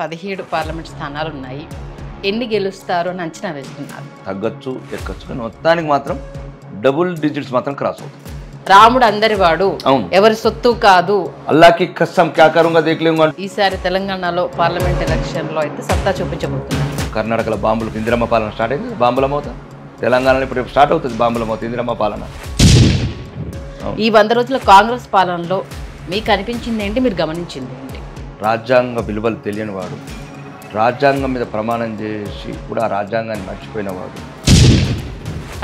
పదిహేడు పార్లమెంట్ స్థానాలు ఉన్నాయి ఎన్ని గెలుస్తారు అని అంచనా వేస్తున్నారు తగ్గచ్చు ఎక్కచ్చు కానీ మొత్తానికి మాత్రం డబుల్ డిజిట్స్ మాత్రం క్రాస్ అవుతుంది రాముడు అందరి వాడు ఎవరి సొత్తు కాదు అల్లాకి కష్టం కాకరంగా దేకలేము ఈసారి తెలంగాణలో పార్లమెంట్ ఎలక్షన్ లో అయితే సత్తా చూపించబోతున్నారు కర్ణాటకలో బాంబులు ఇందిరమ్మ పాలన స్టార్ట్ అయింది బాంబులమవుతా తెలంగాణలో ఇప్పుడు స్టార్ట్ అవుతుంది బాంబులమవుతుంది ఇందిరమ్మ పాలన ఈ వంద రోజుల కాంగ్రెస్ పాలనలో మీకు అనిపించింది ఏంటి మీరు గమనించింది రాజ్యాంగ విలువలు వాడు రాజ్యాంగం మీద ప్రమాణం చేసి కూడా రాజ్యాంగాన్ని మర్చిపోయినవాడు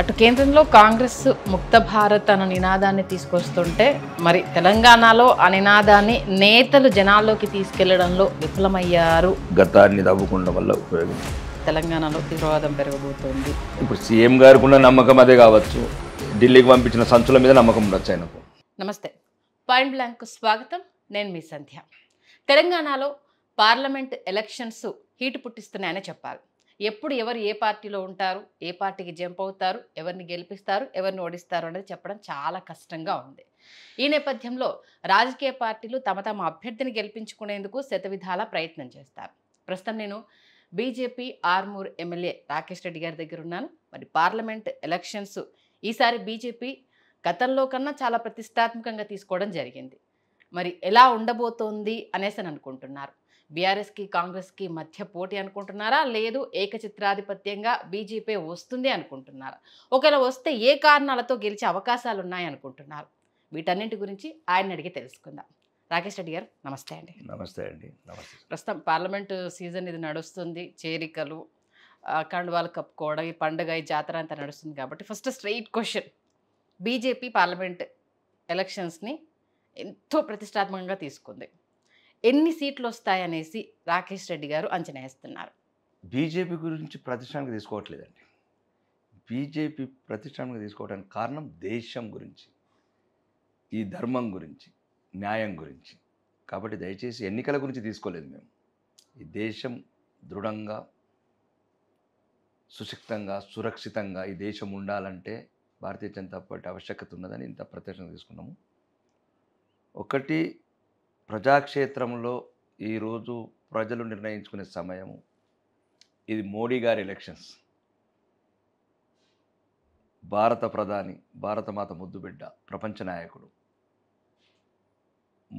అటు కేంద్రంలో కాంగ్రెస్ ముక్త భారత్ అన్న నినాదాన్ని తీసుకొస్తుంటే మరి తెలంగాణలో ఆ నినాదాన్ని నేతలు జనాల్లోకి తీసుకెళ్లడంలో విఫలమయ్యారు గతాన్ని దవ్వకుండా వల్ల ఉపయోగం తెలంగాణలో తీవ్రవాదం పెరగబోతోంది ఇప్పుడు సీఎం గారికి ఉన్న నమ్మకం అదే కావచ్చు ఢిల్లీకి పంపించిన సంచుల మీద నమ్మకం ఉండొచ్చు ఆయనకు నమస్తే పాయింట్ బ్లాంక్ స్వాగతం నేను మీ సంధ్య తెలంగాణలో పార్లమెంట్ ఎలక్షన్స్ హీటు పుట్టిస్తున్నాయనే చెప్పాలి ఎప్పుడు ఎవరు ఏ పార్టీలో ఉంటారు ఏ పార్టీకి జంప్ అవుతారు ఎవరిని గెలిపిస్తారు ఎవరిని ఓడిస్తారు అనేది చెప్పడం చాలా కష్టంగా ఉంది ఈ నేపథ్యంలో రాజకీయ పార్టీలు తమ తమ అభ్యర్థిని గెలిపించుకునేందుకు శతవిధాల ప్రయత్నం చేస్తారు ప్రస్తుతం నేను బీజేపీ ఆర్మూర్ ఎమ్మెల్యే రాకేష్ రెడ్డి గారి దగ్గర ఉన్నాను మరి పార్లమెంట్ ఎలక్షన్స్ ఈసారి బీజేపీ గతంలో కన్నా చాలా ప్రతిష్టాత్మకంగా తీసుకోవడం జరిగింది మరి ఎలా ఉండబోతోంది అనేసి అని అనుకుంటున్నారు బీఆర్ఎస్కి కాంగ్రెస్కి మధ్య పోటీ అనుకుంటున్నారా లేదు ఏకచిత్రాధిపత్యంగా బీజేపీ వస్తుంది అనుకుంటున్నారా ఒకవేళ వస్తే ఏ కారణాలతో గెలిచే అవకాశాలు ఉన్నాయి అనుకుంటున్నారు వీటన్నింటి గురించి ఆయన అడిగి తెలుసుకుందాం రాకేష్ రెడ్డి గారు నమస్తే అండి నమస్తే అండి నమస్తే ప్రస్తుతం పార్లమెంటు సీజన్ ఇది నడుస్తుంది చేరికలు కండువాలు కప్పుకోవడం ఈ పండుగ ఈ జాతర అంతా నడుస్తుంది కాబట్టి first straight question BJP parliament ఎలక్షన్స్ని ఎంతో ప్రతిష్టాత్మకంగా తీసుకుంది ఎన్ని సీట్లు వస్తాయనేసి రాకేష్ రెడ్డి గారు అంచనా వేస్తున్నారు బీజేపీ గురించి ప్రతిష్టానికి తీసుకోవట్లేదండి బీజేపీ ప్రతిష్టానికి తీసుకోవడానికి కారణం దేశం గురించి ఈ ధర్మం గురించి న్యాయం గురించి కాబట్టి దయచేసి ఎన్నికల గురించి తీసుకోలేదు మేము ఈ దేశం దృఢంగా సుశక్తంగా సురక్షితంగా ఈ దేశం ఉండాలంటే భారతీయ జనతా పార్టీ ఆవశ్యకత ఉన్నదని ఇంత ప్రత్యక్షంగా తీసుకున్నాము ఒకటి ప్రజాక్షేత్రంలో ఈరోజు ప్రజలు నిర్ణయించుకునే సమయము ఇది మోడీ గారి ఎలక్షన్స్ భారత ప్రధాని భారతమాత ముద్దుబిడ్డ ప్రపంచ నాయకుడు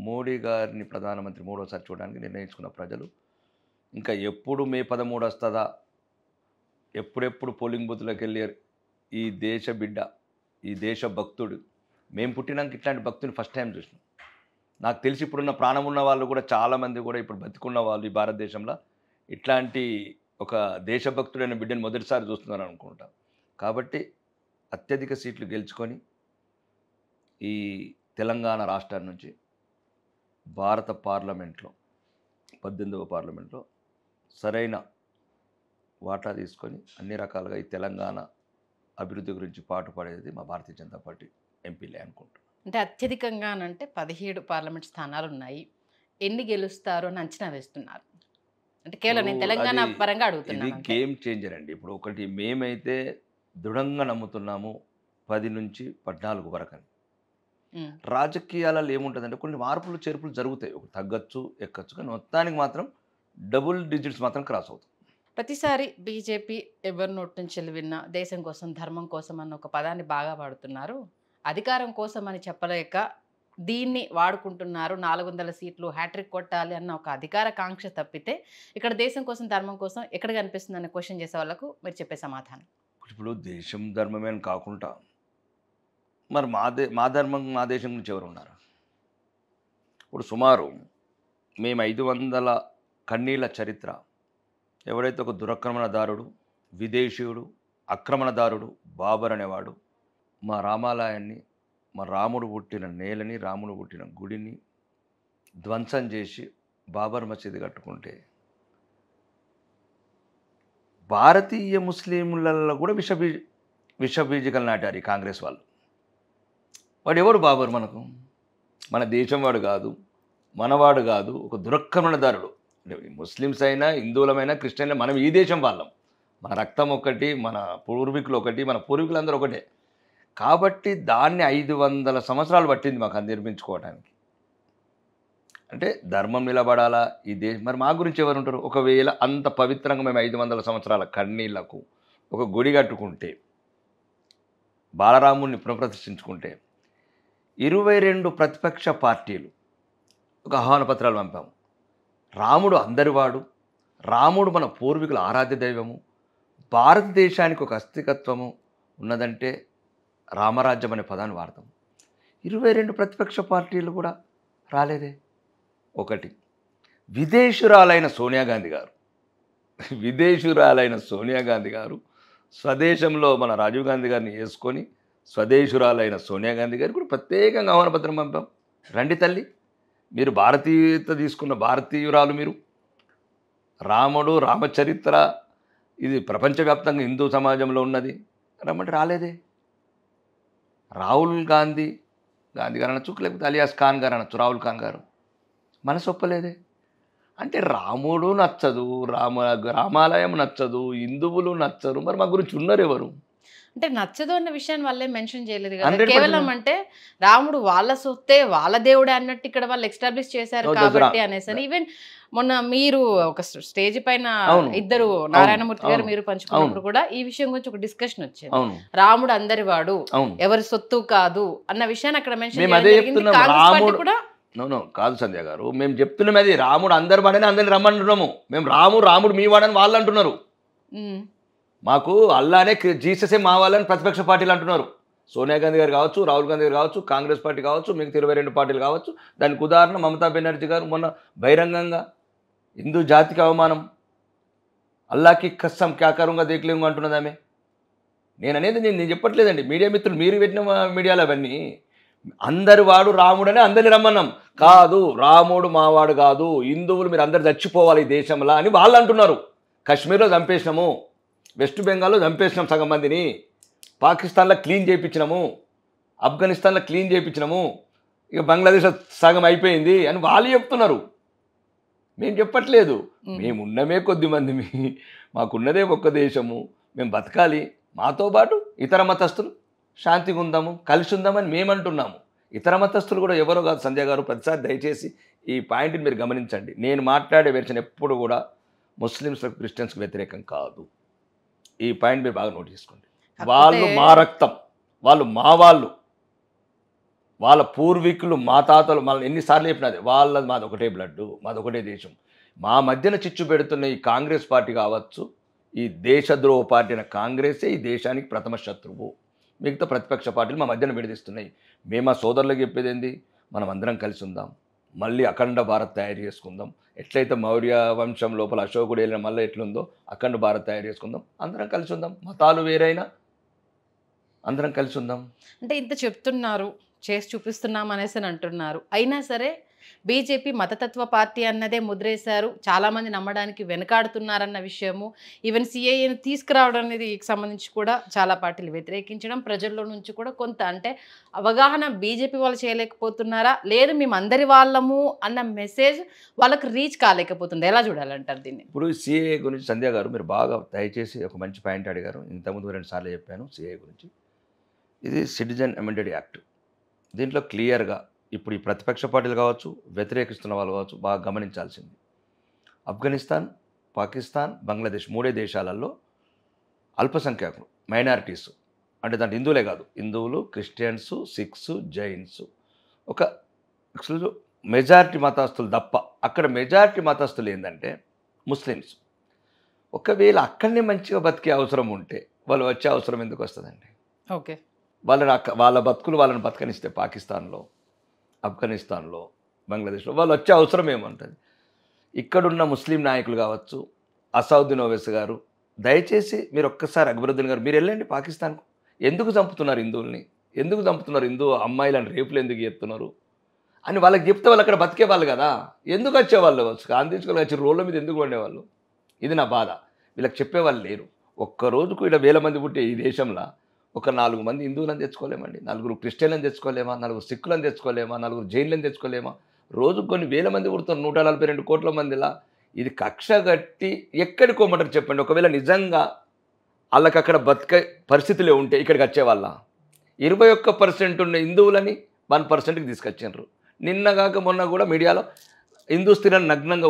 మోడీ గారిని ప్రధానమంత్రి మూడోసారి చూడడానికి నిర్ణయించుకున్న ప్రజలు ఇంకా ఎప్పుడు మే పదమూడు వస్తుందా ఎప్పుడెప్పుడు పోలింగ్ బూత్లోకి వెళ్ళారు ఈ దేశ బిడ్డ ఈ దేశ భక్తుడు మేము పుట్టినాక ఇట్లాంటి భక్తుని ఫస్ట్ టైం చూసినాం నాకు తెలిసి ఇప్పుడున్న ప్రాణం ఉన్న వాళ్ళు కూడా చాలామంది కూడా ఇప్పుడు బతుకున్న వాళ్ళు ఈ భారతదేశంలో ఇట్లాంటి ఒక దేశభక్తుడైన బిడ్డను మొదటిసారి చూస్తున్నారు అనుకుంటా కాబట్టి అత్యధిక సీట్లు గెలుచుకొని ఈ తెలంగాణ రాష్ట్రం నుంచి భారత పార్లమెంట్లో పద్దెనిమిదవ పార్లమెంట్లో సరైన వాటా తీసుకొని అన్ని రకాలుగా ఈ తెలంగాణ అభివృద్ధి గురించి పాటు పడేది మా భారతీయ జనతా పార్టీ ఎంపీలే అనుకుంటాం అంటే అత్యధికంగా అంటే పదిహేడు పార్లమెంట్ స్థానాలు ఉన్నాయి ఎన్ని గెలుస్తారు అని అంచనా వేస్తున్నారు అంటే కేవలం నేను తెలంగాణ పరంగా అడుగుతున్నాను గేమ్ చేంజర్ అండి ఇప్పుడు ఒకటి మేమైతే దృఢంగా నమ్ముతున్నాము పది నుంచి పద్నాలుగు వరకు అని రాజకీయాలలో ఏముంటుందంటే కొన్ని మార్పులు చేర్పులు జరుగుతాయి ఒక తగ్గచ్చు ఎక్కచ్చు కానీ మొత్తానికి మాత్రం డబుల్ డిజిట్స్ మాత్రం క్రాస్ అవుతుంది ప్రతిసారి బీజేపీ ఎవరి నోటి నుంచి విన్నా దేశం కోసం ధర్మం కోసం అన్న ఒక పదాన్ని బాగా వాడుతున్నారు అధికారం కోసం అని చెప్పలేక దీన్ని వాడుకుంటున్నారు నాలుగు వందల సీట్లు హ్యాట్రిక్ కొట్టాలి అన్న ఒక అధికార కాంక్ష తప్పితే ఇక్కడ దేశం కోసం ధర్మం కోసం ఎక్కడ కనిపిస్తుంది అనే క్వశ్చన్ చేసే వాళ్ళకు మీరు చెప్పే సమాధానం ఇప్పుడు దేశం ధర్మమే కాకుండా మరి మా దే మా ధర్మం మా దేశం గురించి ఎవరు ఉన్నారు ఇప్పుడు సుమారు మేము ఐదు వందల కన్నీళ్ళ చరిత్ర ఎవరైతే ఒక దురక్రమణదారుడు విదేశీయుడు అక్రమణదారుడు బాబర్ అనేవాడు మా రామాలయాన్ని మా రాముడు పుట్టిన నేలని రాముడు పుట్టిన గుడిని ధ్వంసం చేసి బాబర్ మసీదు కట్టుకుంటే భారతీయ ముస్లింలలో కూడా విషబీ విషబీజకలు నాటారు ఈ కాంగ్రెస్ వాళ్ళు వాడు ఎవడు బాబర్ మనకు మన దేశం వాడు కాదు మనవాడు కాదు ఒక దురక్రమణదారుడు ముస్లిమ్స్ అయినా హిందువులమైనా క్రిస్టియన్ మనం ఈ దేశం వాళ్ళం మన రక్తం ఒకటి మన పూర్వీకులు ఒకటి మన పూర్వీకులందరూ ఒకటే కాబట్టి దాన్ని ఐదు వందల సంవత్సరాలు పట్టింది మాకు నిర్మించుకోవడానికి అంటే ధర్మం నిలబడాలా ఈ దేశం మరి మా గురించి ఎవరు ఉంటారు ఒకవేళ అంత పవిత్రంగా మేము ఐదు వందల సంవత్సరాల కన్నీళ్లకు ఒక గుడి కట్టుకుంటే బాలరాముని పునఃప్రతిష్ఠించుకుంటే ఇరవై రెండు ప్రతిపక్ష పార్టీలు ఒక ఆహ్వాన పత్రాలు పంపాము రాముడు అందరివాడు రాముడు మన పూర్వీకుల ఆరాధ్య దైవము భారతదేశానికి ఒక అస్తికత్వము ఉన్నదంటే రామరాజ్యం అనే పదాన్ని వాడతాం ఇరవై రెండు ప్రతిపక్ష పార్టీలు కూడా రాలేదే ఒకటి విదేశురాలైన సోనియా గాంధీ గారు విదేశురాలైన సోనియా గాంధీ గారు స్వదేశంలో మన రాజీవ్ గాంధీ గారిని వేసుకొని స్వదేశురాలైన సోనియా గాంధీ గారికి కూడా ప్రత్యేకంగా ఆహ్వాన పత్రం పంపాం రండి తల్లి మీరు భారతీయత తీసుకున్న భారతీయురాలు మీరు రాముడు రామచరిత్ర ఇది ప్రపంచవ్యాప్తంగా హిందూ సమాజంలో ఉన్నది రమ్మంటే రాలేదే రాహుల్ గాంధీ గాంధీ గారు అనొచ్చు లేకపోతే అలియాస్ ఖాన్ గారు అనొచ్చు రాహుల్ ఖాన్ గారు మనసు ఒప్పలేదే అంటే రాముడు నచ్చదు రామ రామాలయం నచ్చదు హిందువులు నచ్చరు మరి మా గురించి ఉన్నారు ఎవరు అంటే నచ్చదు అన్న విషయాన్ని వాళ్ళే మెన్షన్ చేయలేదు కదా కేవలం అంటే రాముడు వాళ్ళ సొత్తే వాళ్ళ దేవుడే అన్నట్టు ఇక్కడ వాళ్ళు ఎక్స్టాబ్లిష్ చేశారు కాబట్టి అనేసి ఈవెన్ మొన్న మీరు ఒక స్టేజ్ పైన ఇద్దరు నారాయణమూర్తి గారు మీరు పంచుకున్నప్పుడు కూడా ఈ విషయం గురించి ఒక డిస్కషన్ వచ్చింది రాముడు అందరి వాడు ఎవరి సొత్తు కాదు అన్న విషయాన్ని అక్కడ మెన్షన్ కూడా నో కాదు సంధ్య గారు మేము చెప్తున్నాం అది రాముడు అందరి వాడని అందరిని రమ్మంటున్నాము మేము రాము రాముడు మీ వాడని వాళ్ళు అంటున్నారు మాకు అల్లానే జీససే మా వాళ్ళని ప్రతిపక్ష పార్టీలు అంటున్నారు సోనియా గాంధీ గారు కావచ్చు రాహుల్ గాంధీ గారు కావచ్చు కాంగ్రెస్ పార్టీ కావచ్చు మిగతా ఇరవై రెండు పార్టీలు కావచ్చు దానికి ఉదాహరణ మమతా బెనర్జీ గారు మొన్న బహిరంగంగా హిందూ జాతికి అవమానం అల్లాకి కస్సం క్యాకారంగా దిగలేము అంటున్నది ఆమె నేననేది నేను నేను చెప్పట్లేదండి మీడియా మిత్రులు మీరు పెట్టిన మీడియాలు అవన్నీ అందరి వాడు రాముడనే అందరిని రమ్మన్నాం కాదు రాముడు మావాడు కాదు హిందువులు మీరు అందరు చచ్చిపోవాలి ఈ దేశంలో అని వాళ్ళు అంటున్నారు కశ్మీర్లో చంపేసినాము వెస్ట్ బెంగాల్లో చంపేసినాం సగం మందిని పాకిస్తాన్లో క్లీన్ చేయించినాము ఆఫ్ఘనిస్తాన్లో క్లీన్ చేయించినాము ఇక బంగ్లాదేశ్ సగం అయిపోయింది అని వాళ్ళు చెప్తున్నారు మేము చెప్పట్లేదు మేము ఉన్నమే కొద్ది మంది మాకున్నదే ఒక్క దేశము మేము బతకాలి మాతో పాటు ఇతర మతస్థులు శాంతిగా ఉందాము కలిసి ఉందామని మేమంటున్నాము ఇతర మతస్థులు కూడా ఎవరో కాదు సంజయ్ గారు ప్రతిసారి దయచేసి ఈ పాయింట్ని మీరు గమనించండి నేను మాట్లాడే వెర్షన్ ఎప్పుడు కూడా ముస్లిమ్స్ క్రిస్టియన్స్కి వ్యతిరేకం కాదు ఈ పాయింట్ మీరు బాగా నోట్ చేసుకోండి వాళ్ళు మా రక్తం వాళ్ళు మా వాళ్ళు వాళ్ళ పూర్వీకులు మా తాతలు మళ్ళీ ఎన్నిసార్లు చెప్పినది వాళ్ళది మాది ఒకటే బ్లడ్ మాది ఒకటే దేశం మా మధ్యన చిచ్చు పెడుతున్న ఈ కాంగ్రెస్ పార్టీ కావచ్చు ఈ దేశద్రోహ పార్టీ అయిన కాంగ్రెసే ఈ దేశానికి ప్రథమ శత్రువు మిగతా ప్రతిపక్ష పార్టీలు మా మధ్యన విడిదిస్తున్నాయి మేము మా సోదరులకు చెప్పేది ఏంది మనం అందరం కలిసి ఉందాం మళ్ళీ అఖండ భారత్ తయారు చేసుకుందాం ఎట్లయితే మౌర్య వంశం లోపల అశోకుడు వెళ్ళిన మళ్ళీ ఎట్లుందో అఖండ భారత్ తయారు చేసుకుందాం అందరం కలిసి ఉందాం మతాలు వేరైనా అందరం కలిసి ఉందాం అంటే ఇంత చెప్తున్నారు చేసి చూపిస్తున్నాం అనేసి అంటున్నారు అయినా సరే బీజేపీ మతతత్వ పార్టీ అన్నదే ముద్రేశారు చాలామంది నమ్మడానికి వెనకాడుతున్నారన్న విషయము ఈవెన్ సిఐఏని తీసుకురావడం అనేది సంబంధించి కూడా చాలా పార్టీలు వ్యతిరేకించడం ప్రజల్లో నుంచి కూడా కొంత అంటే అవగాహన బీజేపీ వాళ్ళు చేయలేకపోతున్నారా లేదు మేమందరి వాళ్ళము అన్న మెసేజ్ వాళ్ళకి రీచ్ కాలేకపోతుంది ఎలా చూడాలంటారు దీన్ని ఇప్పుడు సిఏ గురించి సంధ్య గారు మీరు బాగా దయచేసి ఒక మంచి పాయింట్ అడిగారు ఇంతకుముందు రెండు సార్లు చెప్పాను సిఏ గురించి ఇది సిటిజన్ అమెండెడ్ యాక్ట్ దీంట్లో క్లియర్గా ఇప్పుడు ఈ ప్రతిపక్ష పార్టీలు కావచ్చు వ్యతిరేకిస్తున్న వాళ్ళు కావచ్చు బాగా గమనించాల్సింది ఆఫ్ఘనిస్తాన్ పాకిస్తాన్ బంగ్లాదేశ్ మూడే దేశాలలో అల్పసంఖ్యాకులు మైనారిటీస్ అంటే దాంట్లో హిందువులే కాదు హిందువులు క్రిస్టియన్స్ సిక్స్ జైన్స్ ఒక ఎక్స్క్లూజివ్ మెజారిటీ మతస్థులు తప్ప అక్కడ మెజారిటీ మతస్థులు ఏంటంటే ముస్లిమ్స్ ఒకవేళ అక్కడనే మంచిగా బతికే అవసరం ఉంటే వాళ్ళు వచ్చే అవసరం ఎందుకు వస్తుందండి ఓకే వాళ్ళని వాళ్ళ బతుకులు వాళ్ళని బతకనిస్తే పాకిస్తాన్లో ఆఫ్ఘనిస్తాన్లో బంగ్లాదేశ్లో వాళ్ళు వచ్చే అవసరం ఏముంటుంది ఇక్కడున్న ముస్లిం నాయకులు కావచ్చు అసౌద్దీన్ ఓవెస్ గారు దయచేసి మీరు ఒక్కసారి అక్బరుద్దీన్ గారు మీరు వెళ్ళండి పాకిస్తాన్కు ఎందుకు చంపుతున్నారు హిందువుల్ని ఎందుకు చంపుతున్నారు హిందూ అమ్మాయిలను రేపులు ఎందుకు చెప్తున్నారు అని వాళ్ళకి చెప్తే వాళ్ళు అక్కడ బతికేవాళ్ళు కదా ఎందుకు వచ్చేవాళ్ళు గాంధీజీకి వచ్చి రోడ్ల మీద ఎందుకు ఉండేవాళ్ళు ఇది నా బాధ వీళ్ళకి చెప్పేవాళ్ళు లేరు ఒక్క రోజుకు ఇలా వేల మంది పుట్టే ఈ దేశంలో ఒక నాలుగు మంది హిందువులను తెచ్చుకోలేమండి నలుగురు క్రిస్టియన్లను తెచ్చుకోలేమా నలుగురు సిక్కులను తెచ్చుకోలేమా నలుగురు జైన్లను తెచ్చుకోలేమా రోజు కొన్ని వేల మంది పుడుతున్నారు నూట నలభై రెండు కోట్ల మందిలా ఇది కక్ష కట్టి ఎక్కడికోమంటారు చెప్పండి ఒకవేళ నిజంగా వాళ్ళకక్కడ బతికే పరిస్థితులే ఉంటే ఇక్కడికి వచ్చేవాళ్ళ ఇరవై ఒక్క పర్సెంట్ ఉన్న హిందువులని వన్ పర్సెంట్కి తీసుకొచ్చిండ్రు నిన్నగాక మొన్న కూడా మీడియాలో హిందూ స్త్రీలను నగ్నంగా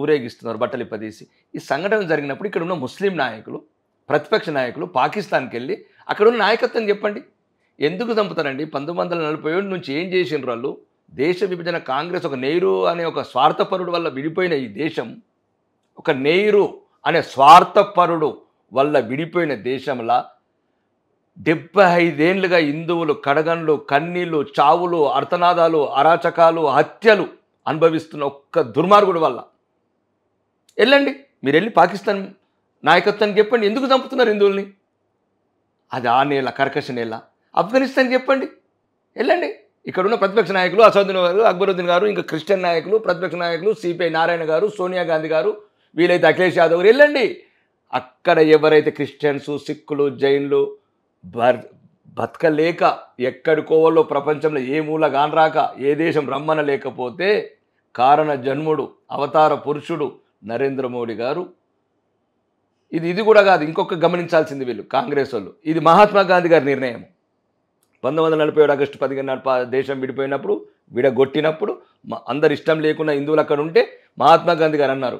ఊరేగిస్తున్నారు బట్టలు పదేసి ఈ సంఘటన జరిగినప్పుడు ఇక్కడ ఉన్న ముస్లిం నాయకులు ప్రతిపక్ష నాయకులు పాకిస్తాన్కి వెళ్ళి అక్కడ ఉన్న నాయకత్వం చెప్పండి ఎందుకు చంపుతారండి పంతొమ్మిది వందల నలభై ఏడు నుంచి ఏం చేసిన వాళ్ళు దేశ విభజన కాంగ్రెస్ ఒక నెహ్రూ అనే ఒక స్వార్థపరుడు వల్ల విడిపోయిన ఈ దేశం ఒక నెహ్రూ అనే స్వార్థపరుడు వల్ల విడిపోయిన దేశంలా డెబ్బై ఐదేళ్లుగా హిందువులు కడగండ్లు కన్నీళ్ళు చావులు అర్తనాదాలు అరాచకాలు హత్యలు అనుభవిస్తున్న ఒక్క దుర్మార్గుడు వల్ల వెళ్ళండి మీరు వెళ్ళి పాకిస్తాన్ నాయకత్వానికి చెప్పండి ఎందుకు చంపుతున్నారు హిందువుల్ని అది ఆ నేల కర్కశ నేల ఆఫ్ఘనిస్తాన్ చెప్పండి వెళ్ళండి ఇక్కడున్న ప్రతిపక్ష నాయకులు అసదుద్దీన్ గారు అక్బరుద్దీన్ గారు ఇంకా క్రిస్టియన్ నాయకులు ప్రతిపక్ష నాయకులు సిపిఐ నారాయణ గారు సోనియా గాంధీ గారు వీలైతే అఖిలేష్ యాదవ్ గారు వెళ్ళండి అక్కడ ఎవరైతే క్రిస్టియన్స్ సిక్కులు జైన్లు బర్ బతకలేక ఎక్కడికోవాలో ప్రపంచంలో ఏ మూల గానరాక ఏ దేశం రమ్మన లేకపోతే కారణ జన్ముడు అవతార పురుషుడు నరేంద్ర మోడీ గారు ఇది ఇది కూడా కాదు ఇంకొక గమనించాల్సింది వీళ్ళు కాంగ్రెస్ వాళ్ళు ఇది మహాత్మా గాంధీ గారి నిర్ణయం పంతొమ్మిది వందల నలభై ఏడు ఆగస్టు పదిహేను నాడు దేశం విడిపోయినప్పుడు విడగొట్టినప్పుడు అందరు ఇష్టం లేకుండా హిందువులు అక్కడ ఉంటే మహాత్మా గాంధీ గారు అన్నారు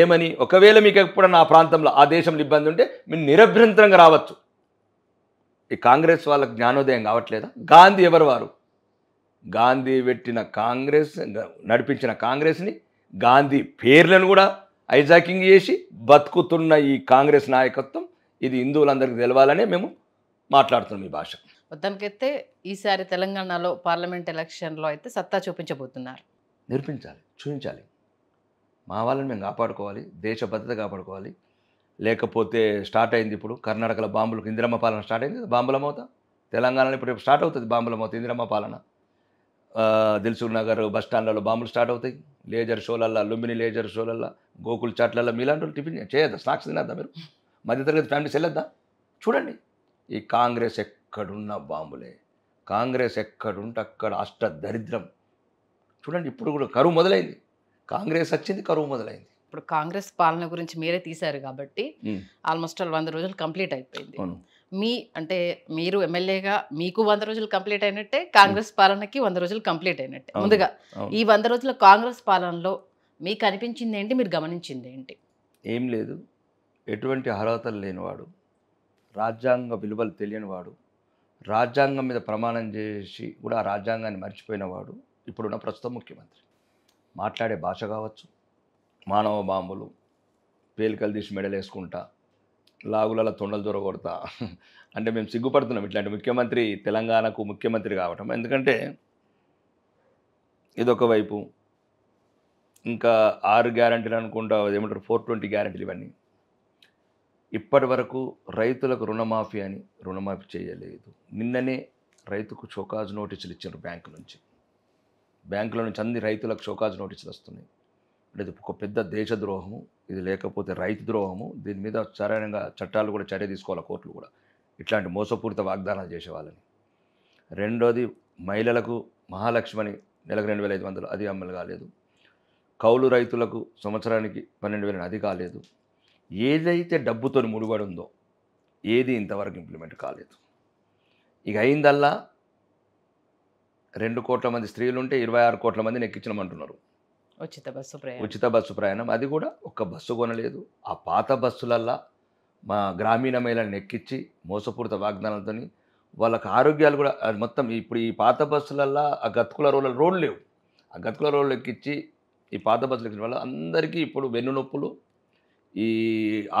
ఏమని ఒకవేళ మీకు ఎప్పుడన్నా ఆ ప్రాంతంలో ఆ దేశంలో ఇబ్బంది ఉంటే మీరు నిరభ్యంతరంగా రావచ్చు ఈ కాంగ్రెస్ వాళ్ళకి జ్ఞానోదయం కావట్లేదా గాంధీ ఎవరు వారు గాంధీ పెట్టిన కాంగ్రెస్ నడిపించిన కాంగ్రెస్ని గాంధీ పేర్లను కూడా హైజాకింగ్ చేసి బతుకుతున్న ఈ కాంగ్రెస్ నాయకత్వం ఇది హిందువులందరికీ తెలవాలనే మేము మాట్లాడుతున్నాం ఈ భాష మొత్తానికైతే ఈసారి తెలంగాణలో పార్లమెంట్ ఎలక్షన్లో అయితే సత్తా చూపించబోతున్నారు నిర్పించాలి చూపించాలి మా వాళ్ళని మేము కాపాడుకోవాలి దేశ భద్రత కాపాడుకోవాలి లేకపోతే స్టార్ట్ అయింది ఇప్పుడు కర్ణాటకలో బాంబులకు ఇందిరమ్మ పాలన స్టార్ట్ అయింది బాంబుల మోత తెలంగాణలో ఇప్పుడు స్టార్ట్ అవుతుంది బాంబుల మోత ఇందిరమ్మ పాలన దిల్సుఖ్ నగర్ బస్ బాంబులు స్టార్ట్ అవుతాయి లేజర్ షోలల్లా లుంబిని లేజర్ షోలల్లా గోకుల్ చాట్లల్లో మీలాంటి వాళ్ళు టిఫిన్ చేయొద్దా స్నాక్స్ తినద్దా మీరు మధ్యతరగతి ఫ్యామిలీస్ వెళ్ళొద్దా చూడండి ఈ కాంగ్రెస్ ఎక్కడున్న బాంబులే కాంగ్రెస్ ఎక్కడుంటే అక్కడ అష్ట దరిద్రం చూడండి ఇప్పుడు కూడా కరువు మొదలైంది కాంగ్రెస్ వచ్చింది కరువు మొదలైంది ఇప్పుడు కాంగ్రెస్ పాలన గురించి మీరే తీశారు కాబట్టి ఆల్మోస్ట్ వంద రోజులు కంప్లీట్ అయిపోయింది మీ అంటే మీరు ఎమ్మెల్యేగా మీకు వంద రోజులు కంప్లీట్ అయినట్టే కాంగ్రెస్ పాలనకి వంద రోజులు కంప్లీట్ అయినట్టే ముందుగా ఈ వంద రోజుల కాంగ్రెస్ పాలనలో మీకు అనిపించింది ఏంటి మీరు గమనించింది ఏంటి ఏం లేదు ఎటువంటి అర్హతలు లేనివాడు రాజ్యాంగ విలువలు తెలియనివాడు రాజ్యాంగం మీద ప్రమాణం చేసి కూడా రాజ్యాంగాన్ని మర్చిపోయినవాడు ఇప్పుడున్న ప్రస్తుతం ముఖ్యమంత్రి మాట్లాడే భాష కావచ్చు మానవ బాంబులు పేలికలు తీసి మెడలేసుకుంటా లాగుల తొండలు దొరకొడతా అంటే మేము సిగ్గుపడుతున్నాం ఇట్లాంటి ముఖ్యమంత్రి తెలంగాణకు ముఖ్యమంత్రి కావటం ఎందుకంటే ఇదొక వైపు ఇంకా ఆరు గ్యారంటీలు అనుకుంటా ఏమంటారు ఫోర్ ట్వంటీ గ్యారంటీలు ఇవన్నీ ఇప్పటి వరకు రైతులకు రుణమాఫీ అని రుణమాఫీ చేయలేదు నిన్ననే రైతుకు షోకాజ్ నోటీసులు ఇచ్చారు బ్యాంకు నుంచి బ్యాంకుల నుంచి అన్ని రైతులకు షోకాజ్ నోటీసులు వస్తున్నాయి అంటే ఒక పెద్ద దేశద్రోహము ఇది లేకపోతే రైతు ద్రోహము దీని మీద సరైనగా చట్టాలు కూడా చర్య తీసుకోవాలి కోర్టులు కూడా ఇట్లాంటి మోసపూరిత వాగ్దానాలు చేసేవాళ్ళని రెండోది మహిళలకు మహాలక్ష్మిని నెలకు రెండు వేల ఐదు వందలు అది అమ్మలు కాలేదు కౌలు రైతులకు సంవత్సరానికి పన్నెండు వేలని అది కాలేదు ఏదైతే డబ్బుతో ముడిపడి ఉందో ఏది ఇంతవరకు ఇంప్లిమెంట్ కాలేదు ఇక అయిందల్లా రెండు కోట్ల మంది స్త్రీలుంటే ఇరవై ఆరు కోట్ల మందిని ఎక్కించడం ఉచిత బస్సు ప్రయాణం ఉచిత బస్సు ప్రయాణం అది కూడా ఒక్క బస్సు కొనలేదు ఆ పాత బస్సులల్లా మా గ్రామీణ మహిళలను ఎక్కించి మోసపూరిత వాగ్దానాలతో వాళ్ళకి ఆరోగ్యాలు కూడా మొత్తం ఇప్పుడు ఈ పాత బస్సులల్లా ఆ గతుకుల రోడ్ల రోడ్లు లేవు ఆ గతుకుల రోడ్లు ఎక్కించి ఈ పాత బస్సులు ఎక్కిన వల్ల అందరికీ ఇప్పుడు వెన్నునొప్పులు ఈ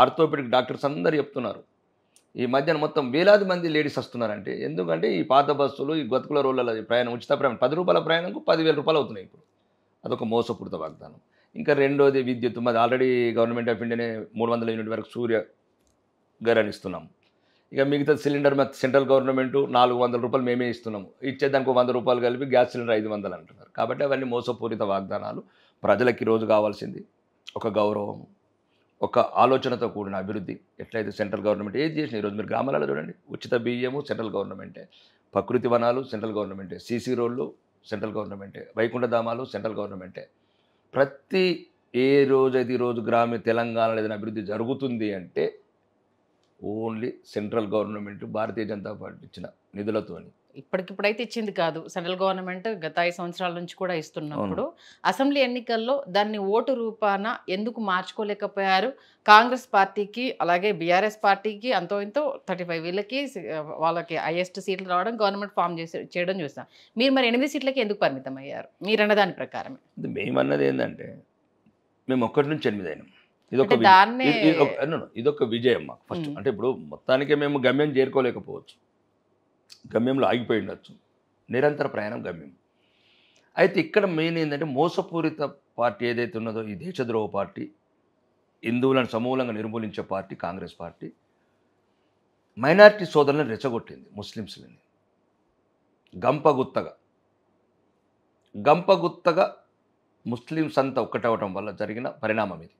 ఆర్థోపెడిక్ డాక్టర్స్ అందరు చెప్తున్నారు ఈ మధ్యన మొత్తం వేలాది మంది లేడీస్ వస్తున్నారంటే ఎందుకంటే ఈ పాత బస్సులు ఈ గతుకుల రోడ్ల ప్రయాణం ఉచిత ప్రయాణం పది రూపాయల ప్రయాణంకు పదివేల రూపాయలు అవుతున్నాయి ఇప్పుడు అదొక మోసపూరిత వాగ్దానం ఇంకా రెండోది విద్యుత్ మాది ఆల్రెడీ గవర్నమెంట్ ఆఫ్ ఇండియానే మూడు వందల యూనిట్ వరకు సూర్య గారని ఇస్తున్నాం ఇక మిగతా సిలిండర్ మా సెంట్రల్ గవర్నమెంట్ నాలుగు వందల రూపాయలు మేమే ఇస్తున్నాము ఇచ్చేదానికి వంద రూపాయలు కలిపి గ్యాస్ సిలిండర్ ఐదు వందలు అంటున్నారు కాబట్టి అవన్నీ మోసపూరిత వాగ్దానాలు ప్రజలకి రోజు కావాల్సింది ఒక గౌరవం ఒక ఆలోచనతో కూడిన అభివృద్ధి ఎట్లయితే సెంట్రల్ గవర్నమెంట్ ఏది చేసిన ఈరోజు మీరు గ్రామాలలో చూడండి ఉచిత బియ్యము సెంట్రల్ గవర్నమెంటే ప్రకృతి వనాలు సెంట్రల్ గవర్నమెంటే సీసీ రోడ్లు సెంట్రల్ గవర్నమెంటే వైకుంఠధామాలు సెంట్రల్ గవర్నమెంటే ప్రతి ఏ రోజైతే ఈరోజు గ్రామీణ తెలంగాణలో ఏదైనా అభివృద్ధి జరుగుతుంది అంటే only central government Bharatiya Janata party ఇచ్చిన నిధులతోని ఇప్పటికిప్పుడైతే ఇచ్చింది కాదు సెంట్రల్ గవర్నమెంట్ గత ఐదు సంవత్సరాల నుంచి కూడా ఇస్తున్నప్పుడు అసెంబ్లీ ఎన్నికల్లో దాన్ని ఓటు రూపాన ఎందుకు మార్చుకోలేకపోయారు కాంగ్రెస్ పార్టీకి అలాగే బీఆర్ఎస్ పార్టీకి అంతో ఇంతో థర్టీ ఫైవ్ వీళ్ళకి వాళ్ళకి హైయెస్ట్ సీట్లు రావడం గవర్నమెంట్ ఫామ్ చేసే చేయడం చూస్తాం మీరు మరి ఎనిమిది సీట్లకి ఎందుకు పరిమితం అయ్యారు మీరన్న దాని ప్రకారమే మేమన్నది ఏంటంటే మేము ఒక్కటి నుంచి ఎనిమిది అయినాం ఇదొక ఇదొక విజయం మాకు ఫస్ట్ అంటే ఇప్పుడు మొత్తానికి మేము గమ్యం చేరుకోలేకపోవచ్చు గమ్యంలో ఆగిపోయి ఉండొచ్చు నిరంతర ప్రయాణం గమ్యం అయితే ఇక్కడ మెయిన్ ఏంటంటే మోసపూరిత పార్టీ ఏదైతే ఉన్నదో ఈ దేశద్రోహ పార్టీ హిందువులను సమూలంగా నిర్మూలించే పార్టీ కాంగ్రెస్ పార్టీ మైనారిటీ సోదరులను రెచ్చగొట్టింది ముస్లిమ్స్లని గంపగుత్తగా గంపగుత్తగా ముస్లిమ్స్ అంతా ఒక్కటవటం వల్ల జరిగిన పరిణామం ఇది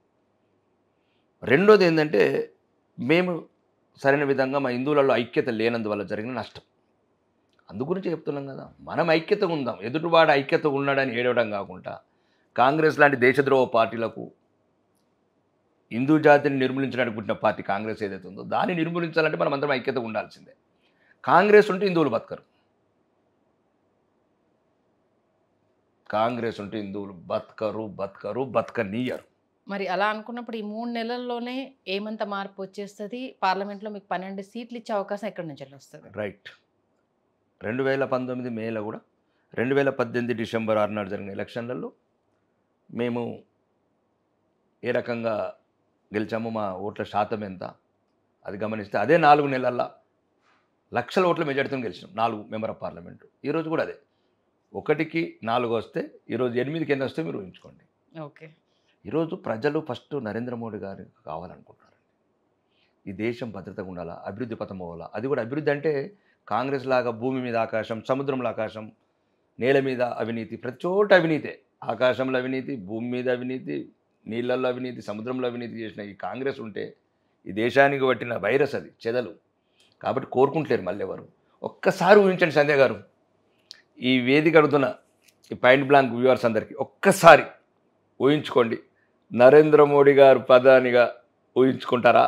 రెండోది ఏంటంటే మేము సరైన విధంగా మా హిందువులలో ఐక్యత లేనందువల్ల జరిగిన నష్టం అందుగురించి చెప్తున్నాం కదా మనం ఐక్యత ఉందాం ఎదుటివాడు ఐక్యత ఉన్నాడని ఏడవడం కాకుండా కాంగ్రెస్ లాంటి దేశద్రోహ పార్టీలకు హిందూ జాతిని నిర్మూలించడానికి పార్టీ కాంగ్రెస్ ఏదైతే ఉందో దాన్ని నిర్మూలించాలంటే మనం అందరం ఐక్యత ఉండాల్సిందే కాంగ్రెస్ ఉంటే హిందువులు బతకరు కాంగ్రెస్ ఉంటే హిందువులు బతకరు బతకరు బతకనీయరు మరి అలా అనుకున్నప్పుడు ఈ మూడు నెలల్లోనే ఏమంత మార్పు వచ్చేస్తుంది పార్లమెంట్లో మీకు పన్నెండు సీట్లు ఇచ్చే అవకాశం ఎక్కడి నుంచి వస్తుంది రైట్ రెండు వేల పంతొమ్మిది మేలో కూడా రెండు వేల పద్దెనిమిది డిసెంబర్ ఆరునాడు జరిగిన ఎలక్షన్లలో మేము ఏ రకంగా గెలిచాము మా ఓట్ల శాతం ఎంత అది గమనిస్తే అదే నాలుగు నెలల్లో లక్షల ఓట్ల మెజార్టీతో గెలిచినాం నాలుగు మెంబర్ ఆఫ్ పార్లమెంటు ఈరోజు కూడా అదే ఒకటికి నాలుగు వస్తే ఈరోజు ఎనిమిది కింద వస్తే మీరు ఊహించుకోండి ఓకే ఈరోజు ప్రజలు ఫస్ట్ నరేంద్ర మోడీ గారు కావాలనుకుంటున్నారండి ఈ దేశం భద్రతగా ఉండాలా అభివృద్ధి పథం అవ్వాలా అది కూడా అభివృద్ధి అంటే కాంగ్రెస్ లాగా భూమి మీద ఆకాశం సముద్రంలో ఆకాశం నేల మీద అవినీతి ప్రతి చోట అవినీతే ఆకాశంలో అవినీతి భూమి మీద అవినీతి నీళ్ళల్లో అవినీతి సముద్రంలో అవినీతి చేసిన ఈ కాంగ్రెస్ ఉంటే ఈ దేశానికి పట్టిన వైరస్ అది చెదలు కాబట్టి కోరుకుంటలేరు మళ్ళీ ఎవరు ఒక్కసారి ఊహించండి సంధ్య గారు ఈ వేదిక అడుగుతున్న ఈ పాయింట్ బ్లాంక్ వ్యూవర్స్ అందరికీ ఒక్కసారి ఊహించుకోండి నరేంద్ర మోడీ గారు ప్రధానిగా ఊహించుకుంటారా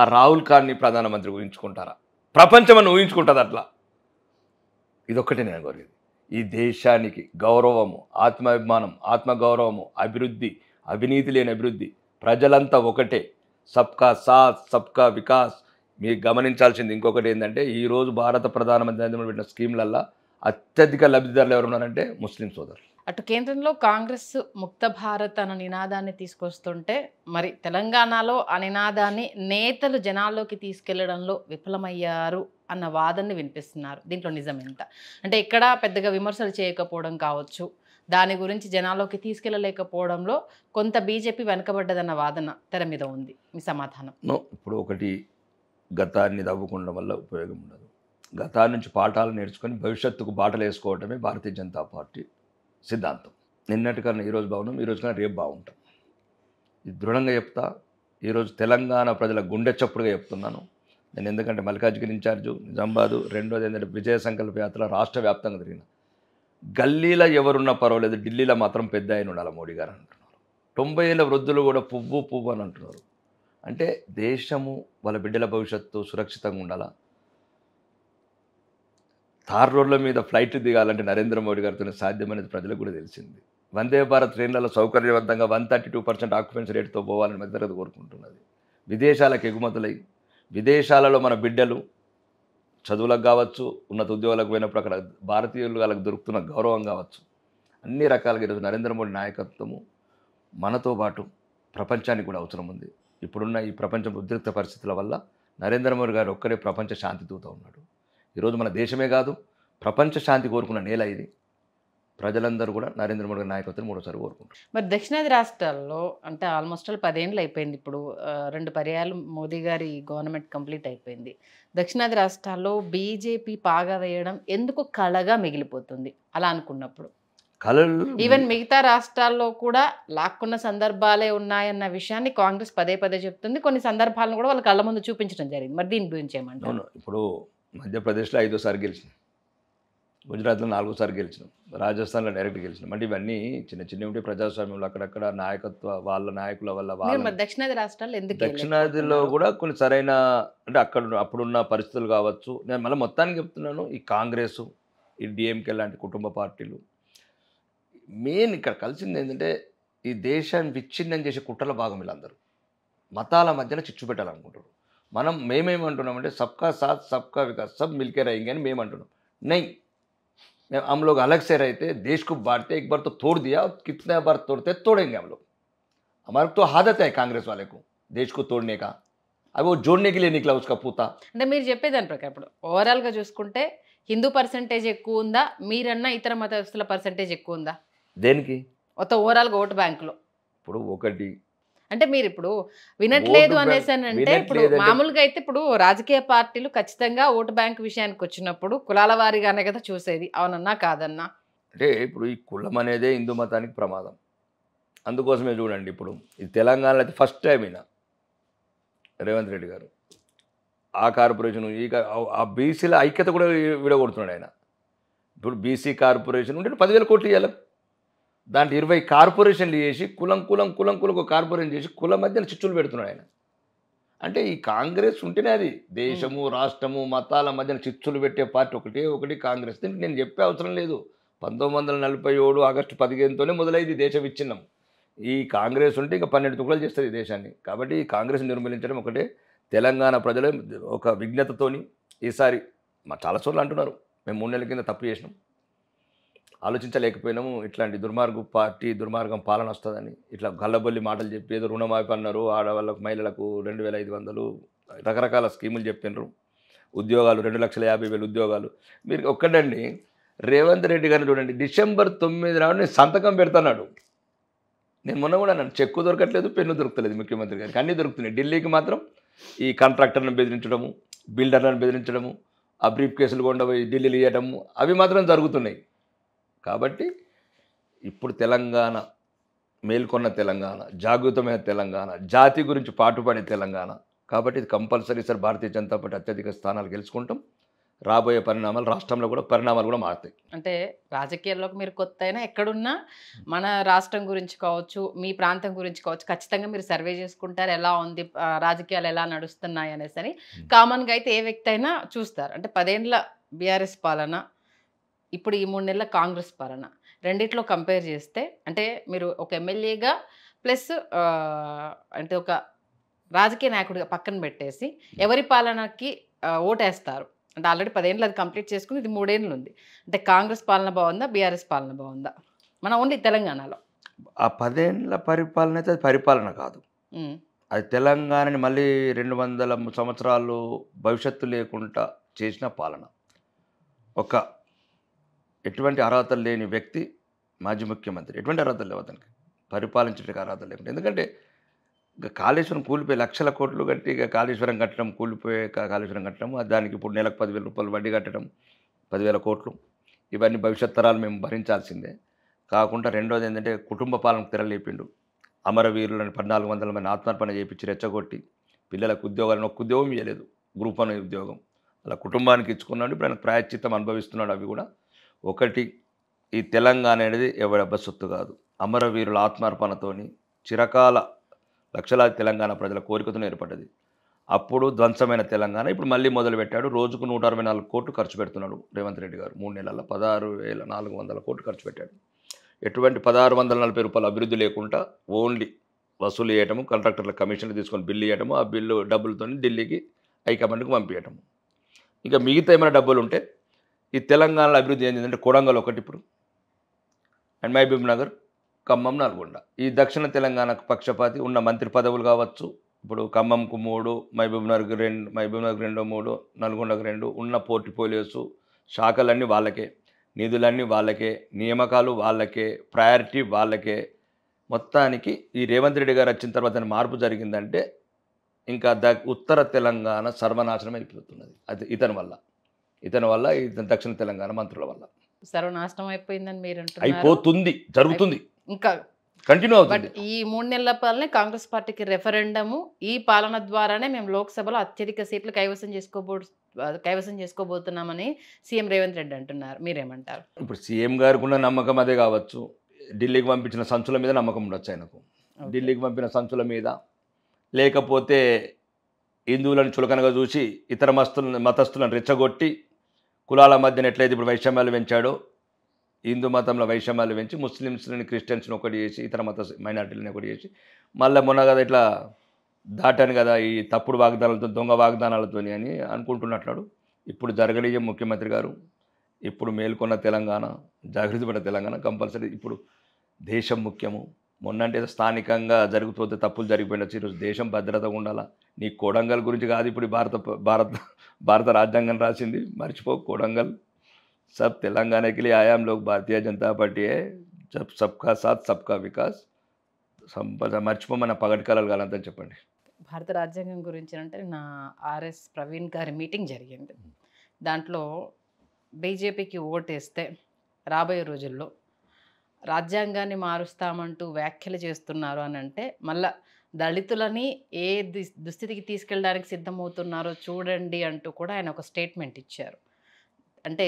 ఆ రాహుల్ ఖాన్ని ప్రధానమంత్రి ఊహించుకుంటారా అని ఊహించుకుంటుంది అట్లా ఇదొక్కటి నేను కోరేది ఈ దేశానికి గౌరవము ఆత్మాభిమానం ఆత్మగౌరవము అభివృద్ధి అవినీతి లేని అభివృద్ధి ప్రజలంతా ఒకటే సబ్కా సాత్ సబ్కా వికాస్ మీరు గమనించాల్సింది ఇంకొకటి ఏంటంటే ఈరోజు భారత ప్రధానమంత్రి నరేంద్ర మోడీ పెట్టిన స్కీమ్లల్లో అత్యధిక లబ్ధిదారులు ఎవరు ఉన్నారంటే ముస్లిం సోదరులు అటు కేంద్రంలో కాంగ్రెస్ ముక్త భారత్ అన్న నినాదాన్ని తీసుకొస్తుంటే మరి తెలంగాణలో ఆ నినాదాన్ని నేతలు జనాల్లోకి తీసుకెళ్లడంలో విఫలమయ్యారు అన్న వాదనని వినిపిస్తున్నారు దీంట్లో నిజం ఎంత అంటే ఇక్కడ పెద్దగా విమర్శలు చేయకపోవడం కావచ్చు దాని గురించి జనాల్లోకి తీసుకెళ్లలేకపోవడంలో కొంత బీజేపీ వెనకబడ్డదన్న వాదన తెర మీద ఉంది మీ సమాధానం ఇప్పుడు ఒకటి గతాన్ని తవ్వుకుండడం వల్ల ఉపయోగం ఉండదు గతా నుంచి పాఠాలు నేర్చుకొని భవిష్యత్తుకు బాటలు వేసుకోవడమే భారతీయ జనతా పార్టీ సిద్ధాంతం నిన్నటి కన్నా ఈరోజు బాగున్నాం ఈరోజు కన్నా రేపు బాగుంటాం ఇది దృఢంగా చెప్తా ఈరోజు తెలంగాణ ప్రజల గుండె చప్పుడుగా చెప్తున్నాను నేను ఎందుకంటే మల్కాజ్గిరి ఇన్ఛార్జు నిజామాబాదు రెండోది ఏంటంటే విజయ సంకల్ప యాత్ర రాష్ట్ర వ్యాప్తంగా జరిగిన గల్లీలో ఎవరున్నా పర్వాలేదు ఢిల్లీలో మాత్రం పెద్ద ఆయన ఉండాలి మోడీ గారు అంటున్నారు తొంభై ఏళ్ళ వృద్ధులు కూడా పువ్వు పువ్వు అని అంటున్నారు అంటే దేశము వాళ్ళ బిడ్డల భవిష్యత్తు సురక్షితంగా ఉండాలా తార్ రోడ్ల మీద ఫ్లైట్ దిగాలంటే నరేంద్ర మోడీ గారితో సాధ్యమనేది ప్రజలకు కూడా తెలిసింది వందే భారత్ ట్రైన్లలో సౌకర్యవంతంగా one thirty two percent occupancy రేట్తో పోవాలని తరగతి కోరుకుంటున్నది విదేశాలకు ఎగుమతులై విదేశాలలో మన బిడ్డలు చదువులకు కావచ్చు ఉన్నత ఉద్యోగాలకు పోయినప్పుడు అక్కడ భారతీయులు వాళ్ళకి దొరుకుతున్న గౌరవం కావచ్చు అన్ని రకాలుగా ఈరోజు నరేంద్ర మోడీ నాయకత్వము మనతో పాటు ప్రపంచానికి కూడా అవసరం ఉంది ఇప్పుడున్న ఈ ప్రపంచం ఉద్రిక్త పరిస్థితుల వల్ల నరేంద్ర మోడీ గారు ఒక్కరే ప్రపంచ శాంతి దూత ఉన్నాడు ఈరోజు మన దేశమే కాదు ప్రపంచ శాంతి కోరుకున్న నేల ఇది ప్రజలందరూ కూడా నరేంద్ర మోడీ నాయకత్వం మూడోసారి కోరుకుంటారు మరి దక్షిణాది రాష్ట్రాల్లో అంటే ఆల్మోస్ట్ ఆల్ పదేళ్ళు అయిపోయింది ఇప్పుడు రెండు పర్యాలు మోదీ గారి గవర్నమెంట్ కంప్లీట్ అయిపోయింది దక్షిణాది రాష్ట్రాల్లో బీజేపీ పాగా వేయడం ఎందుకు కళగా మిగిలిపోతుంది అలా అనుకున్నప్పుడు కళలు ఈవెన్ మిగతా రాష్ట్రాల్లో కూడా లాక్కున్న సందర్భాలే ఉన్నాయన్న విషయాన్ని కాంగ్రెస్ పదే పదే చెప్తుంది కొన్ని సందర్భాలను కూడా వాళ్ళ కళ్ళ ముందు చూపించడం జరిగింది మరి దీని గురించి ఏమంటారు ఇప్పుడు మధ్యప్రదేశ్లో ఐదోసారి గెలిచినాం గుజరాత్లో నాలుగోసారి గెలిచినాం రాజస్థాన్లో డైరెక్ట్ గెలిచినాం అంటే ఇవన్నీ చిన్న చిన్న ఉంటే ప్రజాస్వామ్యంలో అక్కడక్కడ నాయకత్వ వాళ్ళ నాయకుల వల్ల వాళ్ళ దక్షిణాది రాష్ట్రాలు ఎందుకు దక్షిణాదిలో కూడా కొన్ని సరైన అంటే అక్కడ అప్పుడున్న పరిస్థితులు కావచ్చు నేను మళ్ళీ మొత్తానికి చెప్తున్నాను ఈ కాంగ్రెస్ ఈ డిఎంకే లాంటి కుటుంబ పార్టీలు మెయిన్ ఇక్కడ కలిసింది ఏంటంటే ఈ దేశాన్ని విచ్ఛిన్నం చేసే కుట్రల భాగం వీళ్ళందరూ మతాల మధ్యన చిచ్చు పెట్టాలనుకుంటారు మనం మేమేమంటున్నామంటే సబ్కా సాత్ సబ్కా వికాస్ సబ్ మిల్కే రాయింగ్ అని మేము అంటున్నాం నై మేము हम लोग अलग से रहते देश को बांटते एक बार तो तोड़ दिया और कितना बार तोड़ते तोड़ेंगे हम लोग हमारा तो आदत है జోడ్నేకి లేనికిలా ఉస్కా పూత అంటే మీరు చెప్పేదాని ప్రకారం ఇప్పుడు ఓవరాల్గా చూసుకుంటే హిందూ పర్సంటేజ్ ఎక్కువ ఉందా మీరన్నా ఇతర మతస్థుల పర్సంటేజ్ ఎక్కువ ఉందా దేనికి ఒక ఓవరాల్గా ఓటు బ్యాంకులో ఇప్పుడు ఒకటి అంటే మీరు ఇప్పుడు వినట్లేదు అనేసానంటే ఇప్పుడు మామూలుగా అయితే ఇప్పుడు రాజకీయ పార్టీలు ఖచ్చితంగా ఓటు బ్యాంక్ విషయానికి వచ్చినప్పుడు కులాల వారిగానే కదా చూసేది అవునన్నా కాదన్నా అంటే ఇప్పుడు ఈ కులం అనేదే హిందూ మతానికి ప్రమాదం అందుకోసమే చూడండి ఇప్పుడు ఇది తెలంగాణలో అయితే ఫస్ట్ టైం ఈయన రేవంత్ రెడ్డి గారు ఆ కార్పొరేషన్ ఈ ఆ బీసీల ఐక్యత కూడా విడగొడుతున్నాడు ఆయన ఇప్పుడు బీసీ కార్పొరేషన్ ఉంటే పదివేల కోట్లు ఇవ్వాలి దాంట్లో ఇరవై కార్పొరేషన్లు చేసి కులం కులం కులం కులం కార్పొరేషన్ చేసి కుల మధ్యన చిచ్చులు పెడుతున్నాడు ఆయన అంటే ఈ కాంగ్రెస్ ఉంటేనే అది దేశము రాష్ట్రము మతాల మధ్యన చిచ్చులు పెట్టే పార్టీ ఒకటే ఒకటి కాంగ్రెస్ దీనికి నేను చెప్పే అవసరం లేదు పంతొమ్మిది వందల నలభై ఏడు ఆగస్టు పదిహేనుతోనే మొదలైంది దేశ విచ్ఛిన్నం ఈ కాంగ్రెస్ ఉంటే ఇంకా పన్నెండు తుకులు చేస్తుంది ఈ దేశాన్ని కాబట్టి ఈ కాంగ్రెస్ నిర్మూలించడం ఒకటే తెలంగాణ ప్రజలు ఒక విఘ్నతతోని ఈసారి మా చాలా చోట్ల అంటున్నారు మేము మూడు నెలల కింద తప్పు చేసినాం ఆలోచించలేకపోయినాము ఇట్లాంటి దుర్మార్గం పార్టీ దుర్మార్గం పాలన వస్తుందని ఇట్లా గల్లబొల్లి మాటలు చెప్పి ఏదో రుణమాఫీ అన్నారు ఆడవాళ్ళకు మహిళలకు రెండు వేల ఐదు వందలు రకరకాల స్కీములు చెప్పినారు ఉద్యోగాలు రెండు లక్షల యాభై వేలు ఉద్యోగాలు మీరు ఒక్కడండి రేవంత్ రెడ్డి గారిని చూడండి డిసెంబర్ తొమ్మిది నాడు నేను సంతకం పెడుతున్నాడు నేను మొన్న కూడా అన్నాను చెక్కు దొరకట్లేదు పెన్ను దొరకలేదు ముఖ్యమంత్రి గారికి అన్నీ దొరుకుతున్నాయి ఢిల్లీకి మాత్రం ఈ కాంట్రాక్టర్లను బెదిరించడము బిల్డర్లను బెదిరించడము ఆ బ్రీఫ్ కేసులు కొండపోయి ఢిల్లీలు ఇవ్వడము అవి మాత్రం జరుగుతున్నాయి కాబట్టి ఇప్పుడు తెలంగాణ మేల్కొన్న తెలంగాణ జాగృతమైన తెలంగాణ జాతి గురించి పాటుపడే తెలంగాణ కాబట్టి ఇది compulsory sir Bharatiya Janata party అత్యధిక స్థానాలు గెలుచుకుంటాం రాబోయే పరిణామాలు రాష్ట్రంలో కూడా పరిణామాలు కూడా మారుతాయి అంటే రాజకీయాల్లోకి మీరు కొత్త అయినా ఎక్కడున్నా మన రాష్ట్రం గురించి కావచ్చు మీ ప్రాంతం గురించి కావచ్చు ఖచ్చితంగా మీరు సర్వే చేసుకుంటారు ఎలా ఉంది రాజకీయాలు ఎలా నడుస్తున్నాయి అనేసి అని కామన్గా అయితే ఏ వ్యక్తి అయినా చూస్తారు అంటే పదేళ్ళ బీఆర్ఎస్ పాలన ఇప్పుడు ఈ మూడు నెలల కాంగ్రెస్ పాలన రెండిట్లో కంపేర్ చేస్తే అంటే మీరు ఒక ఎమ్మెల్యేగా ప్లస్ అంటే ఒక రాజకీయ నాయకుడిగా పక్కన పెట్టేసి ఎవరి పాలనకి ఓటేస్తారు అంటే ఆల్రెడీ పదేళ్ళు అది కంప్లీట్ చేసుకుని ఇది మూడేళ్ళు ఉంది అంటే కాంగ్రెస్ పాలన బాగుందా బీఆర్ఎస్ పాలన బాగుందా మన ఓన్లీ తెలంగాణలో ఆ పదేళ్ళ పరిపాలన అయితే పరిపాలన కాదు అది తెలంగాణని మళ్ళీ రెండు వందల సంవత్సరాలు భవిష్యత్తు లేకుండా చేసిన పాలన ఒక ఎటువంటి అర్హతలు లేని వ్యక్తి మాజీ ముఖ్యమంత్రి ఎటువంటి అర్హతలు లేవు అతనికి పరిపాలించడానికి అర్హత లేవు ఎందుకంటే కాళేశ్వరం కూలిపోయి లక్షల కోట్లు కట్టి ఇక కాళేశ్వరం కట్టడం కూలిపోయే కాళేశ్వరం కట్టడం దానికి ఇప్పుడు నెలకు పదివేల రూపాయలు వడ్డీ కట్టడం పదివేల కోట్లు ఇవన్నీ భవిష్యత్ తరాలు మేము భరించాల్సిందే కాకుండా రెండోది ఏంటంటే కుటుంబ పాలన తెరలేపిండు అమరవీరులను పద్నాలుగు వందల మంది ఆత్మార్పణ చేయించి రెచ్చగొట్టి పిల్లలకు ఉద్యోగాలను ఒక్క ఉద్యోగం ఇవ్వలేదు గ్రూప్ అనే ఉద్యోగం అలా కుటుంబానికి ఇచ్చుకున్నాడు ఇప్పుడు ఆయన ప్రాయచిత్తం అనుభవిస్తున్నాడు అవి కూడా ఒకటి ఈ తెలంగాణ అనేది ఎవరి సొత్తు కాదు అమరవీరుల ఆత్మార్పణతోని చిరకాల లక్షలాది తెలంగాణ ప్రజల కోరికతో ఏర్పడ్డది అప్పుడు ధ్వంసమైన తెలంగాణ ఇప్పుడు మళ్ళీ మొదలుపెట్టాడు రోజుకు నూట అరవై నాలుగు కోట్లు ఖర్చు పెడుతున్నాడు రేవంత్ రెడ్డి గారు మూడు నెలల పదహారు వేల నాలుగు వందల కోట్లు ఖర్చు పెట్టాడు ఎటువంటి పదహారు వందల నలభై రూపాయలు అభివృద్ధి లేకుండా ఓన్లీ వసూలు చేయటము కంట్రాక్టర్ల కమిషన్లు తీసుకొని బిల్లు వేయటము ఆ బిల్లు డబ్బులతో ఢిల్లీకి హైకమాండ్కి పంపించటము ఇంకా మిగతా ఏమైనా డబ్బులు ఉంటే ఈ తెలంగాణలో అభివృద్ధి ఏం చెందంటే కొడంగల్ ఒకటి ఇప్పుడు అండ్ మహబూబ్ నగర్ ఖమ్మం నల్గొండ ఈ దక్షిణ తెలంగాణకు పక్షపాతి ఉన్న మంత్రి పదవులు కావచ్చు ఇప్పుడు ఖమ్మంకు మూడు మహబూబ్ నగర్కి రెండు మహబూబ్ నగర్ రెండు మూడు నల్గొండకు రెండు ఉన్న పోర్టిఫోలియోస్ శాఖలన్నీ వాళ్ళకే నిధులన్నీ వాళ్ళకే నియామకాలు వాళ్ళకే ప్రయారిటీ వాళ్ళకే మొత్తానికి ఈ రేవంత్ రెడ్డి గారు వచ్చిన తర్వాత మార్పు జరిగిందంటే ఇంకా ద ఉత్తర తెలంగాణ సర్వనాశనం అయిపోతున్నది అది ఇతని వల్ల ఇతని వల్ల ఇతని దక్షిణ తెలంగాణ మంత్రుల వల్ల సర్వనాశనం అయిపోయిందని మీరు అయిపోతుంది జరుగుతుంది ఇంకా కంటిన్యూ అవుతుంది ఈ మూడు నెలల పాలనే కాంగ్రెస్ పార్టీకి రెఫరెండము ఈ పాలన ద్వారానే మేము లోక్సభలో అత్యధిక సీట్లు కైవసం చేసుకోబో కైవసం చేసుకోబోతున్నామని సీఎం రేవంత్ రెడ్డి అంటున్నారు మీరేమంటారు ఇప్పుడు సీఎం గారికి ఉన్న నమ్మకం అదే కావచ్చు ఢిల్లీకి పంపించిన సంచుల మీద నమ్మకం ఉండొచ్చు ఆయనకు ఢిల్లీకి పంపిన సంచుల మీద లేకపోతే హిందువులను చులకనగా చూసి ఇతర మస్తులను మతస్థులను రెచ్చగొట్టి కులాల మధ్యన ఎట్లయితే ఇప్పుడు వైషమ్యాలు పెంచాడో హిందూ మతంలో వైషమ్యాలు పెంచి ముస్లిమ్స్ని క్రిస్టియన్స్ని ఒకటి చేసి ఇతర మత మైనార్టీలని ఒకటి చేసి మళ్ళీ మొన్న కదా ఇట్లా దాటాను కదా ఈ తప్పుడు వాగ్దానాలతో దొంగ వాగ్దానాలతో అని అనుకుంటున్నట్లాడు ఇప్పుడు జరగలిగే ముఖ్యమంత్రి గారు ఇప్పుడు మేల్కొన్న తెలంగాణ జాగృతి పడ్డ తెలంగాణ కంపల్సరీ ఇప్పుడు దేశం ముఖ్యము మొన్నంటే స్థానికంగా జరుగుతుంది తప్పులు జరిగిపోయినచ్చు ఈరోజు దేశం భద్రతగా ఉండాలా నీ కోడంగల్ గురించి కాదు ఇప్పుడు భారత భారత భారత రాజ్యాంగం రాసింది మర్చిపో కోడంగల్ సబ్ తెలంగాణకి వెళ్ళి ఆయాంలో భారతీయ జనతా పార్టీ సబ్ సబ్కా సాత్ సబ్కా వికాస్ మర్చిపో మన పగటికాలాలు కాలంతా చెప్పండి భారత రాజ్యాంగం గురించి అంటే నా ఆర్ఎస్ ప్రవీణ్ గారి మీటింగ్ జరిగింది దాంట్లో బీజేపీకి ఓటేస్తే రాబోయే రోజుల్లో రాజ్యాంగాన్ని మారుస్తామంటూ వ్యాఖ్యలు చేస్తున్నారు అని అంటే మళ్ళా దళితులని ఏ దుస్థితికి తీసుకెళ్ళడానికి సిద్ధమవుతున్నారో చూడండి అంటూ కూడా ఆయన ఒక స్టేట్మెంట్ ఇచ్చారు అంటే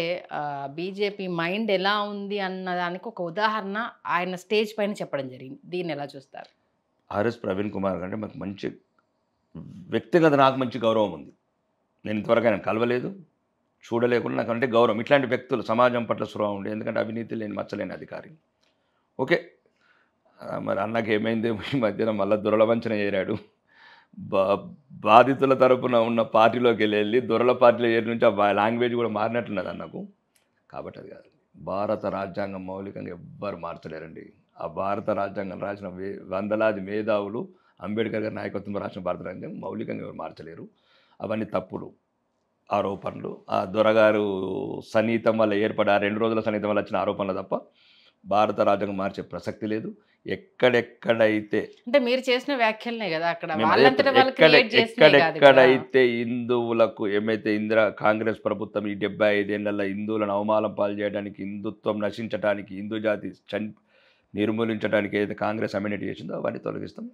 బీజేపీ మైండ్ ఎలా ఉంది అన్నదానికి ఒక ఉదాహరణ ఆయన స్టేజ్ పైన చెప్పడం జరిగింది దీన్ని ఎలా చూస్తారు ఆర్ఎస్ ప్రవీణ్ కుమార్ అంటే మాకు మంచి వ్యక్తిగత నాకు మంచి గౌరవం ఉంది నేను ఇంతవరకు ఆయన కలవలేదు చూడలేకుండా నాకంటే గౌరవం ఇట్లాంటి వ్యక్తులు సమాజం పట్ల స్వరం ఉండే ఎందుకంటే అవినీతి లేని మచ్చలేని అధికారి ఓకే మరి అన్నకి ఏమైందేమో ఈ మధ్యన మళ్ళీ దొరల వంచన చేరాడు బా బాధితుల తరపున ఉన్న పార్టీలోకి వెళ్ళి దొరల పార్టీలో చేరిన నుంచి ఆ లాంగ్వేజ్ కూడా మారినట్టున్నది అన్నకు కాబట్టి అది కాదు భారత రాజ్యాంగం మౌలికంగా ఎవ్వరు మార్చలేరండి ఆ భారత రాజ్యాంగం రాసిన వందలాది మేధావులు అంబేద్కర్ గారి నాయకత్వంలో రాసిన భారత రాజ్యాంగం మౌలికంగా ఎవరు మార్చలేరు అవన్నీ తప్పులు ఆరోపణలు ఆ దొరగారు సన్నిహితం వల్ల ఏర్పడ రెండు రోజుల సన్నిహితం వల్ల వచ్చిన ఆరోపణలు తప్ప భారత రాజ్యాంగం మార్చే ప్రసక్తి లేదు ఎక్కడెక్కడైతే అంటే మీరు చేసిన వ్యాఖ్యలనే కదా అక్కడ ఎక్కడెక్కడైతే హిందువులకు ఏమైతే ఇందిరా కాంగ్రెస్ ప్రభుత్వం ఈ డెబ్బై ఐదేళ్లలో హిందువులను అవమానం పాల్చేయడానికి హిందుత్వం నశించడానికి హిందూ జాతి చం నిర్మూలించడానికి ఏదైతే కాంగ్రెస్ అమ్యూనిటీ చేసిందో అవన్నీ తొలగిస్తాం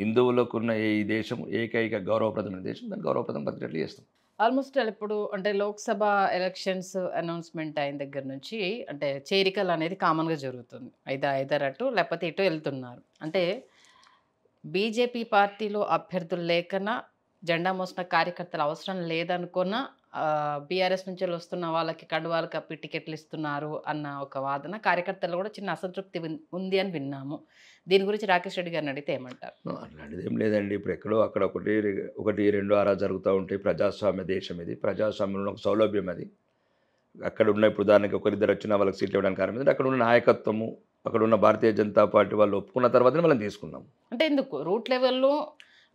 హిందువులకు ఉన్న ఈ దేశం ఏకైక గౌరవప్రదమైన దేశం దాన్ని గౌరవప్రదం పత్రికలు చేస్తాం ఆల్మోస్ట్ ఇప్పుడు అంటే లోక్సభ ఎలక్షన్స్ అనౌన్స్మెంట్ అయిన దగ్గర నుంచి అంటే చేరికలు అనేది కామన్గా జరుగుతుంది ఐదా ఐదర్ అటు లేకపోతే ఇటు వెళ్తున్నారు అంటే బీజేపీ పార్టీలో అభ్యర్థులు లేకన జెండా మోసిన కార్యకర్తల అవసరం లేదనుకున్న బీఆర్ఎస్ నుంచి వస్తున్న వాళ్ళకి కడువాలు కప్పి టికెట్లు ఇస్తున్నారు అన్న ఒక వాదన కార్యకర్తలు కూడా చిన్న అసంతృప్తి ఉంది అని విన్నాము దీని గురించి రాకేష్ రెడ్డి గారిని అడిగితే ఏమంటారు అలాంటిది ఏం లేదండి ఇప్పుడు ఎక్కడో అక్కడ ఒకటి ఒకటి రెండు ఆరా జరుగుతూ ఉంటాయి ప్రజాస్వామ్య దేశం ఇది ప్రజాస్వామ్యంలో ఒక సౌలభ్యం అది అక్కడ ఉన్న ఇప్పుడు దానికి ఒకరిద్దరు వచ్చిన వాళ్ళకి సీట్లు ఇవ్వడానికి కారణం అక్కడ ఉన్న నాయకత్వము అక్కడ ఉన్న భారతీయ జనతా పార్టీ వాళ్ళు ఒప్పుకున్న తర్వాతనే మనం తీసుకున్నాం అంటే ఎందుకు రూట్ లెవెల్లో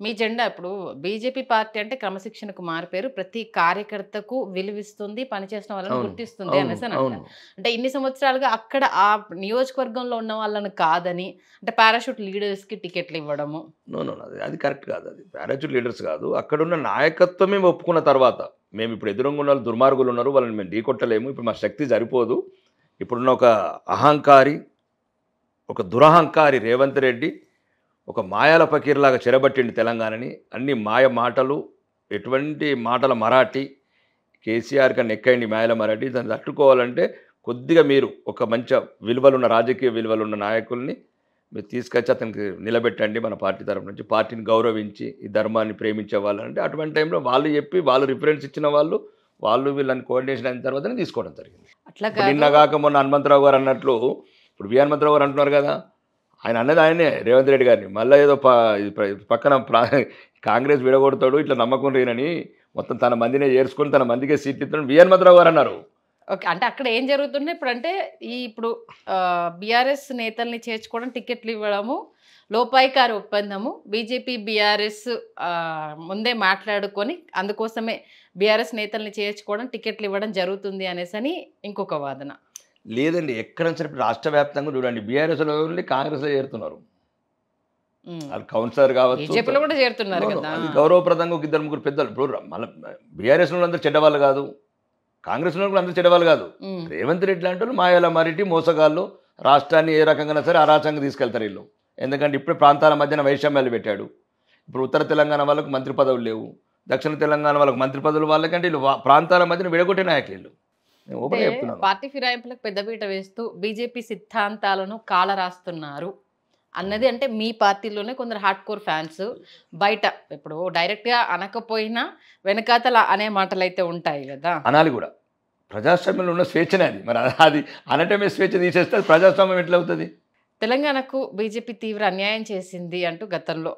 మీ జెండా ఇప్పుడు బీజేపీ పార్టీ అంటే క్రమశిక్షణకు మారిపోయారు ప్రతి కార్యకర్తకు విలువిస్తుంది పనిచేసిన వాళ్ళని గుర్తిస్తుంది అనేసి అని అంటే ఇన్ని సంవత్సరాలుగా అక్కడ ఆ నియోజకవర్గంలో ఉన్న వాళ్ళని కాదని అంటే పారాషూట్ లీడర్స్కి టికెట్లు ఇవ్వడము అది కరెక్ట్ కాదు అది పారాషూట్ లీడర్స్ కాదు అక్కడున్న నాయకత్వమే ఒప్పుకున్న తర్వాత మేము ఇప్పుడు ఎదురంగా ఉన్న దుర్మార్గులు ఉన్నారు వాళ్ళని మేము ఢీకొట్టలేము ఇప్పుడు మా శక్తి సరిపోదు ఇప్పుడున్న ఒక అహంకారి ఒక దురహంకారి రేవంత్ రెడ్డి ఒక మాయాల పకీర్లాగా చెరబట్టిండి తెలంగాణని అన్ని మాయ మాటలు ఎటువంటి మాటల మరాఠీ కేసీఆర్ కన్నా ఎక్కండి మాయల మరాఠీ దాన్ని తట్టుకోవాలంటే కొద్దిగా మీరు ఒక మంచి విలువలున్న రాజకీయ విలువలున్న నాయకుల్ని మీరు తీసుకొచ్చి అతనికి నిలబెట్టండి మన పార్టీ తరఫు నుంచి పార్టీని గౌరవించి ఈ ధర్మాన్ని ప్రేమించే వాళ్ళంటే అటువంటి టైంలో వాళ్ళు చెప్పి వాళ్ళు రిఫరెన్స్ ఇచ్చిన వాళ్ళు వాళ్ళు వీళ్ళని కోఆర్డినేషన్ అయిన తర్వాతనే తీసుకోవడం జరిగింది నిన్న కాక మొన్న హనుమంతరావు గారు అన్నట్లు ఇప్పుడు వి హనుమంతరావు గారు అంటున్నారు కదా ఆయన అన్నది ఆయనే రేవంత్ రెడ్డి గారిని మళ్ళీ ఏదో పక్కన కాంగ్రెస్ విడగొడతాడు ఇట్లా నమ్మకం లేనని మొత్తం తన మందినే చేర్చుకొని తన మందికే సీట్ ఇస్తున్నాడు బిఎన్ మద్రావు గారు అన్నారు ఓకే అంటే అక్కడ ఏం జరుగుతుంది ఇప్పుడు అంటే ఈ ఇప్పుడు బీఆర్ఎస్ నేతల్ని చేర్చుకోవడం టికెట్లు ఇవ్వడము లోపాయికార ఒప్పందము బీజేపీ బీఆర్ఎస్ ముందే మాట్లాడుకొని అందుకోసమే బీఆర్ఎస్ నేతల్ని చేర్చుకోవడం టికెట్లు ఇవ్వడం జరుగుతుంది అనేసి ఇంకొక వాదన లేదండి ఎక్కడ సరే రాష్ట్ర వ్యాప్తంగా చూడండి బీఆర్ఎస్లో కాంగ్రెస్ కాంగ్రెస్లో చేరుతున్నారు వాళ్ళు కౌన్సిలర్ కావచ్చు చేరుతున్నారు గౌరవప్రదంగా ఒక ఇద్దరు ముగ్గురు పెద్దలు ఇప్పుడు మళ్ళీ బీఆర్ఎస్లో అందరూ చెడ్డవాళ్ళు కాదు కాంగ్రెస్లో కూడా అందరూ చెడ్డవాళ్ళు కాదు రేవంత్ రెడ్డి లాంటి వాళ్ళు మాయలమారెడ్డి మోసగాళ్ళు రాష్ట్రాన్ని ఏ రకంగా సరే అరాచకంగా తీసుకెళ్తారు వీళ్ళు ఎందుకంటే ఇప్పుడు ప్రాంతాల మధ్యన వైషమ్యాలు పెట్టాడు ఇప్పుడు ఉత్తర తెలంగాణ వాళ్ళకు మంత్రి పదవులు లేవు దక్షిణ తెలంగాణ వాళ్ళకు మంత్రి పదవులు వాళ్ళకంటే వీళ్ళు ప్రాంతాల మధ్యన విడగొట్టే నాయకులు పార్టీ ఫిరాయింపులకు పెద్దపీట వేస్తూ బీజేపీ సిద్ధాంతాలను కాలరాస్తున్నారు అన్నది అంటే మీ పార్టీలోనే కొందరు హార్డ్ కోర్ ఫ్యాన్స్ బయట ఇప్పుడు డైరెక్ట్గా అనకపోయినా వెనకాతల అనే మాటలు అయితే ఉంటాయి కదా అనాలి కూడా ప్రజాస్వామ్యంలో ఉన్న స్వేచ్ఛనే అది మరి అది అనటమే స్వేచ్ఛ తీసేస్తే ప్రజాస్వామ్యం ఎట్లవుతుంది అవుతుంది తెలంగాణకు బీజేపీ తీవ్ర అన్యాయం చేసింది అంటూ గతంలో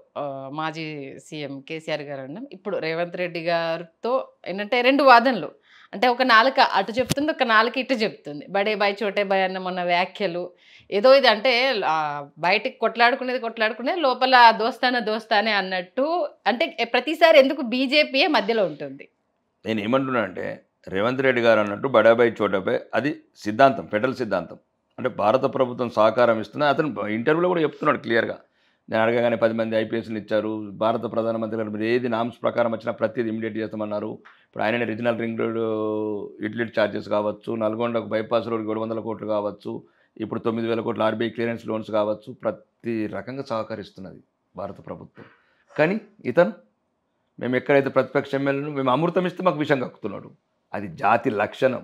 మాజీ సీఎం కేసీఆర్ గారు అన్నాం ఇప్పుడు రేవంత్ రెడ్డి గారితో ఏంటంటే రెండు వాదనలు అంటే ఒక నాలుక అటు చెప్తుంది ఒక నాలుక ఇటు చెప్తుంది బడే బాయ్ చోటే బాయ్ అన్న మొన్న వ్యాఖ్యలు ఏదో ఇది అంటే బయటికి కొట్లాడుకునేది కొట్లాడుకునేది లోపల దోస్తానే దోస్తానే అన్నట్టు అంటే ప్రతిసారి ఎందుకు బీజేపీయే మధ్యలో ఉంటుంది నేను ఏమంటున్నా అంటే రేవంత్ రెడ్డి గారు అన్నట్టు బడాబాయ్ చోటపై అది సిద్ధాంతం ఫెడరల్ సిద్ధాంతం అంటే భారత ప్రభుత్వం సహకారం ఇస్తున్నా అతను ఇంటర్వ్యూలో కూడా చెప్తున్నాడు క్లియర్గా నేను అడగగానే పది మంది ఐపీఎస్లు ఇచ్చారు భారత ప్రధానమంత్రి గారు మీరు ఏది నామ్స్ ప్రకారం వచ్చినా ప్రతిది ఇమీడియట్ చేస్తామన్నారు ఇప్పుడు ఆయన regional ring road utility charges కావచ్చు నల్గొండకు బైపాస్ రోడ్ ఏడు వందల కోట్లు కావచ్చు ఇప్పుడు తొమ్మిది వేల కోట్లు ఆర్బీఐ క్లియరెన్స్ లోన్స్ కావచ్చు ప్రతి రకంగా సహకరిస్తున్నది భారత ప్రభుత్వం కానీ ఇతను మేము ఎక్కడైతే ప్రతిపక్ష ఎమ్మెల్యేను మేము అమృతం ఇస్తే మాకు విషయం కక్కుతున్నాడు అది జాతి లక్షణం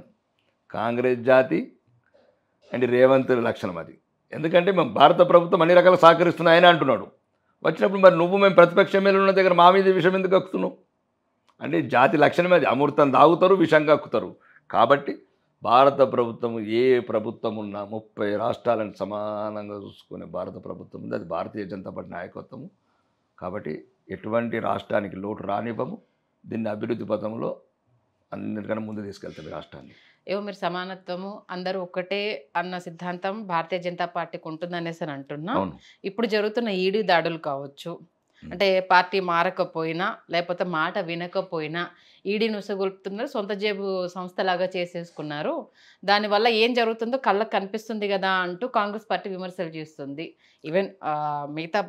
కాంగ్రెస్ జాతి అండ్ రేవంత్ లక్షణం అది ఎందుకంటే మేము భారత ప్రభుత్వం అన్ని రకాల సహకరిస్తున్నాయని అంటున్నాడు వచ్చినప్పుడు మరి నువ్వు మేము ప్రతిపక్ష ఎమ్మెల్యేలు ఉన్న దగ్గర మా మీద విషయం ఎందుకు కక్కుతున్నావు అంటే జాతి లక్షణమే అది అమృతం తాగుతారు విషం కక్కుతారు కాబట్టి భారత ప్రభుత్వం ఏ ప్రభుత్వం ఉన్నా ముప్పై రాష్ట్రాలను సమానంగా చూసుకునే భారత ప్రభుత్వం ఉంది అది భారతీయ జనతా పార్టీ నాయకత్వము కాబట్టి ఎటువంటి రాష్ట్రానికి లోటు రానివ్వము దీన్ని అభివృద్ధి పథంలో అందరికన్నా ముందు తీసుకెళ్తాం రాష్ట్రాన్ని ఏవో మీరు సమానత్వము అందరూ ఒక్కటే అన్న సిద్ధాంతం భారతీయ జనతా పార్టీకి ఉంటుందనేసి అని అంటున్నా ఇప్పుడు జరుగుతున్న ఈడీ దాడులు కావచ్చు అంటే పార్టీ మారకపోయినా లేకపోతే మాట వినకపోయినా ఈడీ నుసగొల్పుతున్నారు సొంత జేబు సంస్థలాగా చేసేసుకున్నారు దానివల్ల ఏం జరుగుతుందో కళ్ళకు కనిపిస్తుంది కదా అంటూ కాంగ్రెస్ పార్టీ విమర్శలు చేస్తుంది ఈవెన్ మిగతా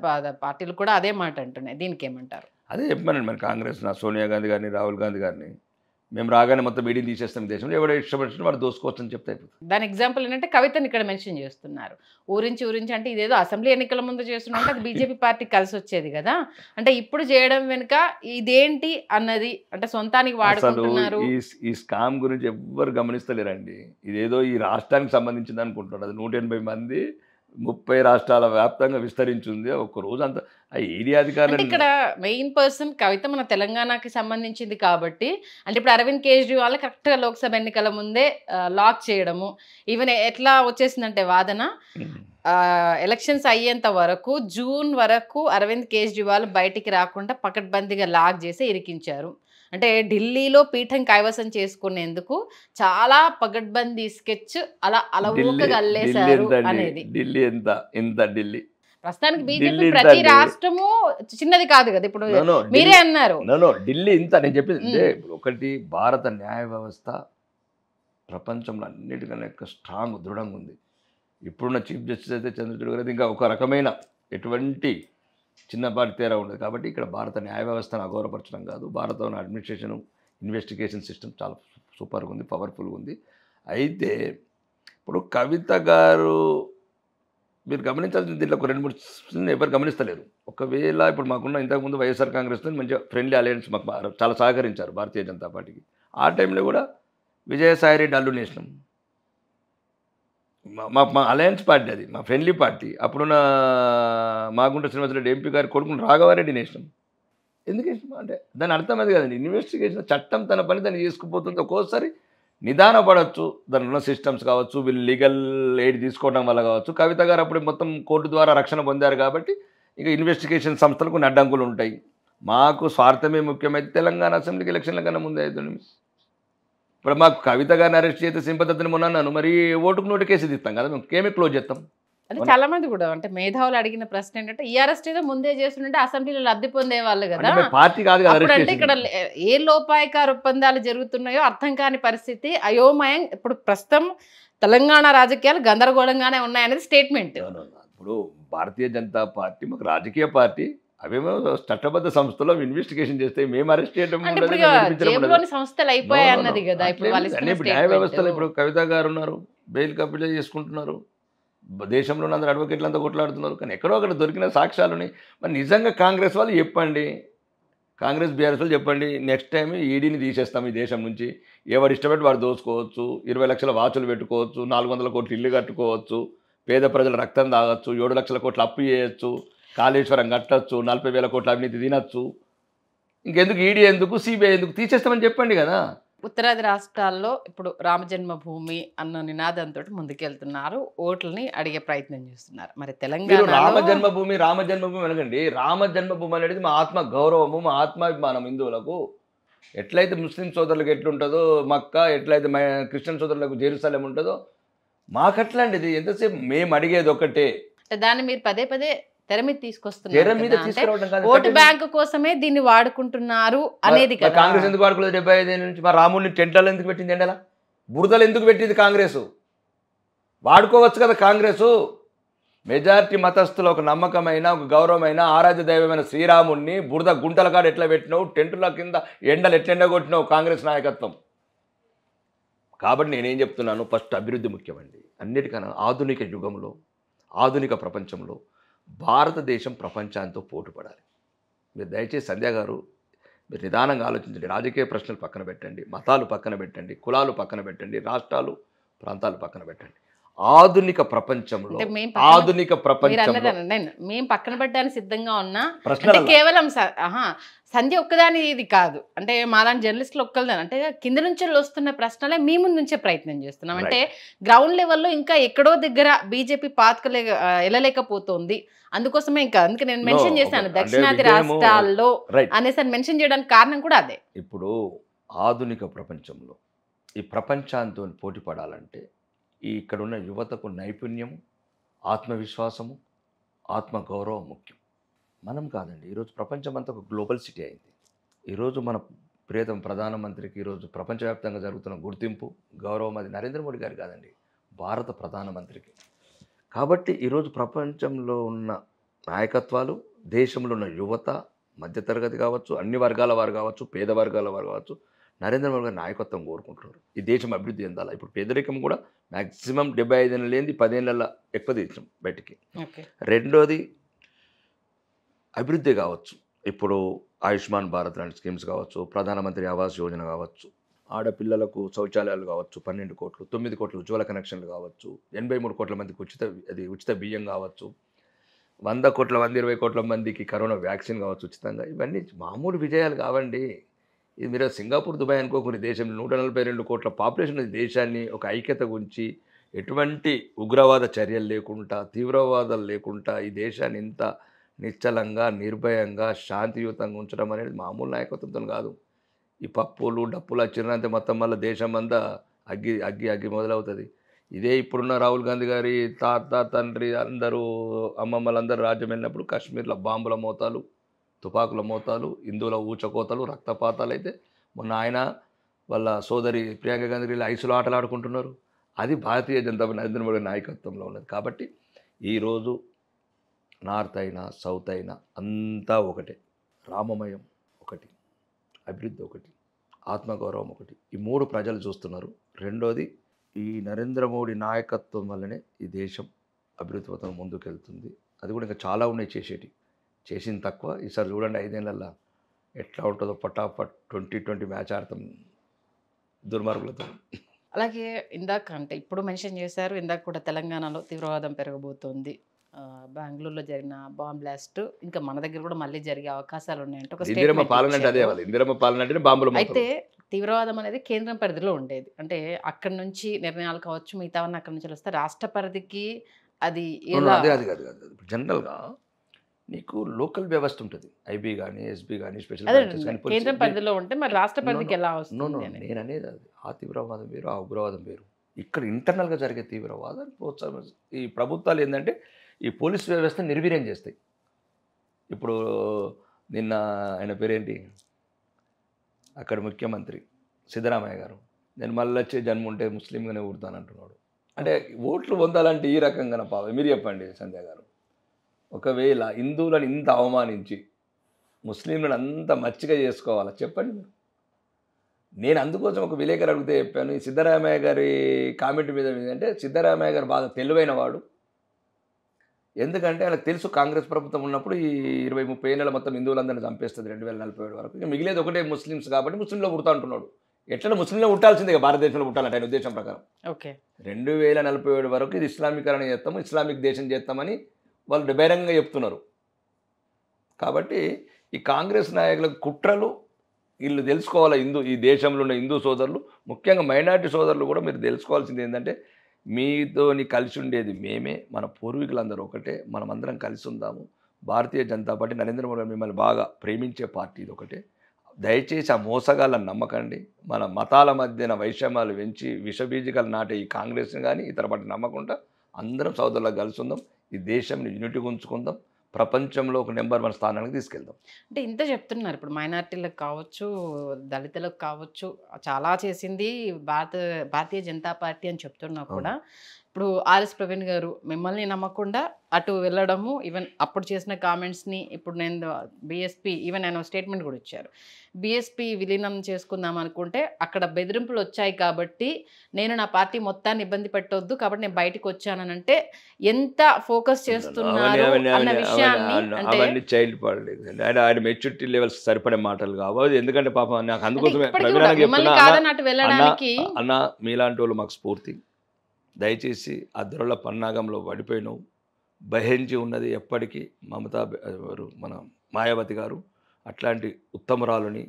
పార్టీలు కూడా అదే మాట అంటున్నాయి దీనికి ఏమంటారు అదే చెప్పానండి మరి కాంగ్రెస్ సోనియా గాంధీ గారిని రాహుల్ గాంధీ గారిని మేము రాగానే మొత్తం మీడియం తీసేస్తాం దేశంలో ఎవడో ఇష్టపడిన వాడు అని చెప్తే దాని ఎగ్జాంపుల్ ఏంటంటే కవితను ఇక్కడ మెన్షన్ చేస్తున్నారు ఊరించి ఊరించి అంటే ఇదేదో అసెంబ్లీ ఎన్నికల ముందు చేస్తున్నాం అది బీజేపీ పార్టీ కలిసి వచ్చేది కదా అంటే ఇప్పుడు చేయడం వెనుక ఇదేంటి అన్నది అంటే సొంతానికి వాడుకుంటున్నారు ఈ స్కామ్ గురించి ఎవ్వరు గమనిస్తలేరండి ఇదేదో ఈ రాష్ట్రానికి సంబంధించింది అనుకుంటున్నారు అది నూట మంది ముప్పై రాష్ట్రాల వ్యాప్తంగా విస్తరించింది ఒక్క రోజు అంత ఇక్కడ మెయిన్ పర్సన్ కవిత మన తెలంగాణకి సంబంధించింది కాబట్టి అంటే ఇప్పుడు అరవింద్ కేజ్రీవాల్ కరెక్ట్గా లోక్సభ ఎన్నికల ముందే లాక్ చేయడము ఈవెన్ ఎట్లా వచ్చేసిందంటే వాదన ఎలక్షన్స్ అయ్యేంత వరకు జూన్ వరకు అరవింద్ కేజ్రీవాల్ బయటికి రాకుండా పకడ్బందీగా లాక్ చేసి ఇరికించారు అంటే ఢిల్లీలో పీఠం కైవసం చేసుకునేందుకు చాలా పగడ్బందీ స్కెచ్ అలా అలవోకగా అల్లేశారు అనేది ఢిల్లీ ఎంత ఎంత ఢిల్లీ ప్రస్తుతానికి బీజేపీ ప్రతి రాష్ట్రము చిన్నది కాదు కదా ఇప్పుడు మీరే అన్నారు ఢిల్లీ ఇంత నేను చెప్పింది ఒకటి భారత న్యాయ వ్యవస్థ ప్రపంచంలో అన్నిటికన్నా ఎక్కువ స్ట్రాంగ్ దృఢంగా ఉంది ఇప్పుడున్న చీఫ్ జస్టిస్ అయితే చంద్రచూడ్ గారు ఇంకా ఒక రకమైన ఎటువంటి చిన్నపాటి తేరా ఉండదు కాబట్టి ఇక్కడ భారత న్యాయ వ్యవస్థను అగౌరవపరచడం కాదు భారత అడ్మినిస్ట్రేషన్ ఇన్వెస్టిగేషన్ సిస్టమ్ చాలా సూపర్గా ఉంది పవర్ఫుల్గా ఉంది అయితే ఇప్పుడు కవిత గారు మీరు గమనించాల్సింది దీంట్లో ఒక రెండు మూడు ఎవరు గమనిస్తలేరు ఒకవేళ ఇప్పుడు మాకున్న ఇంతకుముందు వైఎస్ఆర్ కాంగ్రెస్తో మంచి ఫ్రెండ్లీ అలయన్స్ మాకు చాలా సహకరించారు భారతీయ జనతా పార్టీకి ఆ టైంలో కూడా విజయసాయి రెడ్డి అల్లు నేషనం మా మా అలయన్స్ పార్టీ అది మా ఫ్రెండ్లీ పార్టీ అప్పుడున్న మాగుంట శ్రీనివాసరెడ్డి ఎంపీ గారి కొడుకుని రాఘవారెడ్డి నేషనం ఎందుకు అంటే దాని అర్థమైంది కదండి ఇన్వెస్టిగేషన్ చట్టం తన పని తను చేసుకుపోతుంది ఒక్కోసారి నిదానపడవచ్చు దాని రుణ సిస్టమ్స్ కావచ్చు వీళ్ళు లీగల్ ఎయిడ్ తీసుకోవడం వల్ల కావచ్చు కవిత గారు అప్పుడు మొత్తం కోర్టు ద్వారా రక్షణ పొందారు కాబట్టి ఇక ఇన్వెస్టిగేషన్ సంస్థలు కొన్ని అడ్డంకులు ఉంటాయి మాకు స్వార్థమే ముఖ్యమైతే తెలంగాణ అసెంబ్లీకి ఎలక్షన్ల కన్నా ముందే అవుతుంది మిస్ ఇప్పుడు మాకు కవిత గారిని అరెస్ట్ చేస్తే సింపతి మొన్న అన్నాను మరి ఓటుకు నోటు కేసు తీస్తాం కదా మేము కేమే క్లోజ్ చేస్తాం అంటే చాలా మంది కూడా అంటే మేధావులు అడిగిన ప్రశ్న ఏంటంటే ఈ అరెస్ట్ ఏదో ముందే చేస్తుంటే అసెంబ్లీలో లబ్ధి పొందే వాళ్ళు కదా పార్టీ కాదు అంటే ఇక్కడ ఏ లోపాయకార ఒప్పందాలు జరుగుతున్నాయో అర్థం కాని పరిస్థితి అయోమయం ఇప్పుడు ప్రస్తుతం తెలంగాణ రాజకీయాలు గందరగోళంగానే ఉన్నాయనేది స్టేట్మెంట్ ఇప్పుడు భారతీయ జనతా పార్టీ మాకు రాజకీయ పార్టీ అవేమో చట్టబద్ధ సంస్థలో ఇన్వెస్టిగేషన్ చేస్తే మేము అరెస్ట్ చేయడం సంస్థలు అయిపోయాయి అన్నది కదా ఇప్పుడు న్యాయ ఇప్పుడు కవిత గారు ఉన్నారు బెయిల్ కబ్జా చేసుకుంటున్నారు దేశంలో అందరు అడ్వకేట్లు అంతా కొట్లాడుతున్నారు కానీ ఎక్కడో అక్కడ దొరికిన సాక్ష్యాలని మరి నిజంగా కాంగ్రెస్ వాళ్ళు చెప్పండి కాంగ్రెస్ బీఆర్ఎస్ వాళ్ళు చెప్పండి నెక్స్ట్ టైం ఈడీని తీసేస్తాం ఈ దేశం నుంచి ఎవరు ఇష్టపడి వాడు దోసుకోవచ్చు ఇరవై లక్షల వాచులు పెట్టుకోవచ్చు నాలుగు వందల కోట్లు ఇల్లు కట్టుకోవచ్చు పేద ప్రజల రక్తం తాగొచ్చు ఏడు లక్షల కోట్లు అప్పు చేయొచ్చు కాళేశ్వరం కట్టచ్చు నలభై వేల కోట్ల అవినీతి తినచ్చు ఇంకెందుకు ఈడీ e ఎందుకు సిబిఐ ఎందుకు తీసేస్తామని చెప్పండి కదా ఉత్తరాది రాష్ట్రాల్లో ఇప్పుడు రామజన్మభూమి అన్న నినాదంతో ముందుకెళ్తున్నారు ఓట్లని అడిగే ప్రయత్నం చేస్తున్నారు మరి తెలంగాణ రామ జన్మభూమి రామ జన్మభూమి అనగండి రామ జన్మభూమి అనేది మా ఆత్మ గౌరవము మా ఆత్మాభిమానం హిందువులకు ఎట్లయితే ముస్లిం సోదరులకు ఎట్లుంటుందో మక్క ఎట్లయితే క్రిస్టియన్ సోదరులకు జేరుసలం ఉంటుందో మాకట్లాంటిది ఎంతసేపు మేము అడిగేది ఒకటే దాన్ని మీరు పదే పదే తెర మీద తీసుకొస్తున్నారు ఓటు బ్యాంక్ కోసమే దీన్ని వాడుకుంటున్నారు అనేది కాంగ్రెస్ ఎందుకు వాడుకోలేదు డెబ్బై ఐదు నుంచి మా రాముడిని టెంట్లలో ఎందుకు పెట్టింది ఎండలా బురదలు ఎందుకు పెట్టింది కాంగ్రెస్ వాడుకోవచ్చు కదా కాంగ్రెస్ మెజార్టీ మతస్థుల ఒక నమ్మకమైన ఒక గౌరవమైన ఆరాధ్య దైవమైన శ్రీరాముణ్ణి బురద గుంటల కాడ ఎట్లా పెట్టినావు టెంటుల కింద ఎండలు ఎట్లెండగొట్టినావు కాంగ్రెస్ నాయకత్వం కాబట్టి నేనేం చెప్తున్నాను ఫస్ట్ అభివృద్ధి ముఖ్యమండి అన్నిటికన్నా ఆధునిక యుగంలో ఆధునిక ప్రపంచంలో భారతదేశం ప్రపంచాంతో పోటుపడాలి మీరు దయచేసి సంధ్య గారు మీరు నిదానంగా ఆలోచించండి రాజకీయ ప్రశ్నలు పక్కన పెట్టండి మతాలు పక్కన పెట్టండి కులాలు పక్కన పెట్టండి రాష్ట్రాలు ప్రాంతాలు పక్కన పెట్టండి ఆధునిక ప్రపంచంలో ఆధునిక ప్రపంచం మేము పక్కన పెట్టడానికి సిద్ధంగా ఉన్నా అంటే కేవలం సంధ్య ఒక్కదాని ఇది కాదు అంటే మాలాంటి జర్నలిస్టులు ఒక్కదాని అంటే కింద నుంచి వస్తున్న ప్రశ్నలే మీ ముందు నుంచే ప్రయత్నం చేస్తున్నాం అంటే గ్రౌండ్ లెవెల్లో ఇంకా ఎక్కడో దగ్గర బీజేపీ పాతకలే వెళ్ళలేకపోతుంది అందుకోసమే ఇంకా అందుకే నేను మెన్షన్ చేశాను దక్షిణాది రాష్ట్రాల్లో అనేసి మెన్షన్ చేయడానికి కారణం కూడా అదే ఇప్పుడు ఆధునిక ప్రపంచంలో ఈ ప్రపంచాంతో పోటీ పడాలంటే ఈ ఇక్కడున్న యువతకు నైపుణ్యము ఆత్మవిశ్వాసము ఆత్మగౌరవం ముఖ్యం మనం కాదండి ఈరోజు ప్రపంచం అంతా ఒక గ్లోబల్ సిటీ అయింది ఈరోజు మన ప్రియతమ ప్రధానమంత్రికి ఈరోజు ప్రపంచవ్యాప్తంగా జరుగుతున్న గుర్తింపు గౌరవం అది నరేంద్ర మోడీ గారు కాదండి భారత ప్రధానమంత్రికి కాబట్టి ఈరోజు ప్రపంచంలో ఉన్న నాయకత్వాలు దేశంలో ఉన్న యువత మధ్యతరగతి కావచ్చు అన్ని వర్గాల వారు కావచ్చు పేద వర్గాల వారు కావచ్చు నరేంద్ర మోడీ గారు నాయకత్వం కోరుకుంటున్నారు ఈ దేశం అభివృద్ధి చెందాలి ఇప్పుడు పేదరికం కూడా మ్యాక్సిమం డెబ్బై ఐదు నెలలు లేని పదేళ్ళ ఎక్కువ తీసినాం బయటికి రెండోది అభివృద్ధి కావచ్చు ఇప్పుడు ఆయుష్మాన్ భారత్ లాంటి స్కీమ్స్ కావచ్చు ప్రధానమంత్రి ఆవాస్ యోజన కావచ్చు ఆడపిల్లలకు శౌచాలయాలు కావచ్చు పన్నెండు కోట్లు తొమ్మిది కోట్లు ఉజ్వల కనెక్షన్లు కావచ్చు ఎనభై మూడు కోట్ల మందికి ఉచిత అది ఉచిత బియ్యం కావచ్చు వంద కోట్ల మంది ఇరవై కోట్ల మందికి కరోనా వ్యాక్సిన్ కావచ్చు ఉచితంగా ఇవన్నీ మామూలు విజయాలు కావండి ఇది మీరు సింగపూర్ దుబాయ్ అనుకో కొన్ని దేశం నూట నలభై రెండు కోట్ల పాపులేషన్ దేశాన్ని ఒక ఐక్యత గురించి ఎటువంటి ఉగ్రవాద చర్యలు లేకుండా తీవ్రవాదాలు లేకుండా ఈ దేశాన్ని ఇంత నిశ్చలంగా నిర్భయంగా శాంతియుతంగా ఉంచడం అనేది మామూలు నాయకత్వంతో కాదు ఈ పప్పులు డప్పులు వచ్చినంత మొత్తం వల్ల దేశం అంతా అగ్గి అగ్గి అగ్గి మొదలవుతుంది ఇదే ఇప్పుడున్న రాహుల్ గాంధీ గారి తాత తండ్రి అందరూ అమ్మమ్మలందరూ రాజ్యం వెళ్ళినప్పుడు కాశ్మీర్లో బాంబుల మోతాలు తుపాకుల మోతాలు హిందువుల ఊచకోతలు రక్తపాతాలు అయితే మొన్న ఆయన వాళ్ళ సోదరి ప్రియాంక గాంధీ ఐసులు ఆటలు ఆడుకుంటున్నారు అది భారతీయ జనతా నరేంద్ర మోడీ నాయకత్వంలో ఉన్నది కాబట్టి ఈరోజు నార్త్ అయినా సౌత్ అయినా అంతా ఒకటే రామమయం ఒకటి అభివృద్ధి ఒకటి ఆత్మగౌరవం ఒకటి ఈ మూడు ప్రజలు చూస్తున్నారు రెండోది ఈ నరేంద్ర మోడీ నాయకత్వం వల్లనే ఈ దేశం అభివృద్ధి పథకం ముందుకెళ్తుంది అది కూడా ఇంకా చాలా ఉన్నాయి చేసేటి చేసింది తక్కువ ఈసారి చూడండి ఐదేళ్ళల్లో ఎట్లా ఉంటుందో పటాపట్ ట్వంటీ ట్వంటీ మ్యాచ్ ఆడతాం దుర్మార్గులతో అలాగే ఇందాక అంటే ఇప్పుడు మెన్షన్ చేశారు ఇందాక కూడా తెలంగాణలో తీవ్రవాదం పెరగబోతోంది బెంగళూరులో జరిగిన బాంబ్ బ్లాస్ట్ ఇంకా మన దగ్గర కూడా మళ్ళీ జరిగే అవకాశాలు ఉన్నాయంటే అంటే అయితే తీవ్రవాదం అనేది కేంద్రం పరిధిలో ఉండేది అంటే అక్కడి నుంచి నిర్ణయాలు కావచ్చు మిగతా అక్కడ నుంచి వస్తే రాష్ట్ర పరిధికి అది జనరల్గా నీకు లోకల్ వ్యవస్థ ఉంటుంది ఐబీ కానీ ఎస్బీ కానీ స్పెషల్ నేను అనేది ఆ తీవ్రవాదం వేరు ఆ ఉగ్రవాదం వేరు ఇక్కడ ఇంటర్నల్గా జరిగే తీవ్రవాదం ప్రోత్సాహం ఈ ప్రభుత్వాలు ఏంటంటే ఈ పోలీస్ వ్యవస్థ నిర్వీర్యం చేస్తాయి ఇప్పుడు నిన్న ఆయన పేరేంటి అక్కడ ముఖ్యమంత్రి సిద్ధరామయ్య గారు నేను మళ్ళీ వచ్చే జన్మ ఉంటే ముస్లింగానే ఊడతానంటున్నాడు అంటే ఓట్లు పొందాలంటే ఈ రకంగా పావే మీరు చెప్పండి సంధ్య గారు ఒకవేళ హిందువులను ఇంత అవమానించి ముస్లింలను అంత మచ్చిక చేసుకోవాలా చెప్పండి మీరు నేను అందుకోసం ఒక విలేకరు అడిగితే చెప్పాను ఈ సిద్ధరామయ్య గారి కామెంట్ మీద ఏంటంటే సిద్ధరామయ్య గారు బాగా తెలివైన వాడు ఎందుకంటే ఆయనకు తెలుసు కాంగ్రెస్ ప్రభుత్వం ఉన్నప్పుడు ఈ ఇరవై ముప్పై ఏళ్ళ మొత్తం హిందువులందరినీ చంపేస్తుంది రెండు వేల నలభై ఏడు వరకు మిగిలేదు ఒకటే ముస్లిమ్స్ కాబట్టి ముస్లింలో పుడతా అంటున్నాడు ఎట్లా ముస్లింలో ఉట్టాల్సిందే భారతదేశంలో ఉట్టాలంటే ఆయన ఉద్దేశం ప్రకారం ఓకే రెండు వేల నలభై ఏడు వరకు ఇది ఇస్లామీకరణ చేస్తాము ఇస్లామిక్ దేశం చేస్తామని వాళ్ళు బహిరంగంగా చెప్తున్నారు కాబట్టి ఈ కాంగ్రెస్ నాయకుల కుట్రలు వీళ్ళు తెలుసుకోవాలి హిందూ ఈ దేశంలో ఉన్న హిందూ సోదరులు ముఖ్యంగా మైనార్టీ సోదరులు కూడా మీరు తెలుసుకోవాల్సింది ఏంటంటే మీతోని కలిసి ఉండేది మేమే మన పూర్వీకులందరూ ఒకటే మనమందరం కలిసి ఉందాము భారతీయ జనతా పార్టీ నరేంద్ర మోడీ మిమ్మల్ని బాగా ప్రేమించే పార్టీ ఇది ఒకటే దయచేసి ఆ మోసగాళ్ళని నమ్మకండి మన మతాల మధ్యన వైషమ్యాలు పెంచి విషబీజికలు నాటే ఈ కాంగ్రెస్ని కానీ ఇతర పార్టీ నమ్మకుండా అందరం సోదరులకు కలిసి ఉందాం ఈ దేశం యూనిటీ ఉంచుకుందాం ప్రపంచంలో ఒక నెంబర్ వన్ స్థానానికి తీసుకెళ్దాం అంటే ఇంత చెప్తున్నారు ఇప్పుడు మైనార్టీలకు కావచ్చు దళితులకు కావచ్చు చాలా చేసింది భారత భారతీయ జనతా పార్టీ అని చెప్తున్నా కూడా ఇప్పుడు ఆర్ఎస్ ప్రవీణ్ గారు మిమ్మల్ని నమ్మకుండా అటు వెళ్ళడము ఈవెన్ అప్పుడు చేసిన కామెంట్స్ని ఇప్పుడు నేను బీఎస్పీ ఈవెన్ ఆయన స్టేట్మెంట్ కూడా ఇచ్చారు బీఎస్పీ విలీనం చేసుకుందాం అనుకుంటే అక్కడ బెదిరింపులు వచ్చాయి కాబట్టి నేను నా పార్టీ మొత్తాన్ని ఇబ్బంది పెట్టవద్దు కాబట్టి నేను బయటకు వచ్చానంటే ఎంత ఫోకస్ చేస్తున్నారు చైల్డ్ పాడలేదు ఆయన మెచ్యూరిటీ లెవెల్స్ సరిపడే మాటలు కావాలి ఎందుకంటే పాపం నాకు అందుకోసమే అన్న మీలాంటి వాళ్ళు మాకు స్ఫూర్తి దయచేసి ఆ దొరల పన్నాగంలో పడిపోయినావు బహిరించి ఉన్నది ఎప్పటికీ మమతా మన మాయావతి గారు అట్లాంటి ఉత్తమరాలుని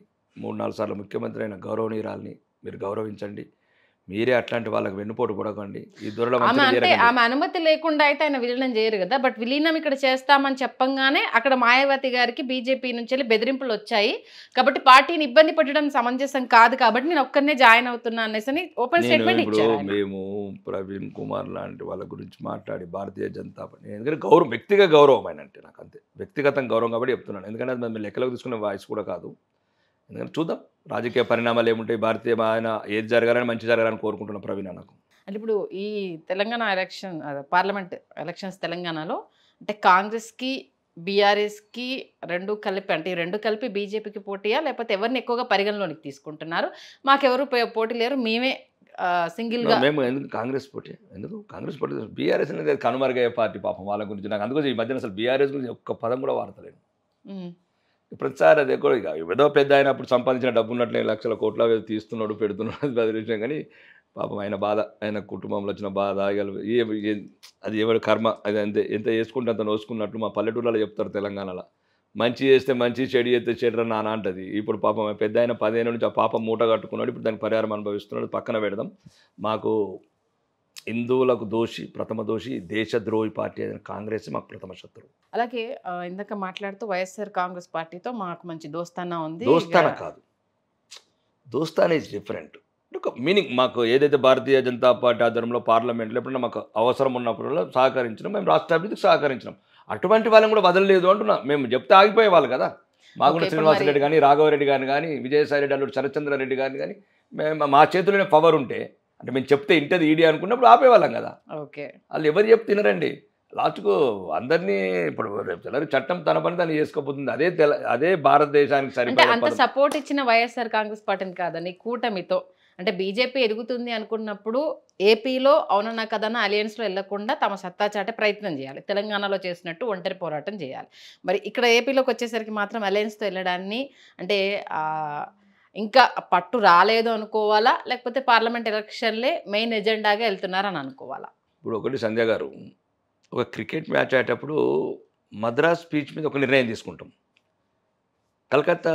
మూడు నాలుగు సార్లు ముఖ్యమంత్రి అయిన గౌరవనీయురాలని మీరు గౌరవించండి మీరే అట్లాంటి వాళ్ళకి వెన్నుపోటు పొడకండి ఈ అంటే ఆమె అనుమతి లేకుండా అయితే ఆయన విలీనం చేయరు కదా బట్ విలీనం ఇక్కడ చేస్తామని చెప్పంగానే అక్కడ మాయావతి గారికి బీజేపీ నుంచి బెదిరింపులు వచ్చాయి కాబట్టి పార్టీని ఇబ్బంది పెట్టడం సమంజసం కాదు కాబట్టి నేను ఒక్కరినే జాయిన్ అవుతున్నా అనేసి ఓపెన్ స్టేట్మెంట్ ఇచ్చారు మేము ప్రవీణ్ కుమార్ లాంటి వాళ్ళ గురించి మాట్లాడి భారతీయ జనతా పార్టీ ఎందుకంటే గౌరవం వ్యక్తిగత గౌరవం ఆయన అంటే నాకు అంతే వ్యక్తిగతం గౌరవం కాబట్టి చెప్తున్నాను ఎందుకంటే అది లెక్కలకు తీసుకునే వాయిస్ కూడా కాదు ఎందుకంటే చూద్దాం రాజకీయ పరిణామాలు ఏముంటాయి భారతీయ ఆయన ఏది జరగాలని మంచి జరగాలని కోరుకుంటున్న ప్రవీణ నాకు అంటే ఇప్పుడు ఈ తెలంగాణ ఎలక్షన్ పార్లమెంట్ ఎలక్షన్స్ తెలంగాణలో అంటే కాంగ్రెస్కి బీఆర్ఎస్కి రెండు కలిపి అంటే ఈ రెండు కలిపి బీజేపీకి పోటీయా లేకపోతే ఎవరిని ఎక్కువగా పరిగణలోనికి తీసుకుంటున్నారు మాకెవరు పోటీ లేరు మేమే సింగిల్గా మేము ఎందుకు కాంగ్రెస్ పోటీ ఎందుకు కాంగ్రెస్ పోటీ బీఆర్ఎస్ అనేది కనుమరుగయ్యే పార్టీ పాపం వాళ్ళ గురించి నాకు అందుకోసం ఈ మధ్యన అసలు బీఆర్ఎస్ గురించి ఒక్క పదం కూడా వాడతలేదు ప్రతిసారి అది ఎక్కువ ఇక ఏదో పెద్ద ఆయన అప్పుడు సంపాదించిన డబ్బు ఉన్నట్లు లక్షల కోట్ల తీస్తున్నాడు పెడుతున్నాడు అది విషయం కానీ పాపం ఆయన బాధ ఆయన కుటుంబంలో వచ్చిన బాధ అది ఎవరి కర్మ అది ఎంత ఎంత వేసుకుంటే అంత నోసుకున్నట్లు మా పల్లెటూళ్ళలో చెప్తారు తెలంగాణలో మంచి చేస్తే మంచి చెడు చేస్తే చెడు నాన్న అంటది ఇప్పుడు పాపం పెద్ద ఆయన పదిహేను నుంచి ఆ పాపం మూట కట్టుకున్నాడు ఇప్పుడు దానికి పరిహారం అనుభవిస్తున్నాడు పక్కన పెడదాం మాకు హిందువులకు దోషి ప్రథమ దోషి దేశద్రోహి పార్టీ అయిన కాంగ్రెస్ మాకు ప్రథమ శత్రువు అలాగే ఇందాక మాట్లాడుతూ వైఎస్ఆర్ కాంగ్రెస్ పార్టీతో మాకు మంచి దోస్తానా ఉంది దోస్తానా కాదు దోస్తానా ఈజ్ డిఫరెంట్ ఒక మీనింగ్ మాకు ఏదైతే భారతీయ జనతా పార్టీ ఆధ్వర్యంలో పార్లమెంట్లో ఎప్పుడైనా మాకు అవసరం ఉన్నప్పుడు సహకరించడం మేము రాష్ట్ర అభివృద్ధికి సహకరించినాం అటువంటి వాళ్ళని కూడా వదలలేదు అంటున్నా మేము చెప్తే ఆగిపోయే వాళ్ళు కదా మాగుండ శ్రీనివాసరెడ్డి కానీ రాఘవరెడ్డి గారిని కానీ విజయసాయి రెడ్డి అల్లుడు శరత్చంద్రారెడ్డి గారిని కానీ మేము మా చేతిలోనే పవర్ ఉంటే అంటే మేము చెప్తే ఇంటది ఈడీ అనుకున్నప్పుడు ఆపేవాళ్ళం కదా ఓకే వాళ్ళు ఎవరు చెప్తే తినరండి లాస్ట్కు అందరినీ ఇప్పుడు రేపు చట్టం తన పని తను చేసుకోబోతుంది అదే తెల అదే భారతదేశానికి సరిపోయింది అంత సపోర్ట్ ఇచ్చిన వైఎస్ఆర్ కాంగ్రెస్ పార్టీని కాదని కూటమితో అంటే బీజేపీ ఎదుగుతుంది అనుకున్నప్పుడు ఏపీలో అవునన్నా కథన అలయన్స్లో వెళ్లకుండా తమ సత్తా చాటే ప్రయత్నం చేయాలి తెలంగాణలో చేసినట్టు ఒంటరి పోరాటం చేయాలి మరి ఇక్కడ ఏపీలోకి వచ్చేసరికి మాత్రం అలయన్స్తో వెళ్ళడాన్ని అంటే ఇంకా పట్టు రాలేదు అనుకోవాలా లేకపోతే పార్లమెంట్ ఎలక్షన్లే మెయిన్ ఎజెండాగా వెళ్తున్నారని అనుకోవాలా ఇప్పుడు ఒకటి సంధ్య గారు ఒక క్రికెట్ మ్యాచ్ ఆడేటప్పుడు మద్రాస్ పీచ్ మీద ఒక నిర్ణయం తీసుకుంటాం కలకత్తా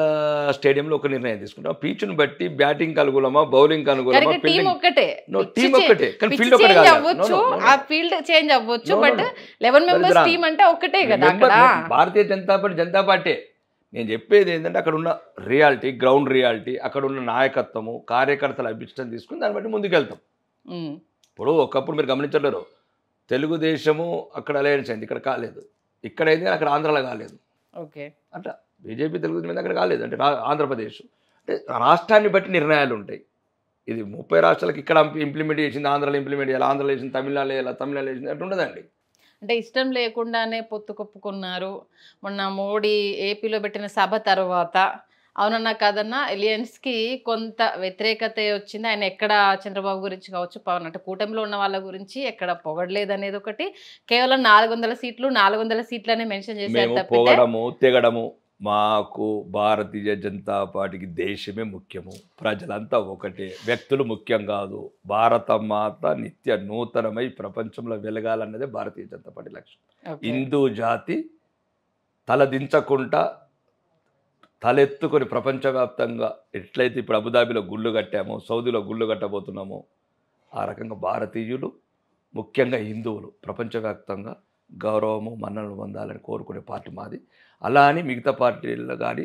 స్టేడియంలో ఒక నిర్ణయం తీసుకుంటాం పీచ్ను బట్టి బ్యాటింగ్ అనుకూలమా బౌలింగ్ అనుకూలమా ఒక్కటే ఒక్కటే కానీ ఫీల్డ్ ఒకటి అవ్వచ్చు ఆ ఫీల్డ్ చేంజ్ అవ్వచ్చు బట్ లెవెన్ మెంబర్స్ టీమ్ అంటే ఒకటే కదా భారతీయ జనతా పార్టీ జనతా పార్టీ నేను చెప్పేది ఏంటంటే అక్కడ ఉన్న రియాలిటీ గ్రౌండ్ రియాలిటీ అక్కడ ఉన్న నాయకత్వము కార్యకర్తల అభిష్టం తీసుకుని దాన్ని బట్టి ముందుకెళ్తాం ఇప్పుడు ఒకప్పుడు మీరు గమనించలేరు తెలుగుదేశము అక్కడ అలయన్స్ అయింది ఇక్కడ కాలేదు ఇక్కడ అయింది అక్కడ ఆంధ్రాలో కాలేదు ఓకే అట్లా బీజేపీ తెలుగుదేశం అక్కడ కాలేదు అంటే ఆంధ్రప్రదేశ్ అంటే రాష్ట్రాన్ని బట్టి నిర్ణయాలు ఉంటాయి ఇది ముప్పై రాష్ట్రాలకు ఇక్కడ ఇంప్లిమెంట్ చేసింది ఆంధ్రాలో ఇంప్లిమెంట్ చేయాలి ఆంధ్రాలో చేసింది తమిళనాడు వేయాలి తమిళనాడు చేసింది అంటే ఉండదండి అంటే ఇష్టం లేకుండానే పొత్తు కప్పుకున్నారు మొన్న మోడీ ఏపీలో పెట్టిన సభ తర్వాత అవునన్నా కాదన్నా ఎలియన్స్కి కొంత వ్యతిరేకత వచ్చింది ఆయన ఎక్కడ చంద్రబాబు గురించి కావచ్చు పవన్ అంటే కూటమిలో ఉన్న వాళ్ళ గురించి ఎక్కడ పొగడలేదు అనేది ఒకటి కేవలం నాలుగు సీట్లు నాలుగు సీట్లు అనే మెన్షన్ చేశారు పొగడము తెగడము మాకు భారతీయ జనతా పార్టీకి దేశమే ముఖ్యము ప్రజలంతా ఒకటే వ్యక్తులు ముఖ్యం కాదు భారత మాత నిత్య నూతనమై ప్రపంచంలో వెలగాలన్నదే భారతీయ జనతా పార్టీ లక్ష్యం హిందూ జాతి తలదించకుండా తలెత్తుకొని ప్రపంచవ్యాప్తంగా ఎట్లయితే ఇప్పుడు అబుదాబిలో గుళ్ళు కట్టామో సౌదీలో గుళ్ళు కట్టబోతున్నామో ఆ రకంగా భారతీయులు ముఖ్యంగా హిందువులు ప్రపంచవ్యాప్తంగా గౌరవము మన్నలు పొందాలని కోరుకునే పార్టీ మాది అలా అని మిగతా పార్టీల్లో కానీ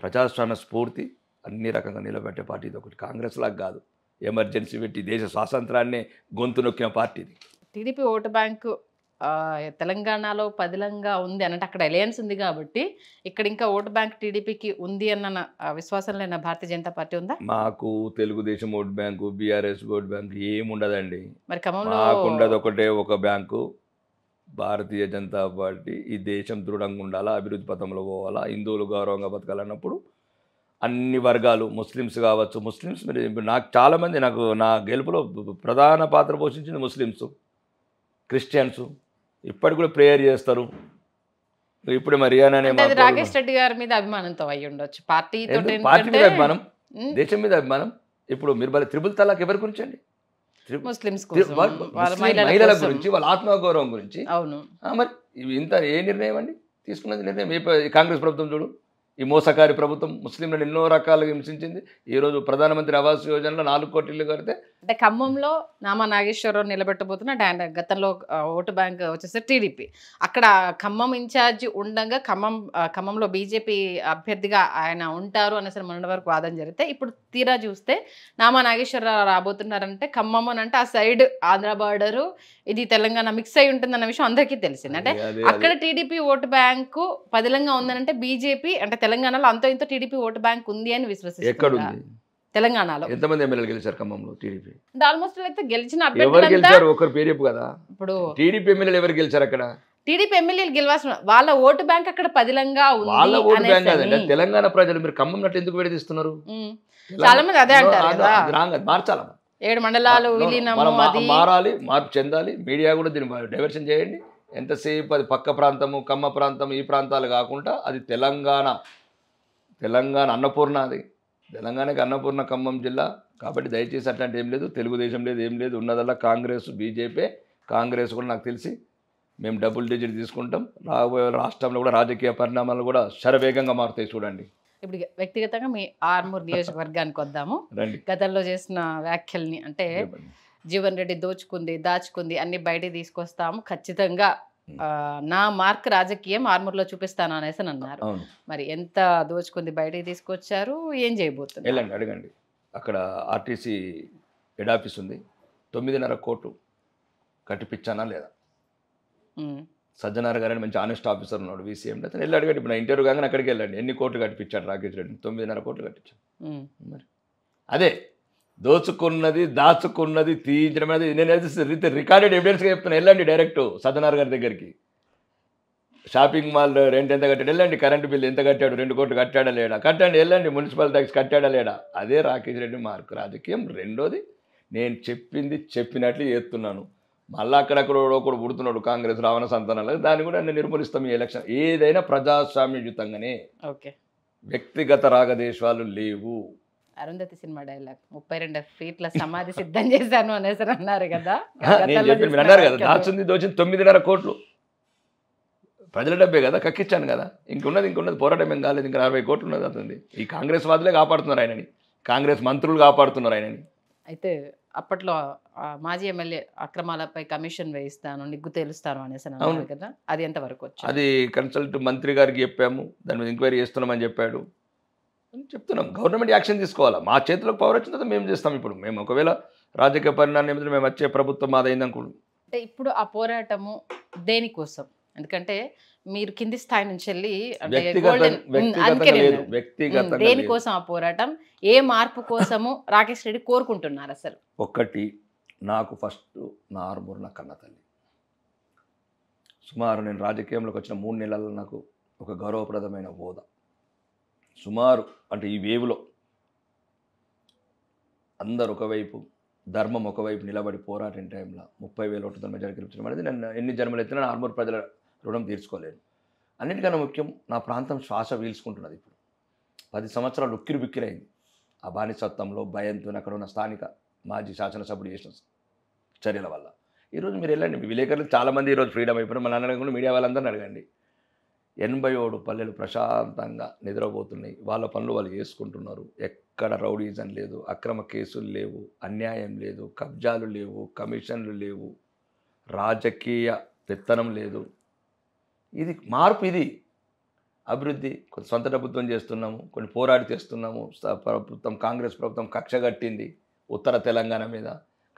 ప్రజాస్వామ్య స్ఫూర్తి అన్ని రకంగా నిలబెట్టే పార్టీ ఇది ఒకటి కాంగ్రెస్ లాగా కాదు ఎమర్జెన్సీ పెట్టి దేశ స్వాతంత్రాన్ని గొంతు నొక్కిన పార్టీది టీడీపీ ఓటు బ్యాంకు తెలంగాణలో పదిలంగా ఉంది అన్నట్టు అక్కడ అలయన్స్ ఉంది కాబట్టి ఇక్కడ ఇంకా ఓటు బ్యాంక్ టీడీపీకి ఉంది అన్న విశ్వాసంలో భారతీయ జనతా పార్టీ ఉందా మాకు Telugu Desam vote bank BRS vote bank ఏముండదండి మరి ఖమ్మంలో ఉండదు ఒకటే ఒక బ్యాంకు భారతీయ జనతా పార్టీ ఈ దేశం దృఢంగా ఉండాలా అభివృద్ధి పథంలో పోవాలా హిందువులు గౌరవంగా బతకాలన్నప్పుడు అన్ని వర్గాలు ముస్లిమ్స్ కావచ్చు ముస్లిమ్స్ మీరు నాకు చాలామంది నాకు నా గెలుపులో ప్రధాన పాత్ర పోషించింది ముస్లిమ్స్ క్రిస్టియన్స్ ఇప్పటికి కూడా ప్రేయర్ చేస్తారు ఇప్పుడు మరి రాకేష్ రెడ్డి గారి మీద అభిమానంతో అయ్యి ఉండొచ్చు పార్టీ పార్టీ మీద అభిమానం దేశం మీద అభిమానం ఇప్పుడు మీరు మళ్ళీ త్రిబుల్ తలాక్ ఎవరి గురించి అండి మహిళల గురించి వాళ్ళ ఆత్మగౌరవం గురించి అవును మరి ఇంత ఏ నిర్ణయం అండి తీసుకున్నది నిర్ణయం కాంగ్రెస్ ప్రభుత్వం చూడు ఈ మోసకారి ప్రభుత్వం ముస్లింలను ఎన్నో రకాలుగా హింసించింది ఈరోజు ప్రధానమంత్రి ఆవాస్ యోజనలో నాలుగు కోట్ల ఇల్లు కడితే అంటే ఖమ్మంలో నామా నాగేశ్వరరావు నిలబెట్టబోతున్న గతంలో ఓటు బ్యాంక్ వచ్చేసి టీడీపీ అక్కడ ఖమ్మం ఇన్ఛార్జ్ ఉండగా ఖమ్మం ఖమ్మంలో బీజేపీ అభ్యర్థిగా ఆయన ఉంటారు అనేసరి మొన్న వరకు వాదన జరిగితే ఇప్పుడు తీరా చూస్తే నామా నాగేశ్వరరావు రాబోతున్నారంటే ఖమ్మం అని అంటే ఆ సైడ్ ఆంధ్ర బార్డరు ఇది తెలంగాణ మిక్స్ అయి ఉంటుందన్న విషయం అందరికీ తెలిసింది అంటే అక్కడ టీడీపీ ఓటు బ్యాంకు పదిలంగా ఉందనంటే బీజేపీ అంటే తెలంగాణలో అంతో ఇంతో టీడీపీ ఓటు బ్యాంక్ ఉంది అని విశ్వసిస్తారు తెలంగాణలో ఎంతమంది ఎమ్మెల్యేలు గెలిచారు ఖమ్మంలో టీడీపీ ఆల్మోస్ట్ అయితే గెలిచిన ఎవరు గెలిచారు ఒకరు పేరు కదా ఇప్పుడు టీడీపీ ఎమ్మెల్యేలు ఎవరు గెలిచారు అక్కడ టీడీపీ ఎమ్మెల్యేలు గెలవాల్సిన వాళ్ళ ఓటు బ్యాంక్ అక్కడ పదిలంగా ఉంది వాళ్ళ ఓటు బ్యాంక్ తెలంగాణ ప్రజలు మీరు ఖమ్మం నట్టు ఎందుకు విడదీస్తున్నారు చాలా మంది అదే అంటారు మార్చాలమ్మా ఏడు మండలాలు మారాలి మార్పు చెందాలి మీడియా కూడా దీన్ని డైవర్షన్ చేయండి ఎంతసేపు అది పక్క ప్రాంతము కమ్మ ప్రాంతం ఈ ప్రాంతాలు కాకుండా అది తెలంగాణ తెలంగాణ అన్నపూర్ణ అది తెలంగాణకి అన్నపూర్ణ ఖమ్మం జిల్లా కాబట్టి దయచేసి అట్లాంటి ఏం లేదు తెలుగుదేశం లేదు ఏం లేదు ఉన్నదల్లా కాంగ్రెస్ బీజేపీ కాంగ్రెస్ కూడా నాకు తెలిసి మేము డబుల్ డిజిట్ తీసుకుంటాం రాబోయే రాష్ట్రంలో కూడా రాజకీయ పరిణామాలు కూడా శరవేగంగా మారుతాయి చూడండి ఇప్పుడు వ్యక్తిగతంగా మీ ఆర్మూర్ నియోజకవర్గానికి వద్దాము గతంలో చేసిన వ్యాఖ్యల్ని అంటే జీవన్ రెడ్డి దోచుకుంది దాచుకుంది అన్ని బయట తీసుకొస్తాము ఖచ్చితంగా నా మార్క్ రాజకీయం ఆర్మూర్లో చూపిస్తాను అనేసి అన్నారు మరి ఎంత దోచుకుంది బయటికి తీసుకొచ్చారు ఏం చేయబోతుంది వెళ్ళండి అడగండి అక్కడ ఆర్టీసీ హెడ్ ఆఫీస్ ఉంది తొమ్మిదిన్నర కోట్లు కట్టిపించానా లేదా సజ్జనార్ గారు మంచి ఆనెస్ట్ ఆఫీసర్ ఉన్నాడు వీసీఎం అతను వెళ్ళి అడిగాడు ఇప్పుడు ఇంటర్వ్యూ కాగానే అక్కడికి వెళ్ళండి ఎన్ని కోట్లు కట్టిపించాడు రాకేష్ రెడ్డి తొమ్మిదిన్నర కోట్లు కట్టించాడు మరి అదే దోచుకున్నది దాచుకున్నది తీయించడం అనేది నేను రికార్డెడ్ ఎవిడెన్స్గా చెప్తున్నాను వెళ్ళండి డైరెక్ట్ సదనార్ గారి దగ్గరికి షాపింగ్ మాల్ రెంట్ ఎంత కట్టాడు వెళ్ళండి కరెంటు బిల్లు ఎంత కట్టాడు రెండు కోట్లు కట్టాడా లేడా కట్టండి వెళ్ళండి మున్సిపల్ ట్యాక్స్ కట్టాడా లేడా అదే రాకేష్ రెడ్డి మార్కు రాజకీయం రెండోది నేను చెప్పింది చెప్పినట్లు చేస్తున్నాను మళ్ళీ అక్కడక్కడ ఒకడు పుడుతున్నాడు కాంగ్రెస్ రావణ సంతానాలు దాన్ని కూడా నేను నిర్మూలిస్తాం ఈ ఎలక్షన్ ఏదైనా ప్రజాస్వామ్యయుతంగానే వ్యక్తిగత రాగదేశాలు లేవు అరుంధతి సినిమా డైలాగ్ ముప్పై రెండు ఫీట్ల సమాధి సిద్ధం చేశాను అనేసి అన్నారు కదా అన్నారు తొమ్మిదిన్నర కోట్లు ప్రజల డబ్బే కదా కక్కించాను కదా ఇంకున్నది ఇంకున్నది పోరాటం ఏం కాలేదు ఇంకా అరవై కోట్లు ఉన్నది అవుతుంది ఈ కాంగ్రెస్ వాదులే కాపాడుతున్నారు ఆయనని కాంగ్రెస్ మంత్రులు కాపాడుతున్నారు ఆయనని అయితే అప్పట్లో మాజీ ఎమ్మెల్యే అక్రమాలపై కమిషన్ వేయిస్తాను నిగ్గు తేలుస్తాను అనేసి అన్నారు కదా అది ఎంతవరకు అది కన్సల్ట్ మంత్రి గారికి చెప్పాము దాని మీద ఎంక్వైరీ చేస్తున్నామని చెప్పాడు అని చెప్తున్నాం గవర్నమెంట్ యాక్షన్ తీసుకోవాలా మా చేతిలో పవర్ వచ్చిన తర్వాత మేము చేస్తాం ఇప్పుడు మేము ఒకవేళ రాజకీయ పరిణామం ఏమిటంటే మేము వచ్చే ప్రభుత్వం మాదైంది అనుకుంటు అంటే ఇప్పుడు ఆ పోరాటము దేనికోసం ఎందుకంటే మీరు కింది స్థాయి నుంచి వెళ్ళి దేనికోసం ఆ పోరాటం ఏ మార్పు కోసము రాకేష్ రెడ్డి కోరుకుంటున్నారు అసలు ఒకటి నాకు ఫస్ట్ నా ఆరుమూరు నా కన్న తల్లి సుమారు నేను రాజకీయంలోకి వచ్చిన మూడు నెలల్లో నాకు ఒక గౌరవప్రదమైన హోదా సుమారు అంటే ఈ వేవ్లో అందరు ఒకవైపు ధర్మం ఒకవైపు నిలబడి పోరాటం టైంలో ముప్పై వేల ఓట్ల జరిగి గెలిపించడం అనేది నేను ఎన్ని జన్మలు ఎత్తినా ఆర్మూర్ ప్రజల రుణం తీర్చుకోలేదు అన్నిటికన్నా ముఖ్యం నా ప్రాంతం శ్వాస వీల్చుకుంటున్నది ఇప్పుడు పది సంవత్సరాలు ఉక్కిరి బిక్కిరైంది ఆ బానిసత్వంలో భయంతో అక్కడ ఉన్న స్థానిక మాజీ శాసనసభ్యుడు చేసిన చర్యల వల్ల ఈరోజు మీరు వెళ్ళండి మీ విలేకరులు చాలామంది ఈరోజు ఫ్రీడమ్ అయిపోయిన మా నాన్న మీడియా వాళ్ళందరిని అడగండి ఎనభై ఏడు పల్లెలు ప్రశాంతంగా నిద్రపోతున్నాయి వాళ్ళ పనులు వాళ్ళు చేసుకుంటున్నారు ఎక్కడ రౌడీజం లేదు అక్రమ కేసులు లేవు అన్యాయం లేదు కబ్జాలు లేవు కమిషన్లు లేవు రాజకీయ పెత్తనం లేదు ఇది మార్పు ఇది అభివృద్ధి కొన్ని సొంత ప్రభుత్వం చేస్తున్నాము కొన్ని పోరాడి తెస్తున్నాము ప్రభుత్వం కాంగ్రెస్ ప్రభుత్వం కక్ష కట్టింది ఉత్తర తెలంగాణ మీద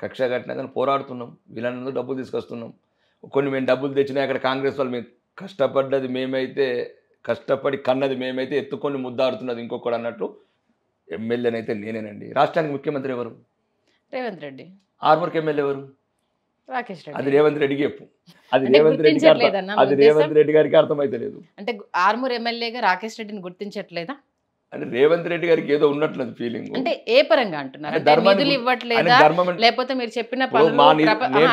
కక్ష కట్టినా కానీ పోరాడుతున్నాం వీళ్ళందరూ డబ్బులు తీసుకొస్తున్నాం కొన్ని మేము డబ్బులు తెచ్చినా అక్కడ కాంగ్రెస్ వాళ్ళు మేము కష్టపడ్డది మేమైతే కష్టపడి కన్నది మేమైతే ఎత్తుకొని ముద్దాడుతున్నది ఇంకొకడు అన్నట్టు ఎమ్మెల్యేనైతే నేనేనండి రాష్ట్రానికి ముఖ్యమంత్రి ఎవరు రేవంత్ రెడ్డి ఆర్మూర్కి ఎమ్మెల్యే ఎవరు రాకేష్ రెడ్డి అది రేవంత్ రెడ్డికి చెప్పు అది రేవంత్ రెడ్డి అది రేవంత్ రెడ్డి గారికి అర్థమైతే లేదు అంటే ఆర్మూర్ ఎమ్మెల్యేగా రాకేష్ రెడ్డిని గుర్తించట్లేదా అంటే రేవంత్ రెడ్డి గారికి ఏదో ఉన్నట్లేదు ఫీలింగ్ అంటే ఏ పరంగా అంటున్నారు ఇవ్వట్లేదా లేకపోతే మీరు చెప్పిన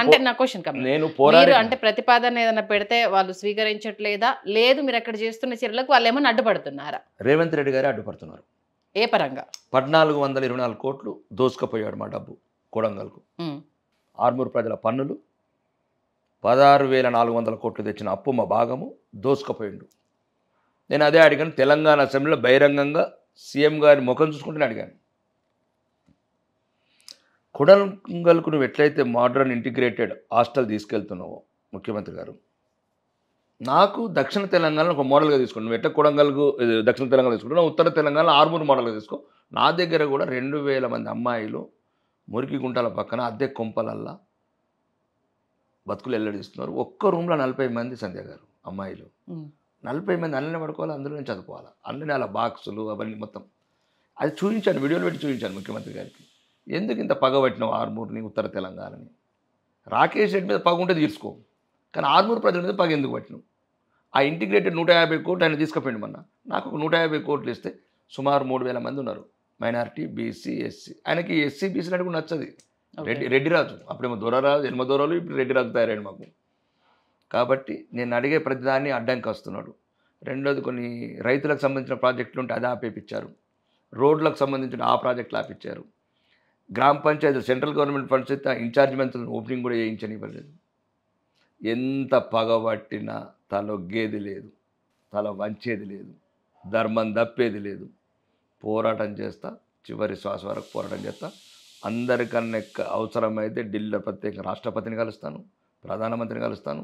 అంటే నా క్వశ్చన్ నేను పోరాడు అంటే ప్రతిపాదన ఏదైనా పెడితే వాళ్ళు స్వీకరించట్లేదా లేదు మీరు అక్కడ చేస్తున్న చర్యలకు వాళ్ళు ఏమైనా అడ్డుపడుతున్నారా రేవంత్ రెడ్డి గారే అడ్డుపడుతున్నారు ఏ పరంగా పద్నాలుగు వందల ఇరవై నాలుగు కోట్లు దోసుకుపోయాడు మా డబ్బు కొడంగల్కు ఆర్మూరు ప్రజల పన్నులు పదహారు వేల నాలుగు వందల కోట్లు తెచ్చిన అప్పు మా భాగము దోసుకుపోయిండు నేను అదే అడిగాను తెలంగాణ అసెంబ్లీలో బహిరంగంగా సీఎం గారి ముఖం చూసుకుంటూనే అడిగాను కొడంగల్కు నువ్వు ఎట్లయితే మోడ్రన్ ఇంటిగ్రేటెడ్ హాస్టల్ తీసుకెళ్తున్నావో ముఖ్యమంత్రి గారు నాకు దక్షిణ తెలంగాణ ఒక మోడల్గా తీసుకోండి నువ్వు ఎట్లా కొడంగల్కు దక్షిణ తెలంగాణ తీసుకుంటున్నావు ఉత్తర తెలంగాణ ఆర్మూర్ మోడల్గా తీసుకో నా దగ్గర కూడా రెండు వేల మంది అమ్మాయిలు మురికి గుంటల పక్కన అద్దె కొంపలల్లా బతుకులు వెల్లడిస్తున్నారు ఒక్క రూమ్లో నలభై మంది సంధ్య గారు అమ్మాయిలు నలభై మంది అన్నీ పడుకోవాలి నేను చదువుకోవాలి అందులోనే అలా బాక్సులు అవన్నీ మొత్తం అది చూపించాను వీడియోలు పెట్టి చూపించాను ముఖ్యమంత్రి గారికి ఎందుకు ఇంత పగ పట్టినావు ఆర్మూర్ని ఉత్తర తెలంగాణని రాకేష్ రెడ్డి మీద పగ ఉంటే తీసుకో కానీ ఆర్మూరు ప్రజల మీద పగ ఎందుకు పట్టినావు ఆ ఇంటిగ్రేటెడ్ నూట యాభై కోట్లు ఆయన తీసుకుపోయింది మొన్న నాకు ఒక నూట యాభై కోట్లు ఇస్తే సుమారు మూడు వేల మంది ఉన్నారు మైనారిటీ బీసీ ఎస్సీ ఆయనకి ఎస్సీ బీసీ అంటే కూడా నచ్చది రెడ్డి రెడ్డిరాజు అప్పుడేమో దూరరాజు ఎనిమ దొరలు ఇప్పుడు రెడ్డిరాజు తయారైంది మాకు కాబట్టి నేను అడిగే ప్రతిదాన్ని అడ్డంకి వస్తున్నాడు రెండోది కొన్ని రైతులకు సంబంధించిన ప్రాజెక్టులు ఉంటే అది ఆపేపించారు రోడ్లకు సంబంధించిన ఆ ప్రాజెక్టులు ఆపించారు గ్రామ పంచాయతీ సెంట్రల్ గవర్నమెంట్ ఫండ్స్ అయితే ఇన్ఛార్జ్ మంత్రులను ఓపెనింగ్ కూడా చేయించనివ్వలేదు ఎంత పగబట్టినా తలొగ్గేది లేదు తల వంచేది లేదు ధర్మం తప్పేది లేదు పోరాటం చేస్తా చివరి శ్వాస వరకు పోరాటం చేస్తా అందరికన్నా అవసరమైతే ఢిల్లీలో ప్రత్యేక రాష్ట్రపతిని కలుస్తాను ప్రధానమంత్రిని కలుస్తాను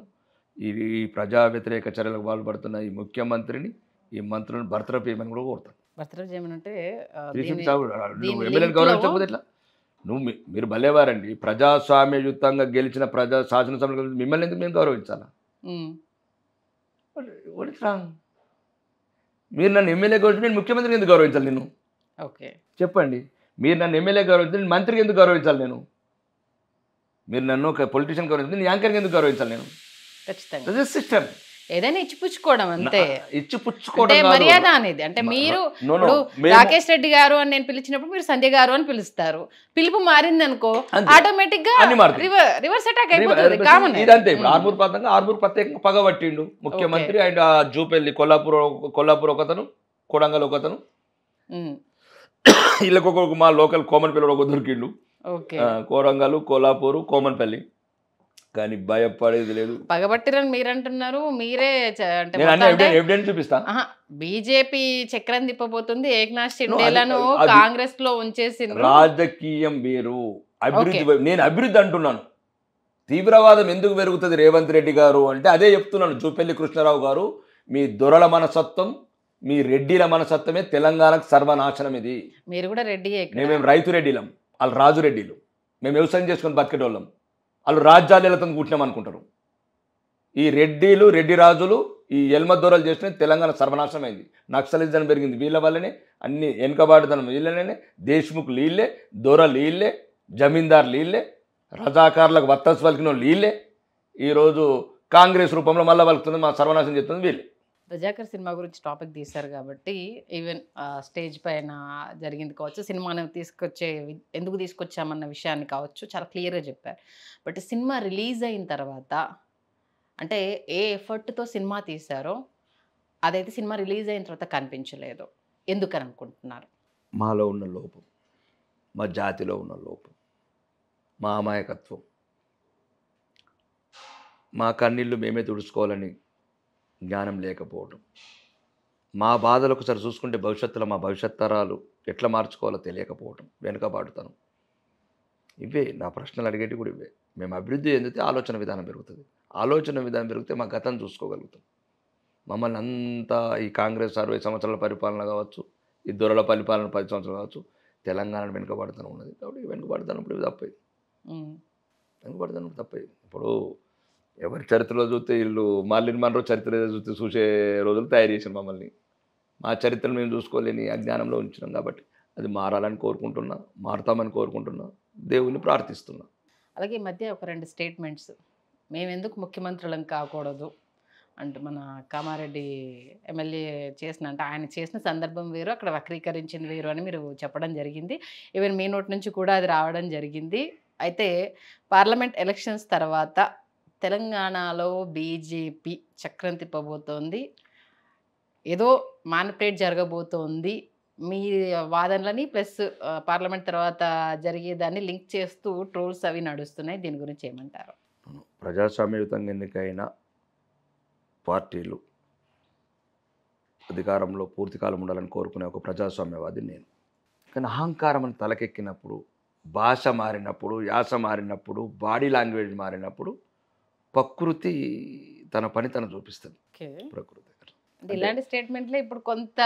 ఈ ప్రజా వ్యతిరేక చర్యలకు పాల్పడుతున్న ఈ ముఖ్యమంత్రిని ఈ మంత్రులను భర్తరపు చేయమని కూడా కోరుతాను భర్తరపు ఎమ్మెల్యేని నువ్వు మీరు భలేవారండి యుద్ధంగా గెలిచిన ప్రజా శాసనసభ మిమ్మల్ని ఎందుకు మేము గౌరవించాలా మీరు నన్ను ఎమ్మెల్యే గౌరవించి నేను ముఖ్యమంత్రిని ఎందుకు గౌరవించాలి నేను ఓకే చెప్పండి మీరు నన్ను ఎమ్మెల్యే గౌరవించి నేను మంత్రికి ఎందుకు గౌరవించాలి నేను మీరు నన్ను ఒక పొలిటీషియన్ గౌరవించి నేను యాంకర్కి ఎందుకు గౌరవించాలి నేను ఏదైనా ఇచ్చిపుచ్చుకోవడం అంతే ఇచ్చిపుచ్చుకోవడం మర్యాద అనేది అంటే మీరు రాకేష్ రెడ్డి గారు అని నేను పిలిచినప్పుడు మీరు సంజయ్ గారు అని పిలుస్తారు పిలుపు మారింది అనుకో ఆటోమేటిక్ గా రివర్స్ అటాక్ అయిపోతుంది ఆర్మూర్ ప్రాంతంగా ఆర్మూర్ ప్రత్యేకంగా పగబట్టిండు ముఖ్యమంత్రి అండ్ జూపెల్లి కొల్లాపూర్ కొల్లాపూర్ ఒకతను కొడంగల్ ఒకతను వీళ్ళకొక మా లోకల్ కోమన్పల్లి ఒక దొరికిండు కోరంగల్ కోలాపూర్ కోమన్పల్లి కానీ భయపడేది లేదు పగబట్టిరని మీరంటున్నారు మీరే అంటే చూపిస్తా బీజేపీ చక్రం తిప్పబోతుంది ఏక్నాథ్ షిండేలను కాంగ్రెస్ లో ఉంచేసింది రాజకీయం వేరు అభివృద్ధి నేను అభివృద్ధి అంటున్నాను తీవ్రవాదం ఎందుకు పెరుగుతుంది రేవంత్ రెడ్డి గారు అంటే అదే చెప్తున్నాను జూపల్లి కృష్ణారావు గారు మీ దొరల మనసత్వం మీ రెడ్డిల మనసత్వమే తెలంగాణకు సర్వనాశనం ఇది మీరు కూడా రెడ్డి మేము రైతు రెడ్డిలం వాళ్ళు రాజు రెడ్డిలు మేము వ్యవసాయం చేసుకుని బతికేటోళ్ళం వాళ్ళు రాజ్యాలు ఎలా కూర్చున్నామనుకుంటారు ఈ రెడ్డిలు రెడ్డి రాజులు ఈ ఎల్మదొరలు చేసిన తెలంగాణ సర్వనాశనమైంది నక్సలిజం పెరిగింది వీళ్ళ వల్లనే అన్ని వెనుకబాటుదనం వీళ్ళనే దేశ్ముఖ్ వీళ్ళే దొర లీళ్ళే జమీందార్ లీళ్ళే రజాకారులకు వత్తస్ పలికిన లీళ్ళే ఈరోజు కాంగ్రెస్ రూపంలో మళ్ళీ పలుకుతుంది మా సర్వనాశనం చేస్తుంది వీళ్ళే రజాకర్ సినిమా గురించి టాపిక్ తీశారు కాబట్టి ఈవెన్ స్టేజ్ పైన జరిగింది కావచ్చు సినిమాను తీసుకొచ్చే ఎందుకు తీసుకొచ్చామన్న విషయాన్ని కావచ్చు చాలా క్లియర్గా చెప్పారు బట్ సినిమా రిలీజ్ అయిన తర్వాత అంటే ఏ ఎఫర్ట్తో సినిమా తీశారో అదైతే సినిమా రిలీజ్ అయిన తర్వాత కనిపించలేదు ఎందుకని అనుకుంటున్నారు మాలో ఉన్న లోపం మా జాతిలో ఉన్న లోపం మా అమాయకత్వం మా కన్నీళ్ళు మేమే తుడుచుకోవాలని జ్ఞానం లేకపోవటం మా బాధలు ఒకసారి చూసుకుంటే భవిష్యత్తులో మా భవిష్యత్ తరాలు ఎట్లా మార్చుకోవాలో తెలియకపోవటం వెనుకబాటుతనం ఇవే నా ప్రశ్నలు అడిగేటి కూడా ఇవే మేము అభివృద్ధి ఎందుకంటే ఆలోచన విధానం పెరుగుతుంది ఆలోచన విధానం పెరిగితే మా గతం చూసుకోగలుగుతాం మమ్మల్ని అంతా ఈ కాంగ్రెస్ అరవై సంవత్సరాల పరిపాలన కావచ్చు ఈ దొరల పరిపాలన పది సంవత్సరాలు కావచ్చు తెలంగాణ వెనుకబడతనం ఉన్నది కాబట్టి వెనుకబడతనం ఇప్పుడు తప్పేది వెనుకబడతనం తప్పేది ఇప్పుడు ఎవరి చరిత్రలో చూస్తే వీళ్ళు మార్లిన్ మనరో చరిత్ర చూస్తే చూసే రోజులు తయారు చేసిన మమ్మల్ని మా చరిత్రను మేము చూసుకోలేని అజ్ఞానంలో ఉంచినాం కాబట్టి అది మారాలని కోరుకుంటున్నా మారుతామని కోరుకుంటున్నా దేవుణ్ణి ప్రార్థిస్తున్నా అలాగే ఈ మధ్య ఒక రెండు స్టేట్మెంట్స్ మేమెందుకు ముఖ్యమంత్రులం కాకూడదు అంటే మన కామారెడ్డి ఎమ్మెల్యే చేసిన అంటే ఆయన చేసిన సందర్భం వేరు అక్కడ వక్రీకరించిన వేరు అని మీరు చెప్పడం జరిగింది ఈవెన్ మీ నోటి నుంచి కూడా అది రావడం జరిగింది అయితే పార్లమెంట్ ఎలక్షన్స్ తర్వాత తెలంగాణలో బీజేపీ చక్రం తిప్పబోతోంది ఏదో మానిపరేట్ జరగబోతోంది మీ వాదనలని ప్లస్ పార్లమెంట్ తర్వాత జరిగేదాన్ని లింక్ చేస్తూ ట్రోల్స్ అవి నడుస్తున్నాయి దీని గురించి ఏమంటారు ప్రజాస్వామ్యయుతంగా ఎన్నికైన పార్టీలు అధికారంలో పూర్తికాలం ఉండాలని కోరుకునే ఒక ప్రజాస్వామ్యవాది నేను కానీ అహంకారం అని తలకెక్కినప్పుడు భాష మారినప్పుడు యాస మారినప్పుడు బాడీ లాంగ్వేజ్ మారినప్పుడు ప్రకృతి తన పని తను చూపిస్తుంది ప్రకృతి ఇలాంటి స్టేట్మెంట్లే ఇప్పుడు కొంత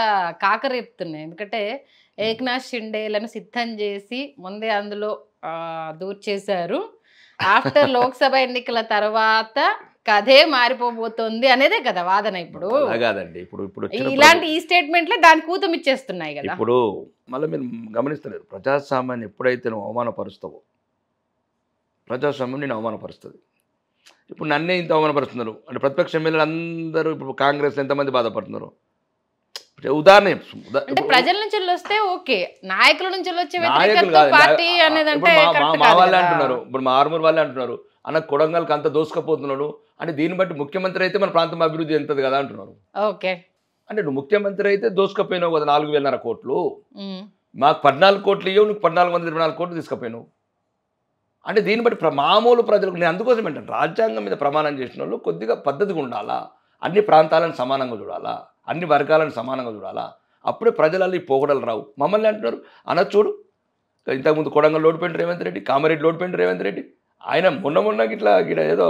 కాకరేపుతున్నాయి ఎందుకంటే ఏక్నాథ్ షిండేలను సిద్ధం చేసి ముందే అందులో దూర్ చేశారు ఆఫ్టర్ లోక్సభ ఎన్నికల తర్వాత కథే మారిపోబోతోంది అనేదే కదా వాదన ఇప్పుడు ఇప్పుడు ఇప్పుడు ఇలాంటి ఈ స్టేట్మెంట్లే దాని కూతం ఇచ్చేస్తున్నాయి కదా ఇప్పుడు మళ్ళీ మీరు గమనిస్తలేదు ప్రజాస్వామ్యాన్ని ఎప్పుడైతే నువ్వు అవమానపరుస్తావో ప్రజాస్వామ్యం నేను అవమానపరుస్తుంది ఇప్పుడు నన్నే ఇంత అవమానపరుస్తున్నారు అంటే ప్రతిపక్ష ఎమ్మెల్యేలు అందరూ ఇప్పుడు కాంగ్రెస్ ఎంతమంది బాధపడుతున్నారు ఉదాహరణ ప్రజల నుంచి వస్తే ఓకే నాయకుల నుంచి మా వాళ్ళే అంటున్నారు ఇప్పుడు మా ఆర్మూర్ వాళ్ళే అంటున్నారు అన్న కొడంగల్కి అంత దోసుకపోతున్నాడు అంటే దీన్ని బట్టి ముఖ్యమంత్రి అయితే మన ప్రాంతం అభివృద్ధి ఎంతది కదా అంటున్నారు ఓకే అంటే నువ్వు ముఖ్యమంత్రి అయితే దోసుకపోయినావు కదా నాలుగు వేలన్నర కోట్లు మాకు పద్నాలుగు కోట్లు ఇవ్వవు నువ్వు పద్నాలుగు వందల ఇరవై నాలుగు కోట్లు తీసుకుపోయినావు అంటే దీన్ని బట్టి మామూలు ప్రజలకు నేను అందుకోసం ఏంటంటే రాజ్యాంగం మీద ప్రమాణం చేసిన వాళ్ళు కొద్దిగా పద్ధతిగా ఉండాలా అన్ని ప్రాంతాలను సమానంగా చూడాలా అన్ని వర్గాలను సమానంగా చూడాలా అప్పుడే ప్రజలలో ఈ పోగడలు రావు మమ్మల్ని అంటున్నారు అనొచ్చుడు ఇంతకుముందు కొడంగల్ లోడ్పెండి రేవంత్ రెడ్డి కామారెడ్డి లోడ్పెండి రేవంత్ రెడ్డి ఆయన మొన్న మొన్న ఇట్లా ఇక్కడ ఏదో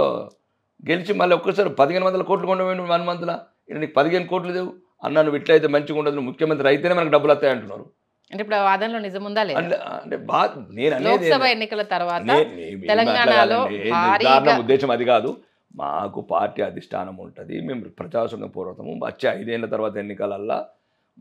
గెలిచి మళ్ళీ ఒక్కసారి పదిహేను వందల కోట్లు కొండ వన్ ఇక్కడ నీకు పదిహేను కోట్లు లేవు అన్న నువ్వు ఇట్లయితే మంచిగా ఉండదు ముఖ్యమంత్రి అయితేనే మనకు డబ్బులు వస్తాయి అంటున్నారు అంటే ఇప్పుడు వాదనలో నిజం ఉందా నేను లోక్సభ ఎన్నికల తర్వాత తెలంగాణలో ఉద్దేశం అది కాదు మాకు పార్టీ అధిష్టానం ఉంటుంది మేము ప్రజాస్వామ్య పూర్వకము వచ్చే ఐదేళ్ల తర్వాత ఎన్నికలల్లా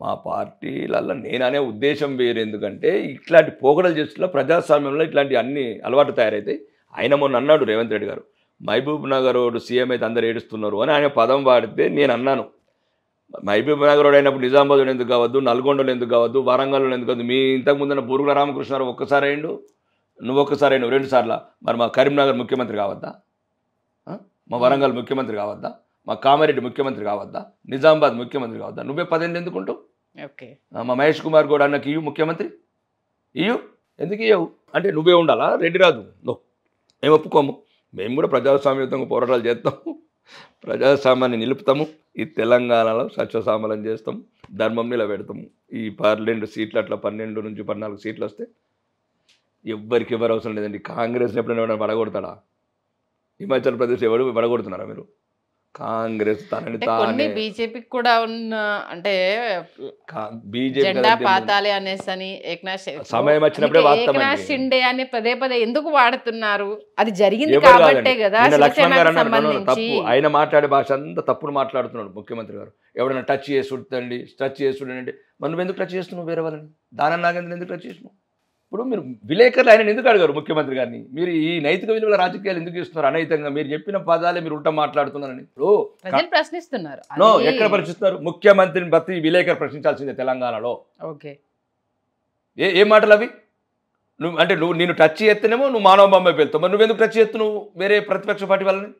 మా పార్టీలల్లో నేననే ఉద్దేశం వేరు ఎందుకంటే ఇట్లాంటి పోకడలు చేస్తున్న ప్రజాస్వామ్యంలో ఇట్లాంటి అన్ని అలవాటు తయారైతాయి ఆయన మొన్న అన్నాడు రేవంత్ రెడ్డి గారు మహబూబ్ నగర్ సీఎం అయితే అందరు ఏడుస్తున్నారు అని ఆయన పదం వాడితే నేను అన్నాను నగర్ అయినప్పుడు నిజామాబాద్ ఎందుకు కావద్దు నల్గొండలో ఎందుకు కావద్దు వరంగల్లో ఎందుకు కావద్దు మీ ఇంతకుముందున్న బూరుగుల రామకృష్ణారావు ఒక్కసారి అయిండు నువ్వు ఒక్కసారి అయినావు రెండు సార్లు మరి మా కరీంనగర్ ముఖ్యమంత్రి కావద్దా మా వరంగల్ ముఖ్యమంత్రి కావద్దా మా కామారెడ్డి ముఖ్యమంత్రి కావద్దా నిజామాబాద్ ముఖ్యమంత్రి కావద్దా నువ్వే పదేళ్ళు ఎందుకుంటావు ఓకే మా మహేష్ కుమార్ గౌడ్ అన్నకి ఇయ్యు ముఖ్యమంత్రి ఇయ్యు ఎందుకు ఇయ్యవు అంటే నువ్వే ఉండాలా రెడ్డి రాదు నువ్వు మేము ఒప్పుకోము మేము కూడా ప్రజాస్వామ్యతంగా పోరాటాలు చేస్తాము ప్రజాస్వామ్యాన్ని నిలుపుతాము ఈ తెలంగాణలో సత్యసామలం చేస్తాం ధర్మం నిలబెడతాము ఈ పన్నెండు సీట్లు అట్లా పన్నెండు నుంచి పద్నాలుగు సీట్లు వస్తే ఎవ్వరికి ఎవరు అవసరం లేదండి కాంగ్రెస్ ఎప్పుడైనా పడగొడతాడా హిమాచల్ ప్రదేశ్ ఎవరు పడగొడుతున్నారా మీరు కాంగ్రెస్ కొన్ని బీజేపీ కూడా ఉన్న అంటే జెండా పాతాలి అనేసి అని ఏక్నాథ్ సమయం వచ్చినప్పుడే ఏక్నాథ్ షిండే అని పదే పదే ఎందుకు వాడుతున్నారు అది జరిగింది కాబట్టే కదా తప్పు ఆయన మాట్లాడే భాష అంతా తప్పుడు మాట్లాడుతున్నాడు ముఖ్యమంత్రి గారు ఎవరైనా టచ్ చేసి తండి టచ్ చేసి చూడండి మనం ఎందుకు టచ్ చేస్తున్నావు వేరే వాళ్ళని దానం నాగేంద్ర ఎందుకు టచ్ చేసినావు ఇప్పుడు మీరు విలేకరులు ఆయన ఎందుకు అడిగారు ముఖ్యమంత్రి గారిని మీరు ఈ నైతిక విలువల రాజకీయాలు ఎందుకు ఇస్తున్నారు అనైతంగా మీరు చెప్పిన పదాలే మీరు ఉంటా మాట్లాడుతున్నారని ప్రశ్నిస్తున్నారు ఎక్కడ ప్రశ్నిస్తున్నారు ముఖ్యమంత్రిని బతి విలేకరు ప్రశ్నించాల్సిందే తెలంగాణలో ఓకే ఏ ఏ మాటలు అవి నువ్వు అంటే నువ్వు నేను టచ్ చేస్తేనేమో నువ్వు మానవ బొమ్మ పెళ్తావు మరి నువ్వెందుకు టచ్ చేస్తున్నావు వేరే ప్రతిపక్ష పార్టీ వాళ్ళని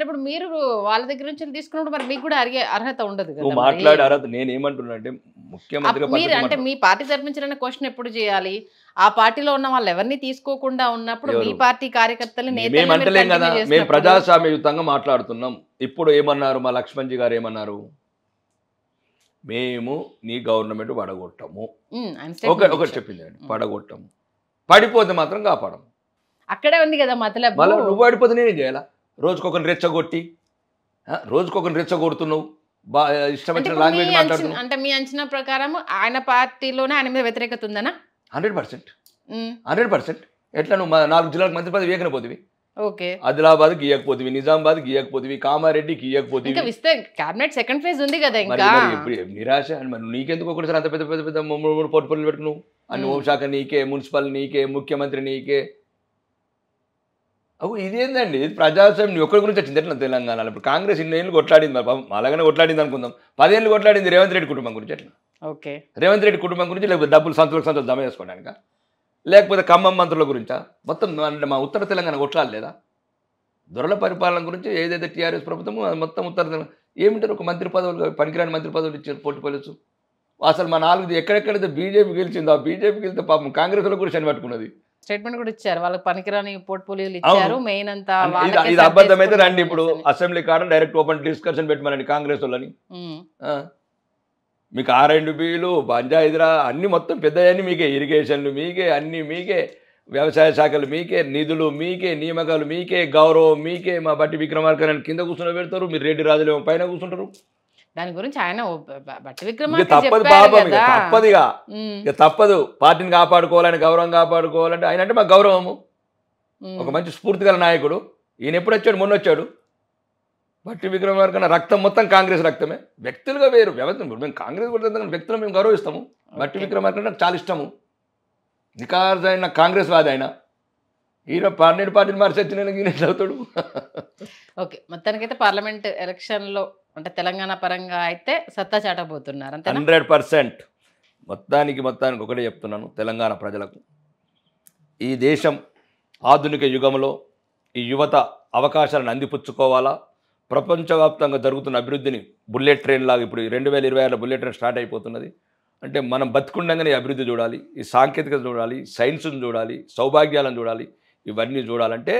ఇప్పుడు మీరు వాళ్ళ దగ్గర నుంచి తీసుకున్నప్పుడు మరి మీకు కూడా అరిగే అర్హత ఉండదు కదా మాట్లాడే అర్హత ఏమంటున్నా అంటే ముఖ్యమంత్రి మీరు అంటే మీ పార్టీ తరపించిన క్వశ్చన్ ఎప్పుడు చేయాలి ఆ పార్టీలో ఉన్న వాళ్ళు ఎవరిని తీసుకోకుండా ఉన్నప్పుడు మీ పార్టీ కార్యకర్తలు మేమంటలేం కదా మేము ప్రజాస్వామ్యయుతంగా మాట్లాడుతున్నాం ఇప్పుడు ఏమన్నారు మా లక్ష్మణ్జీ గారు ఏమన్నారు మేము నీ గవర్నమెంట్ పడగొట్టము ఒకటి చెప్పింది పడగొట్టము పడిపోతే మాత్రం కాపాడము అక్కడే ఉంది కదా మతలబ్ నువ్వు పడిపోతే నేనేం చేయాలా రోజుకొకరిని రెచ్చగొట్టి రోజుకొకరిని రెచ్చగొడుతున్నావు బా ఇష్టమైన లాంగ్వేజ్ మాట్లాడుతున్నావు అంటే మీ అంచనా ప్రకారం ఆయన పార్టీలోనే ఆయన మీద వ్యతిరేకత ఉందనా హండ్రెడ్ పర్సెంట్ హండ్రెడ్ పర్సెంట్ ఎట్లా నువ్వు నాలుగు జిల్లాలకు మంత్రి పదవి వేయకపోతివి ఓకే ఆదిలాబాద్ గీయకపోతివి నిజామాబాద్ గీయకపోతివి కామారెడ్డి గీయకపోతివి ఇస్తే క్యాబినెట్ సెకండ్ ఫేజ్ ఉంది కదా ఇంకా నిరాశ మరి నీకెందుకు ఒకటిసారి అంత పెద్ద పెద్ద పెద్ద మూడు పోర్ట్ఫోలియో పెట్టుకు నువ్వు అని హోంశాఖ నీకే మున్సిపల్ నీకే ముఖ్యమంత్రి నీకే అవు ఇదేందండి ఇది ప్రజాస్వామ్యం ఒకరి గురించి వచ్చింది ఎట్లా తెలంగాణలో ఇప్పుడు కాంగ్రెస్ ఇన్ని ఏళ్ళు కొట్లాడింది మరి పాపం అలాగనే కొట్లాడింది అనుకుందాం పదేళ్ళు కొట్లాడింది రేవంత్ రెడ్డి కుటుంబం గురించి ఎట్లా ఓకే రేవంత్ రెడ్డి కుటుంబం గురించి లేకపోతే డబ్బులు సంతులకు సంతులు జమ చేసుకోవడానిక లేకపోతే ఖమ్మం మంత్రుల గురించా మొత్తం మా ఉత్తర తెలంగాణ కొట్లాడలేదా దొరల పరిపాలన గురించి ఏదైతే టీఆర్ఎస్ ప్రభుత్వం అది మొత్తం ఉత్తర తెలంగాణ ఏమిటారు ఒక మంత్రి పదవులు పనికిరాని మంత్రి పదవులు ఇచ్చారు పోటీ అసలు మా నాలుగు ఎక్కడెక్కడైతే బీజేపీ గెలిచిందో ఆ బీజేపీ గెలిస్తే పాపం కాంగ్రెస్లో కూడా శని పట్టుకున్నది స్టేట్మెంట్ కూడా ఇచ్చారు వాళ్ళకి పనికిరాని పోర్ట్ఫోలియోలు ఇచ్చారు మెయిన్ అంతా ఇది అబద్ధం అయితే రండి ఇప్పుడు అసెంబ్లీ కాడ డైరెక్ట్ ఓపెన్ డిస్కషన్ పెట్టమనండి కాంగ్రెస్ వాళ్ళని మీకు బిలు పంచాయతీరా అన్ని మొత్తం పెద్దయన్నీ మీకే ఇరిగేషన్లు మీకే అన్ని మీకే వ్యవసాయ శాఖలు మీకే నిధులు మీకే నియామకాలు మీకే గౌరవం మీకే మా బట్టి విక్రమార్కరణ కింద కూర్చొని పెడతారు మీరు రెడ్డి రాజులేమో పైన కూర్చుంటారు దాని గురించి ఆయన బట్టి తప్పదుగా ఇక తప్పదు పార్టీని కాపాడుకోవాలని గౌరవం కాపాడుకోవాలంటే ఆయన అంటే మాకు గౌరవము ఒక మంచి స్ఫూర్తి గల నాయకుడు ఈయన ఎప్పుడు వచ్చాడు మొన్న వచ్చాడు బట్టి విక్రమార్క రక్తం మొత్తం కాంగ్రెస్ రక్తమే వ్యక్తులుగా వేరు వ్యవస్థ మేము కాంగ్రెస్ కూడా వ్యక్తులు మేము గౌరవిస్తాము బట్టి విక్రమార్క నాకు చాలా ఇష్టము నిఖార్జైన కాంగ్రెస్ వాది అయినా ఈయన నేను పార్టీని మార్చి చదువుతాడు ఓకే మొత్తానికైతే పార్లమెంట్ ఎలక్షన్లో అంటే తెలంగాణ పరంగా అయితే సత్తా చాటబోతున్నారు అంటే హండ్రెడ్ పర్సెంట్ మొత్తానికి మొత్తానికి ఒకటే చెప్తున్నాను తెలంగాణ ప్రజలకు ఈ దేశం ఆధునిక యుగంలో ఈ యువత అవకాశాలను అందిపుచ్చుకోవాలా ప్రపంచవ్యాప్తంగా జరుగుతున్న అభివృద్ధిని బుల్లెట్ ట్రైన్ లాగా ఇప్పుడు రెండు వేల ఇరవై ఆరు బుల్లెట్ ట్రైన్ స్టార్ట్ అయిపోతున్నది అంటే మనం బతుకుండగానే అభివృద్ధి చూడాలి ఈ సాంకేతికత చూడాలి సైన్స్ను చూడాలి సౌభాగ్యాలను చూడాలి ఇవన్నీ చూడాలంటే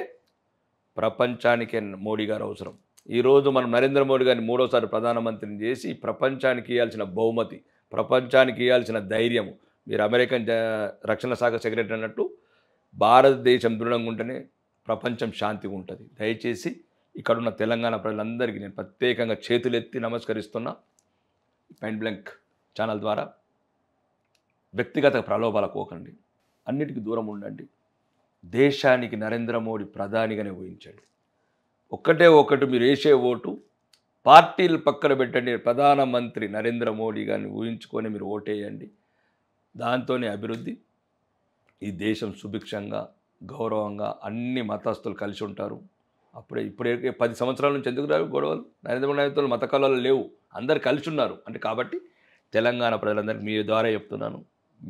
ప్రపంచానికే మోడీ గారు అవసరం ఈరోజు మనం నరేంద్ర మోడీ గారిని మూడోసారి ప్రధానమంత్రిని చేసి ప్రపంచానికి ఇవ్వాల్సిన బహుమతి ప్రపంచానికి ఇవ్వాల్సిన ధైర్యము మీరు అమెరికన్ రక్షణ శాఖ సెక్రటరీ అన్నట్టు భారతదేశం దృఢంగా ఉంటేనే ప్రపంచం శాంతిగా ఉంటుంది దయచేసి ఇక్కడున్న తెలంగాణ ప్రజలందరికీ నేను ప్రత్యేకంగా చేతులెత్తి నమస్కరిస్తున్న పైన్ బ్లాంక్ ఛానల్ ద్వారా వ్యక్తిగత ప్రలోభాలకు పోకండి అన్నిటికీ దూరం ఉండండి దేశానికి నరేంద్ర మోడీ ప్రధానిగానే ఊహించండి ఒక్కటే ఒకటి మీరు వేసే ఓటు పార్టీలు పక్కన పెట్టండి ప్రధానమంత్రి నరేంద్ర మోడీ గారిని ఊహించుకొని మీరు ఓటేయండి దాంతోనే అభివృద్ధి ఈ దేశం సుభిక్షంగా గౌరవంగా అన్ని మతస్థులు కలిసి ఉంటారు అప్పుడే ఇప్పుడే పది సంవత్సరాల నుంచి ఎందుకు రావు గొడవలు నరేంద్ర మోడీ మత కళలు లేవు అందరు కలిసి ఉన్నారు అంటే కాబట్టి తెలంగాణ ప్రజలందరికీ మీ ద్వారా చెప్తున్నాను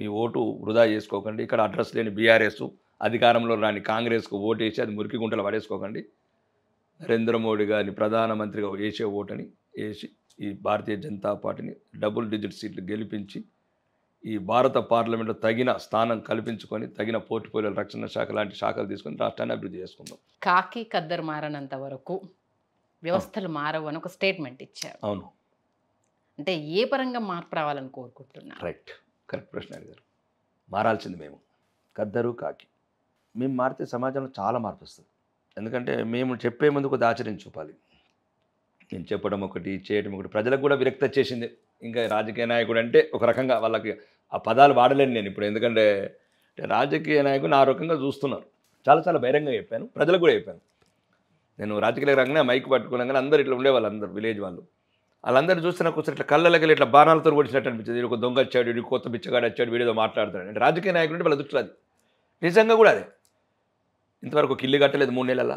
మీ ఓటు వృధా చేసుకోకండి ఇక్కడ అడ్రస్ లేని బీఆర్ఎస్ అధికారంలో రాని కాంగ్రెస్కు ఓటేసి అది మురికి గుంటలు పడేసుకోకండి నరేంద్ర మోడీ గారిని ప్రధానమంత్రిగా వేసే ఓటని వేసి ఈ భారతీయ జనతా పార్టీని డబుల్ డిజిట్ సీట్లు గెలిపించి ఈ భారత పార్లమెంట్లో తగిన స్థానం కల్పించుకొని తగిన పోర్టుఫోలియో రక్షణ శాఖ లాంటి శాఖలు తీసుకొని రాష్ట్రాన్ని అభివృద్ధి చేసుకుందాం కాకి కద్దరు మారనంత వరకు వ్యవస్థలు మారవు అని ఒక స్టేట్మెంట్ ఇచ్చారు అవును అంటే ఏ పరంగా మార్పు రావాలని కోరుకుంటున్నారు రైట్ కరెక్ట్ ప్రశ్న అడిగారు మారాల్సింది మేము కద్దరు కాకి మేము మారితే సమాజంలో చాలా మార్పు వస్తుంది ఎందుకంటే మేము చెప్పే ముందు కొద్దిగా ఆచరణ చూపాలి నేను చెప్పడం ఒకటి చేయడం ఒకటి ప్రజలకు కూడా విరక్తి వచ్చేసింది ఇంకా రాజకీయ నాయకుడు అంటే ఒక రకంగా వాళ్ళకి ఆ పదాలు వాడలేను నేను ఇప్పుడు ఎందుకంటే రాజకీయ నాయకుడు ఆ రకంగా చూస్తున్నారు చాలా చాలా బహిరంగంగా చెప్పాను ప్రజలకు కూడా చెప్పాను నేను రాజకీయ రంగంగా మైక్ కానీ అందరూ ఇట్లా ఉండేవాళ్ళు అందరు విలేజ్ వాళ్ళు వాళ్ళందరూ చూస్తే నాకు ఇట్లా కళ్ళకి ఇట్లా బాణాలతో కొడిచినట్టు అనిపించింది వీడు ఒక దొంగ వచ్చాడు వీడు కొత్త బిచ్చగాడు వచ్చాడు వీడేదో మాట్లాడుతాడు అంటే రాజకీయ నాయకుడు అంటే వాళ్ళ దృష్టిలో అది నిజంగా కూడా అదే ఇంతవరకు ఒక ఇల్లు కట్టలేదు మూడు నెలల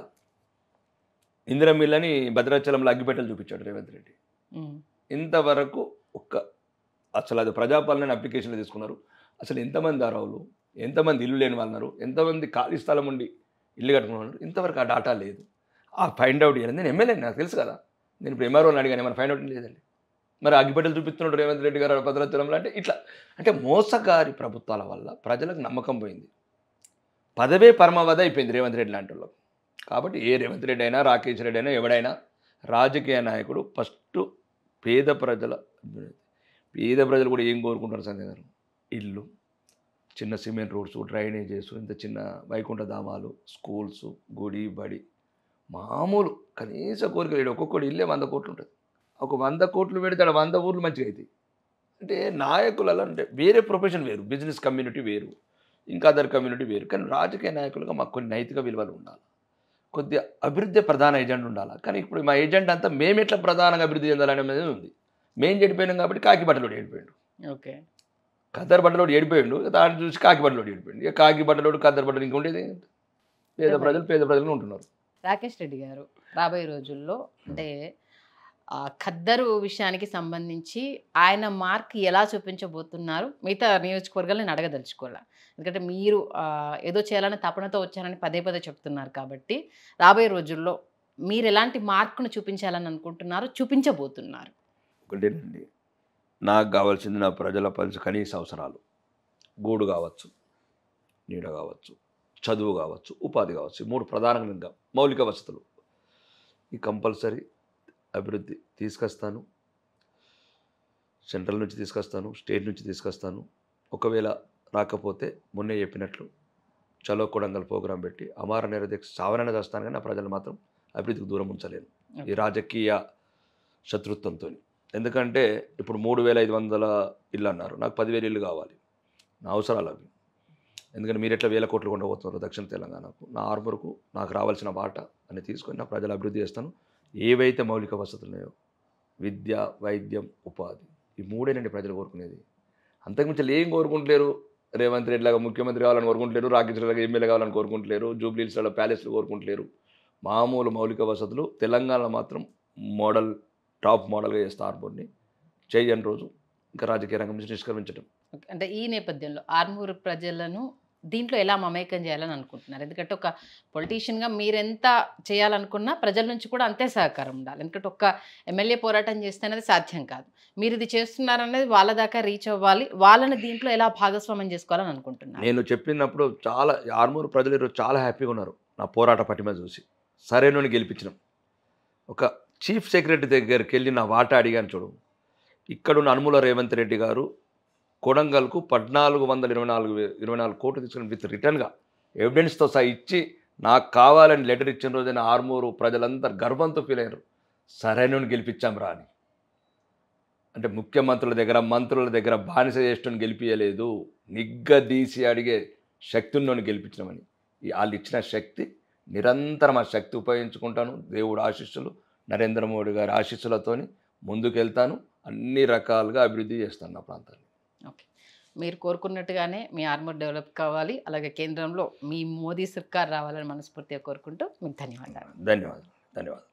ఇందిరం అని భద్రాచలంలో అగ్గిపెట్టలు చూపించాడు రేవంత్ రెడ్డి ఇంతవరకు ఒక్క అసలు అది ప్రజాపాలన అప్లికేషన్లు తీసుకున్నారు అసలు ఎంతమంది దారావులు ఎంతమంది ఇల్లు లేని వాళ్ళు ఎంతమంది ఖాళీ స్థలం ఉండి ఇల్లు కట్టుకున్నారు ఇంతవరకు ఆ డాటా లేదు ఆ ఫైండ్ అవుట్ చేయాలి నేను ఎమ్మెల్యే నాకు తెలుసు కదా నేను ఇప్పుడు ఎంఆర్ఓని అడిగాను ఏమైనా ఫైండ్ అవుట్ లేదండి మరి అగ్గిపెట్టలు చూపిస్తున్నాడు రేవంత్ రెడ్డి గారు భద్రాచలంలో అంటే ఇట్లా అంటే మోసగారి ప్రభుత్వాల వల్ల ప్రజలకు నమ్మకం పోయింది పదవే పరమవద అయిపోయింది రేవంత్ రెడ్డి లాంటి వాళ్ళు కాబట్టి ఏ రేవంత్ రెడ్డి అయినా రాకేష్ రెడ్డి అయినా ఎవడైనా రాజకీయ నాయకుడు ఫస్ట్ పేద ప్రజల పేద ప్రజలు కూడా ఏం కోరుకుంటారు సంజయ్ గారు ఇల్లు చిన్న సిమెంట్ రోడ్స్ డ్రైనేజెస్ ఇంత చిన్న వైకుంఠ ధామాలు స్కూల్స్ గుడి బడి మామూలు కనీస కోరికలు ఒక్కొక్కటి ఇల్లే వంద కోట్లు ఉంటుంది ఒక వంద కోట్లు పెడితే వంద ఊర్లు మంచిగా అవుతాయి అంటే నాయకులలో అంటే వేరే ప్రొఫెషన్ వేరు బిజినెస్ కమ్యూనిటీ వేరు ఇంకా అదర్ కమ్యూనిటీ వేరు కానీ రాజకీయ నాయకులుగా మాకు కొన్ని నైతిక విలువలు ఉండాలి కొద్ది అభివృద్ధి ప్రధాన ఏజెంట్ ఉండాలి కానీ ఇప్పుడు మా ఏజెంట్ అంతా మేము ఎట్లా ప్రధానంగా అభివృద్ధి చెందాలనేది ఉంది మేము చెడిపోయినాం కాబట్టి కాకి బట్టలోడు ఏడిపోయాడు ఓకే కద్దరు బట్టలోడు ఏడిపోయాడు దాన్ని చూసి కాకి బట్టలోడు ఏడిపోయాడు కాకి బట్టలోడు కద్దరు బట్టలు ఇంకా ఉండేది పేద ప్రజలు పేద ప్రజలు ఉంటున్నారు రాకేష్ రెడ్డి గారు రాబోయే రోజుల్లో అంటే ఖద్దరు విషయానికి సంబంధించి ఆయన మార్క్ ఎలా చూపించబోతున్నారు మిగతా నియోజకవర్గాలు నేను అడగదలుచుకోవాలా ఎందుకంటే మీరు ఏదో చేయాలని తపనతో వచ్చారని పదే పదే చెప్తున్నారు కాబట్టి రాబోయే రోజుల్లో మీరు ఎలాంటి మార్కును చూపించాలని అనుకుంటున్నారు చూపించబోతున్నారు ఒకటేనండి నాకు కావాల్సింది నా ప్రజల పంచ కనీస అవసరాలు గూడు కావచ్చు నీడ కావచ్చు చదువు కావచ్చు ఉపాధి కావచ్చు మూడు ప్రధానంగా మౌలిక వసతులు ఈ కంపల్సరీ అభివృద్ధి తీసుకొస్తాను సెంట్రల్ నుంచి తీసుకొస్తాను స్టేట్ నుంచి తీసుకొస్తాను ఒకవేళ రాకపోతే మొన్నే చెప్పినట్లు చలో కొడంగల్ ప్రోగ్రాం పెట్టి అమార నిరదీక్ష సావరణ చేస్తాను కానీ ఆ ప్రజలు మాత్రం అభివృద్ధికి దూరం ఉంచలేను ఈ రాజకీయ శత్రుత్వంతో ఎందుకంటే ఇప్పుడు మూడు వేల ఐదు వందల ఇల్లు అన్నారు నాకు పదివేలు ఇల్లు కావాలి నా అవసరాలు అవి ఎందుకంటే మీరు ఎట్లా వేల కోట్లు కొండబోతున్నారు దక్షిణ తెలంగాణకు నా ఆర్మర్కు నాకు రావాల్సిన బాట అని తీసుకొని నా ప్రజలు అభివృద్ధి చేస్తాను ఏవైతే మౌలిక వసతులు ఉన్నాయో విద్య వైద్యం ఉపాధి ఈ మూడేనండి ప్రజలు కోరుకునేది అంతకుమించి ఏం కోరుకుంటలేరు రేవంత్ లాగా ముఖ్యమంత్రి కావాలని కోరుకుంటలేరు రాకేశ్వరలాగా ఎమ్మెల్యే కావాలని కోరుకుంటలేరు జూబ్లీస్లలో ప్యాలెస్లు కోరుకుంటలేరు మామూలు మౌలిక వసతులు తెలంగాణలో మాత్రం మోడల్ టాప్ మోడల్గా చేస్తా ఆర్మూర్ని చేయని రోజు ఇంకా రాజకీయ రంగం నుంచి నిష్క్రమించడం అంటే ఈ నేపథ్యంలో ఆర్మూర్ ప్రజలను దీంట్లో ఎలా మమేకం చేయాలని అనుకుంటున్నారు ఎందుకంటే ఒక పొలిటీషియన్గా మీరెంత చేయాలనుకున్నా ప్రజల నుంచి కూడా అంతే సహకారం ఉండాలి ఎందుకంటే ఒక ఎమ్మెల్యే పోరాటం చేస్తే అనేది సాధ్యం కాదు మీరు ఇది చేస్తున్నారనేది వాళ్ళ దాకా రీచ్ అవ్వాలి వాళ్ళని దీంట్లో ఎలా భాగస్వామ్యం చేసుకోవాలని అనుకుంటున్నాను నేను చెప్పినప్పుడు చాలా ఆర్మూరు ప్రజలు ఈరోజు చాలా హ్యాపీగా ఉన్నారు నా పోరాట పటిమ చూసి సరే సరైన గెలిపించడం ఒక చీఫ్ సెక్రటరీ దగ్గరికి వెళ్ళి నా వాట అడిగాను చూడు ఇక్కడున్న అనుముల రేవంత్ రెడ్డి గారు కొడంగల్కు పద్నాలుగు వందల ఇరవై నాలుగు ఇరవై నాలుగు కోట్లు తీసుకుని విత్ రిటర్న్గా ఎవిడెన్స్తో సహా ఇచ్చి నాకు కావాలని లెటర్ ఇచ్చిన రోజైన ఆర్మూరు ప్రజలందరూ గర్వంతో ఫీల్ అయ్యారు సరైన గెలిపించాం రా అని అంటే ముఖ్యమంత్రుల దగ్గర మంత్రుల దగ్గర బానిస చేసిన గెలిపించలేదు నిగ్గదీసి అడిగే శక్తిని నేను గెలిపించినామని వాళ్ళు ఇచ్చిన శక్తి నిరంతరం ఆ శక్తి ఉపయోగించుకుంటాను దేవుడు ఆశీస్సులు నరేంద్ర మోడీ గారి ఆశిస్సులతోని ముందుకెళ్తాను అన్ని రకాలుగా అభివృద్ధి చేస్తాను నా ప్రాంతాన్ని ఓకే మీరు కోరుకున్నట్టుగానే మీ ఆర్మర్ డెవలప్ కావాలి అలాగే కేంద్రంలో మీ మోదీ సర్కార్ రావాలని మనస్ఫూర్తిగా కోరుకుంటూ మీకు ధన్యవాదాలు ధన్యవాదాలు ధన్యవాదాలు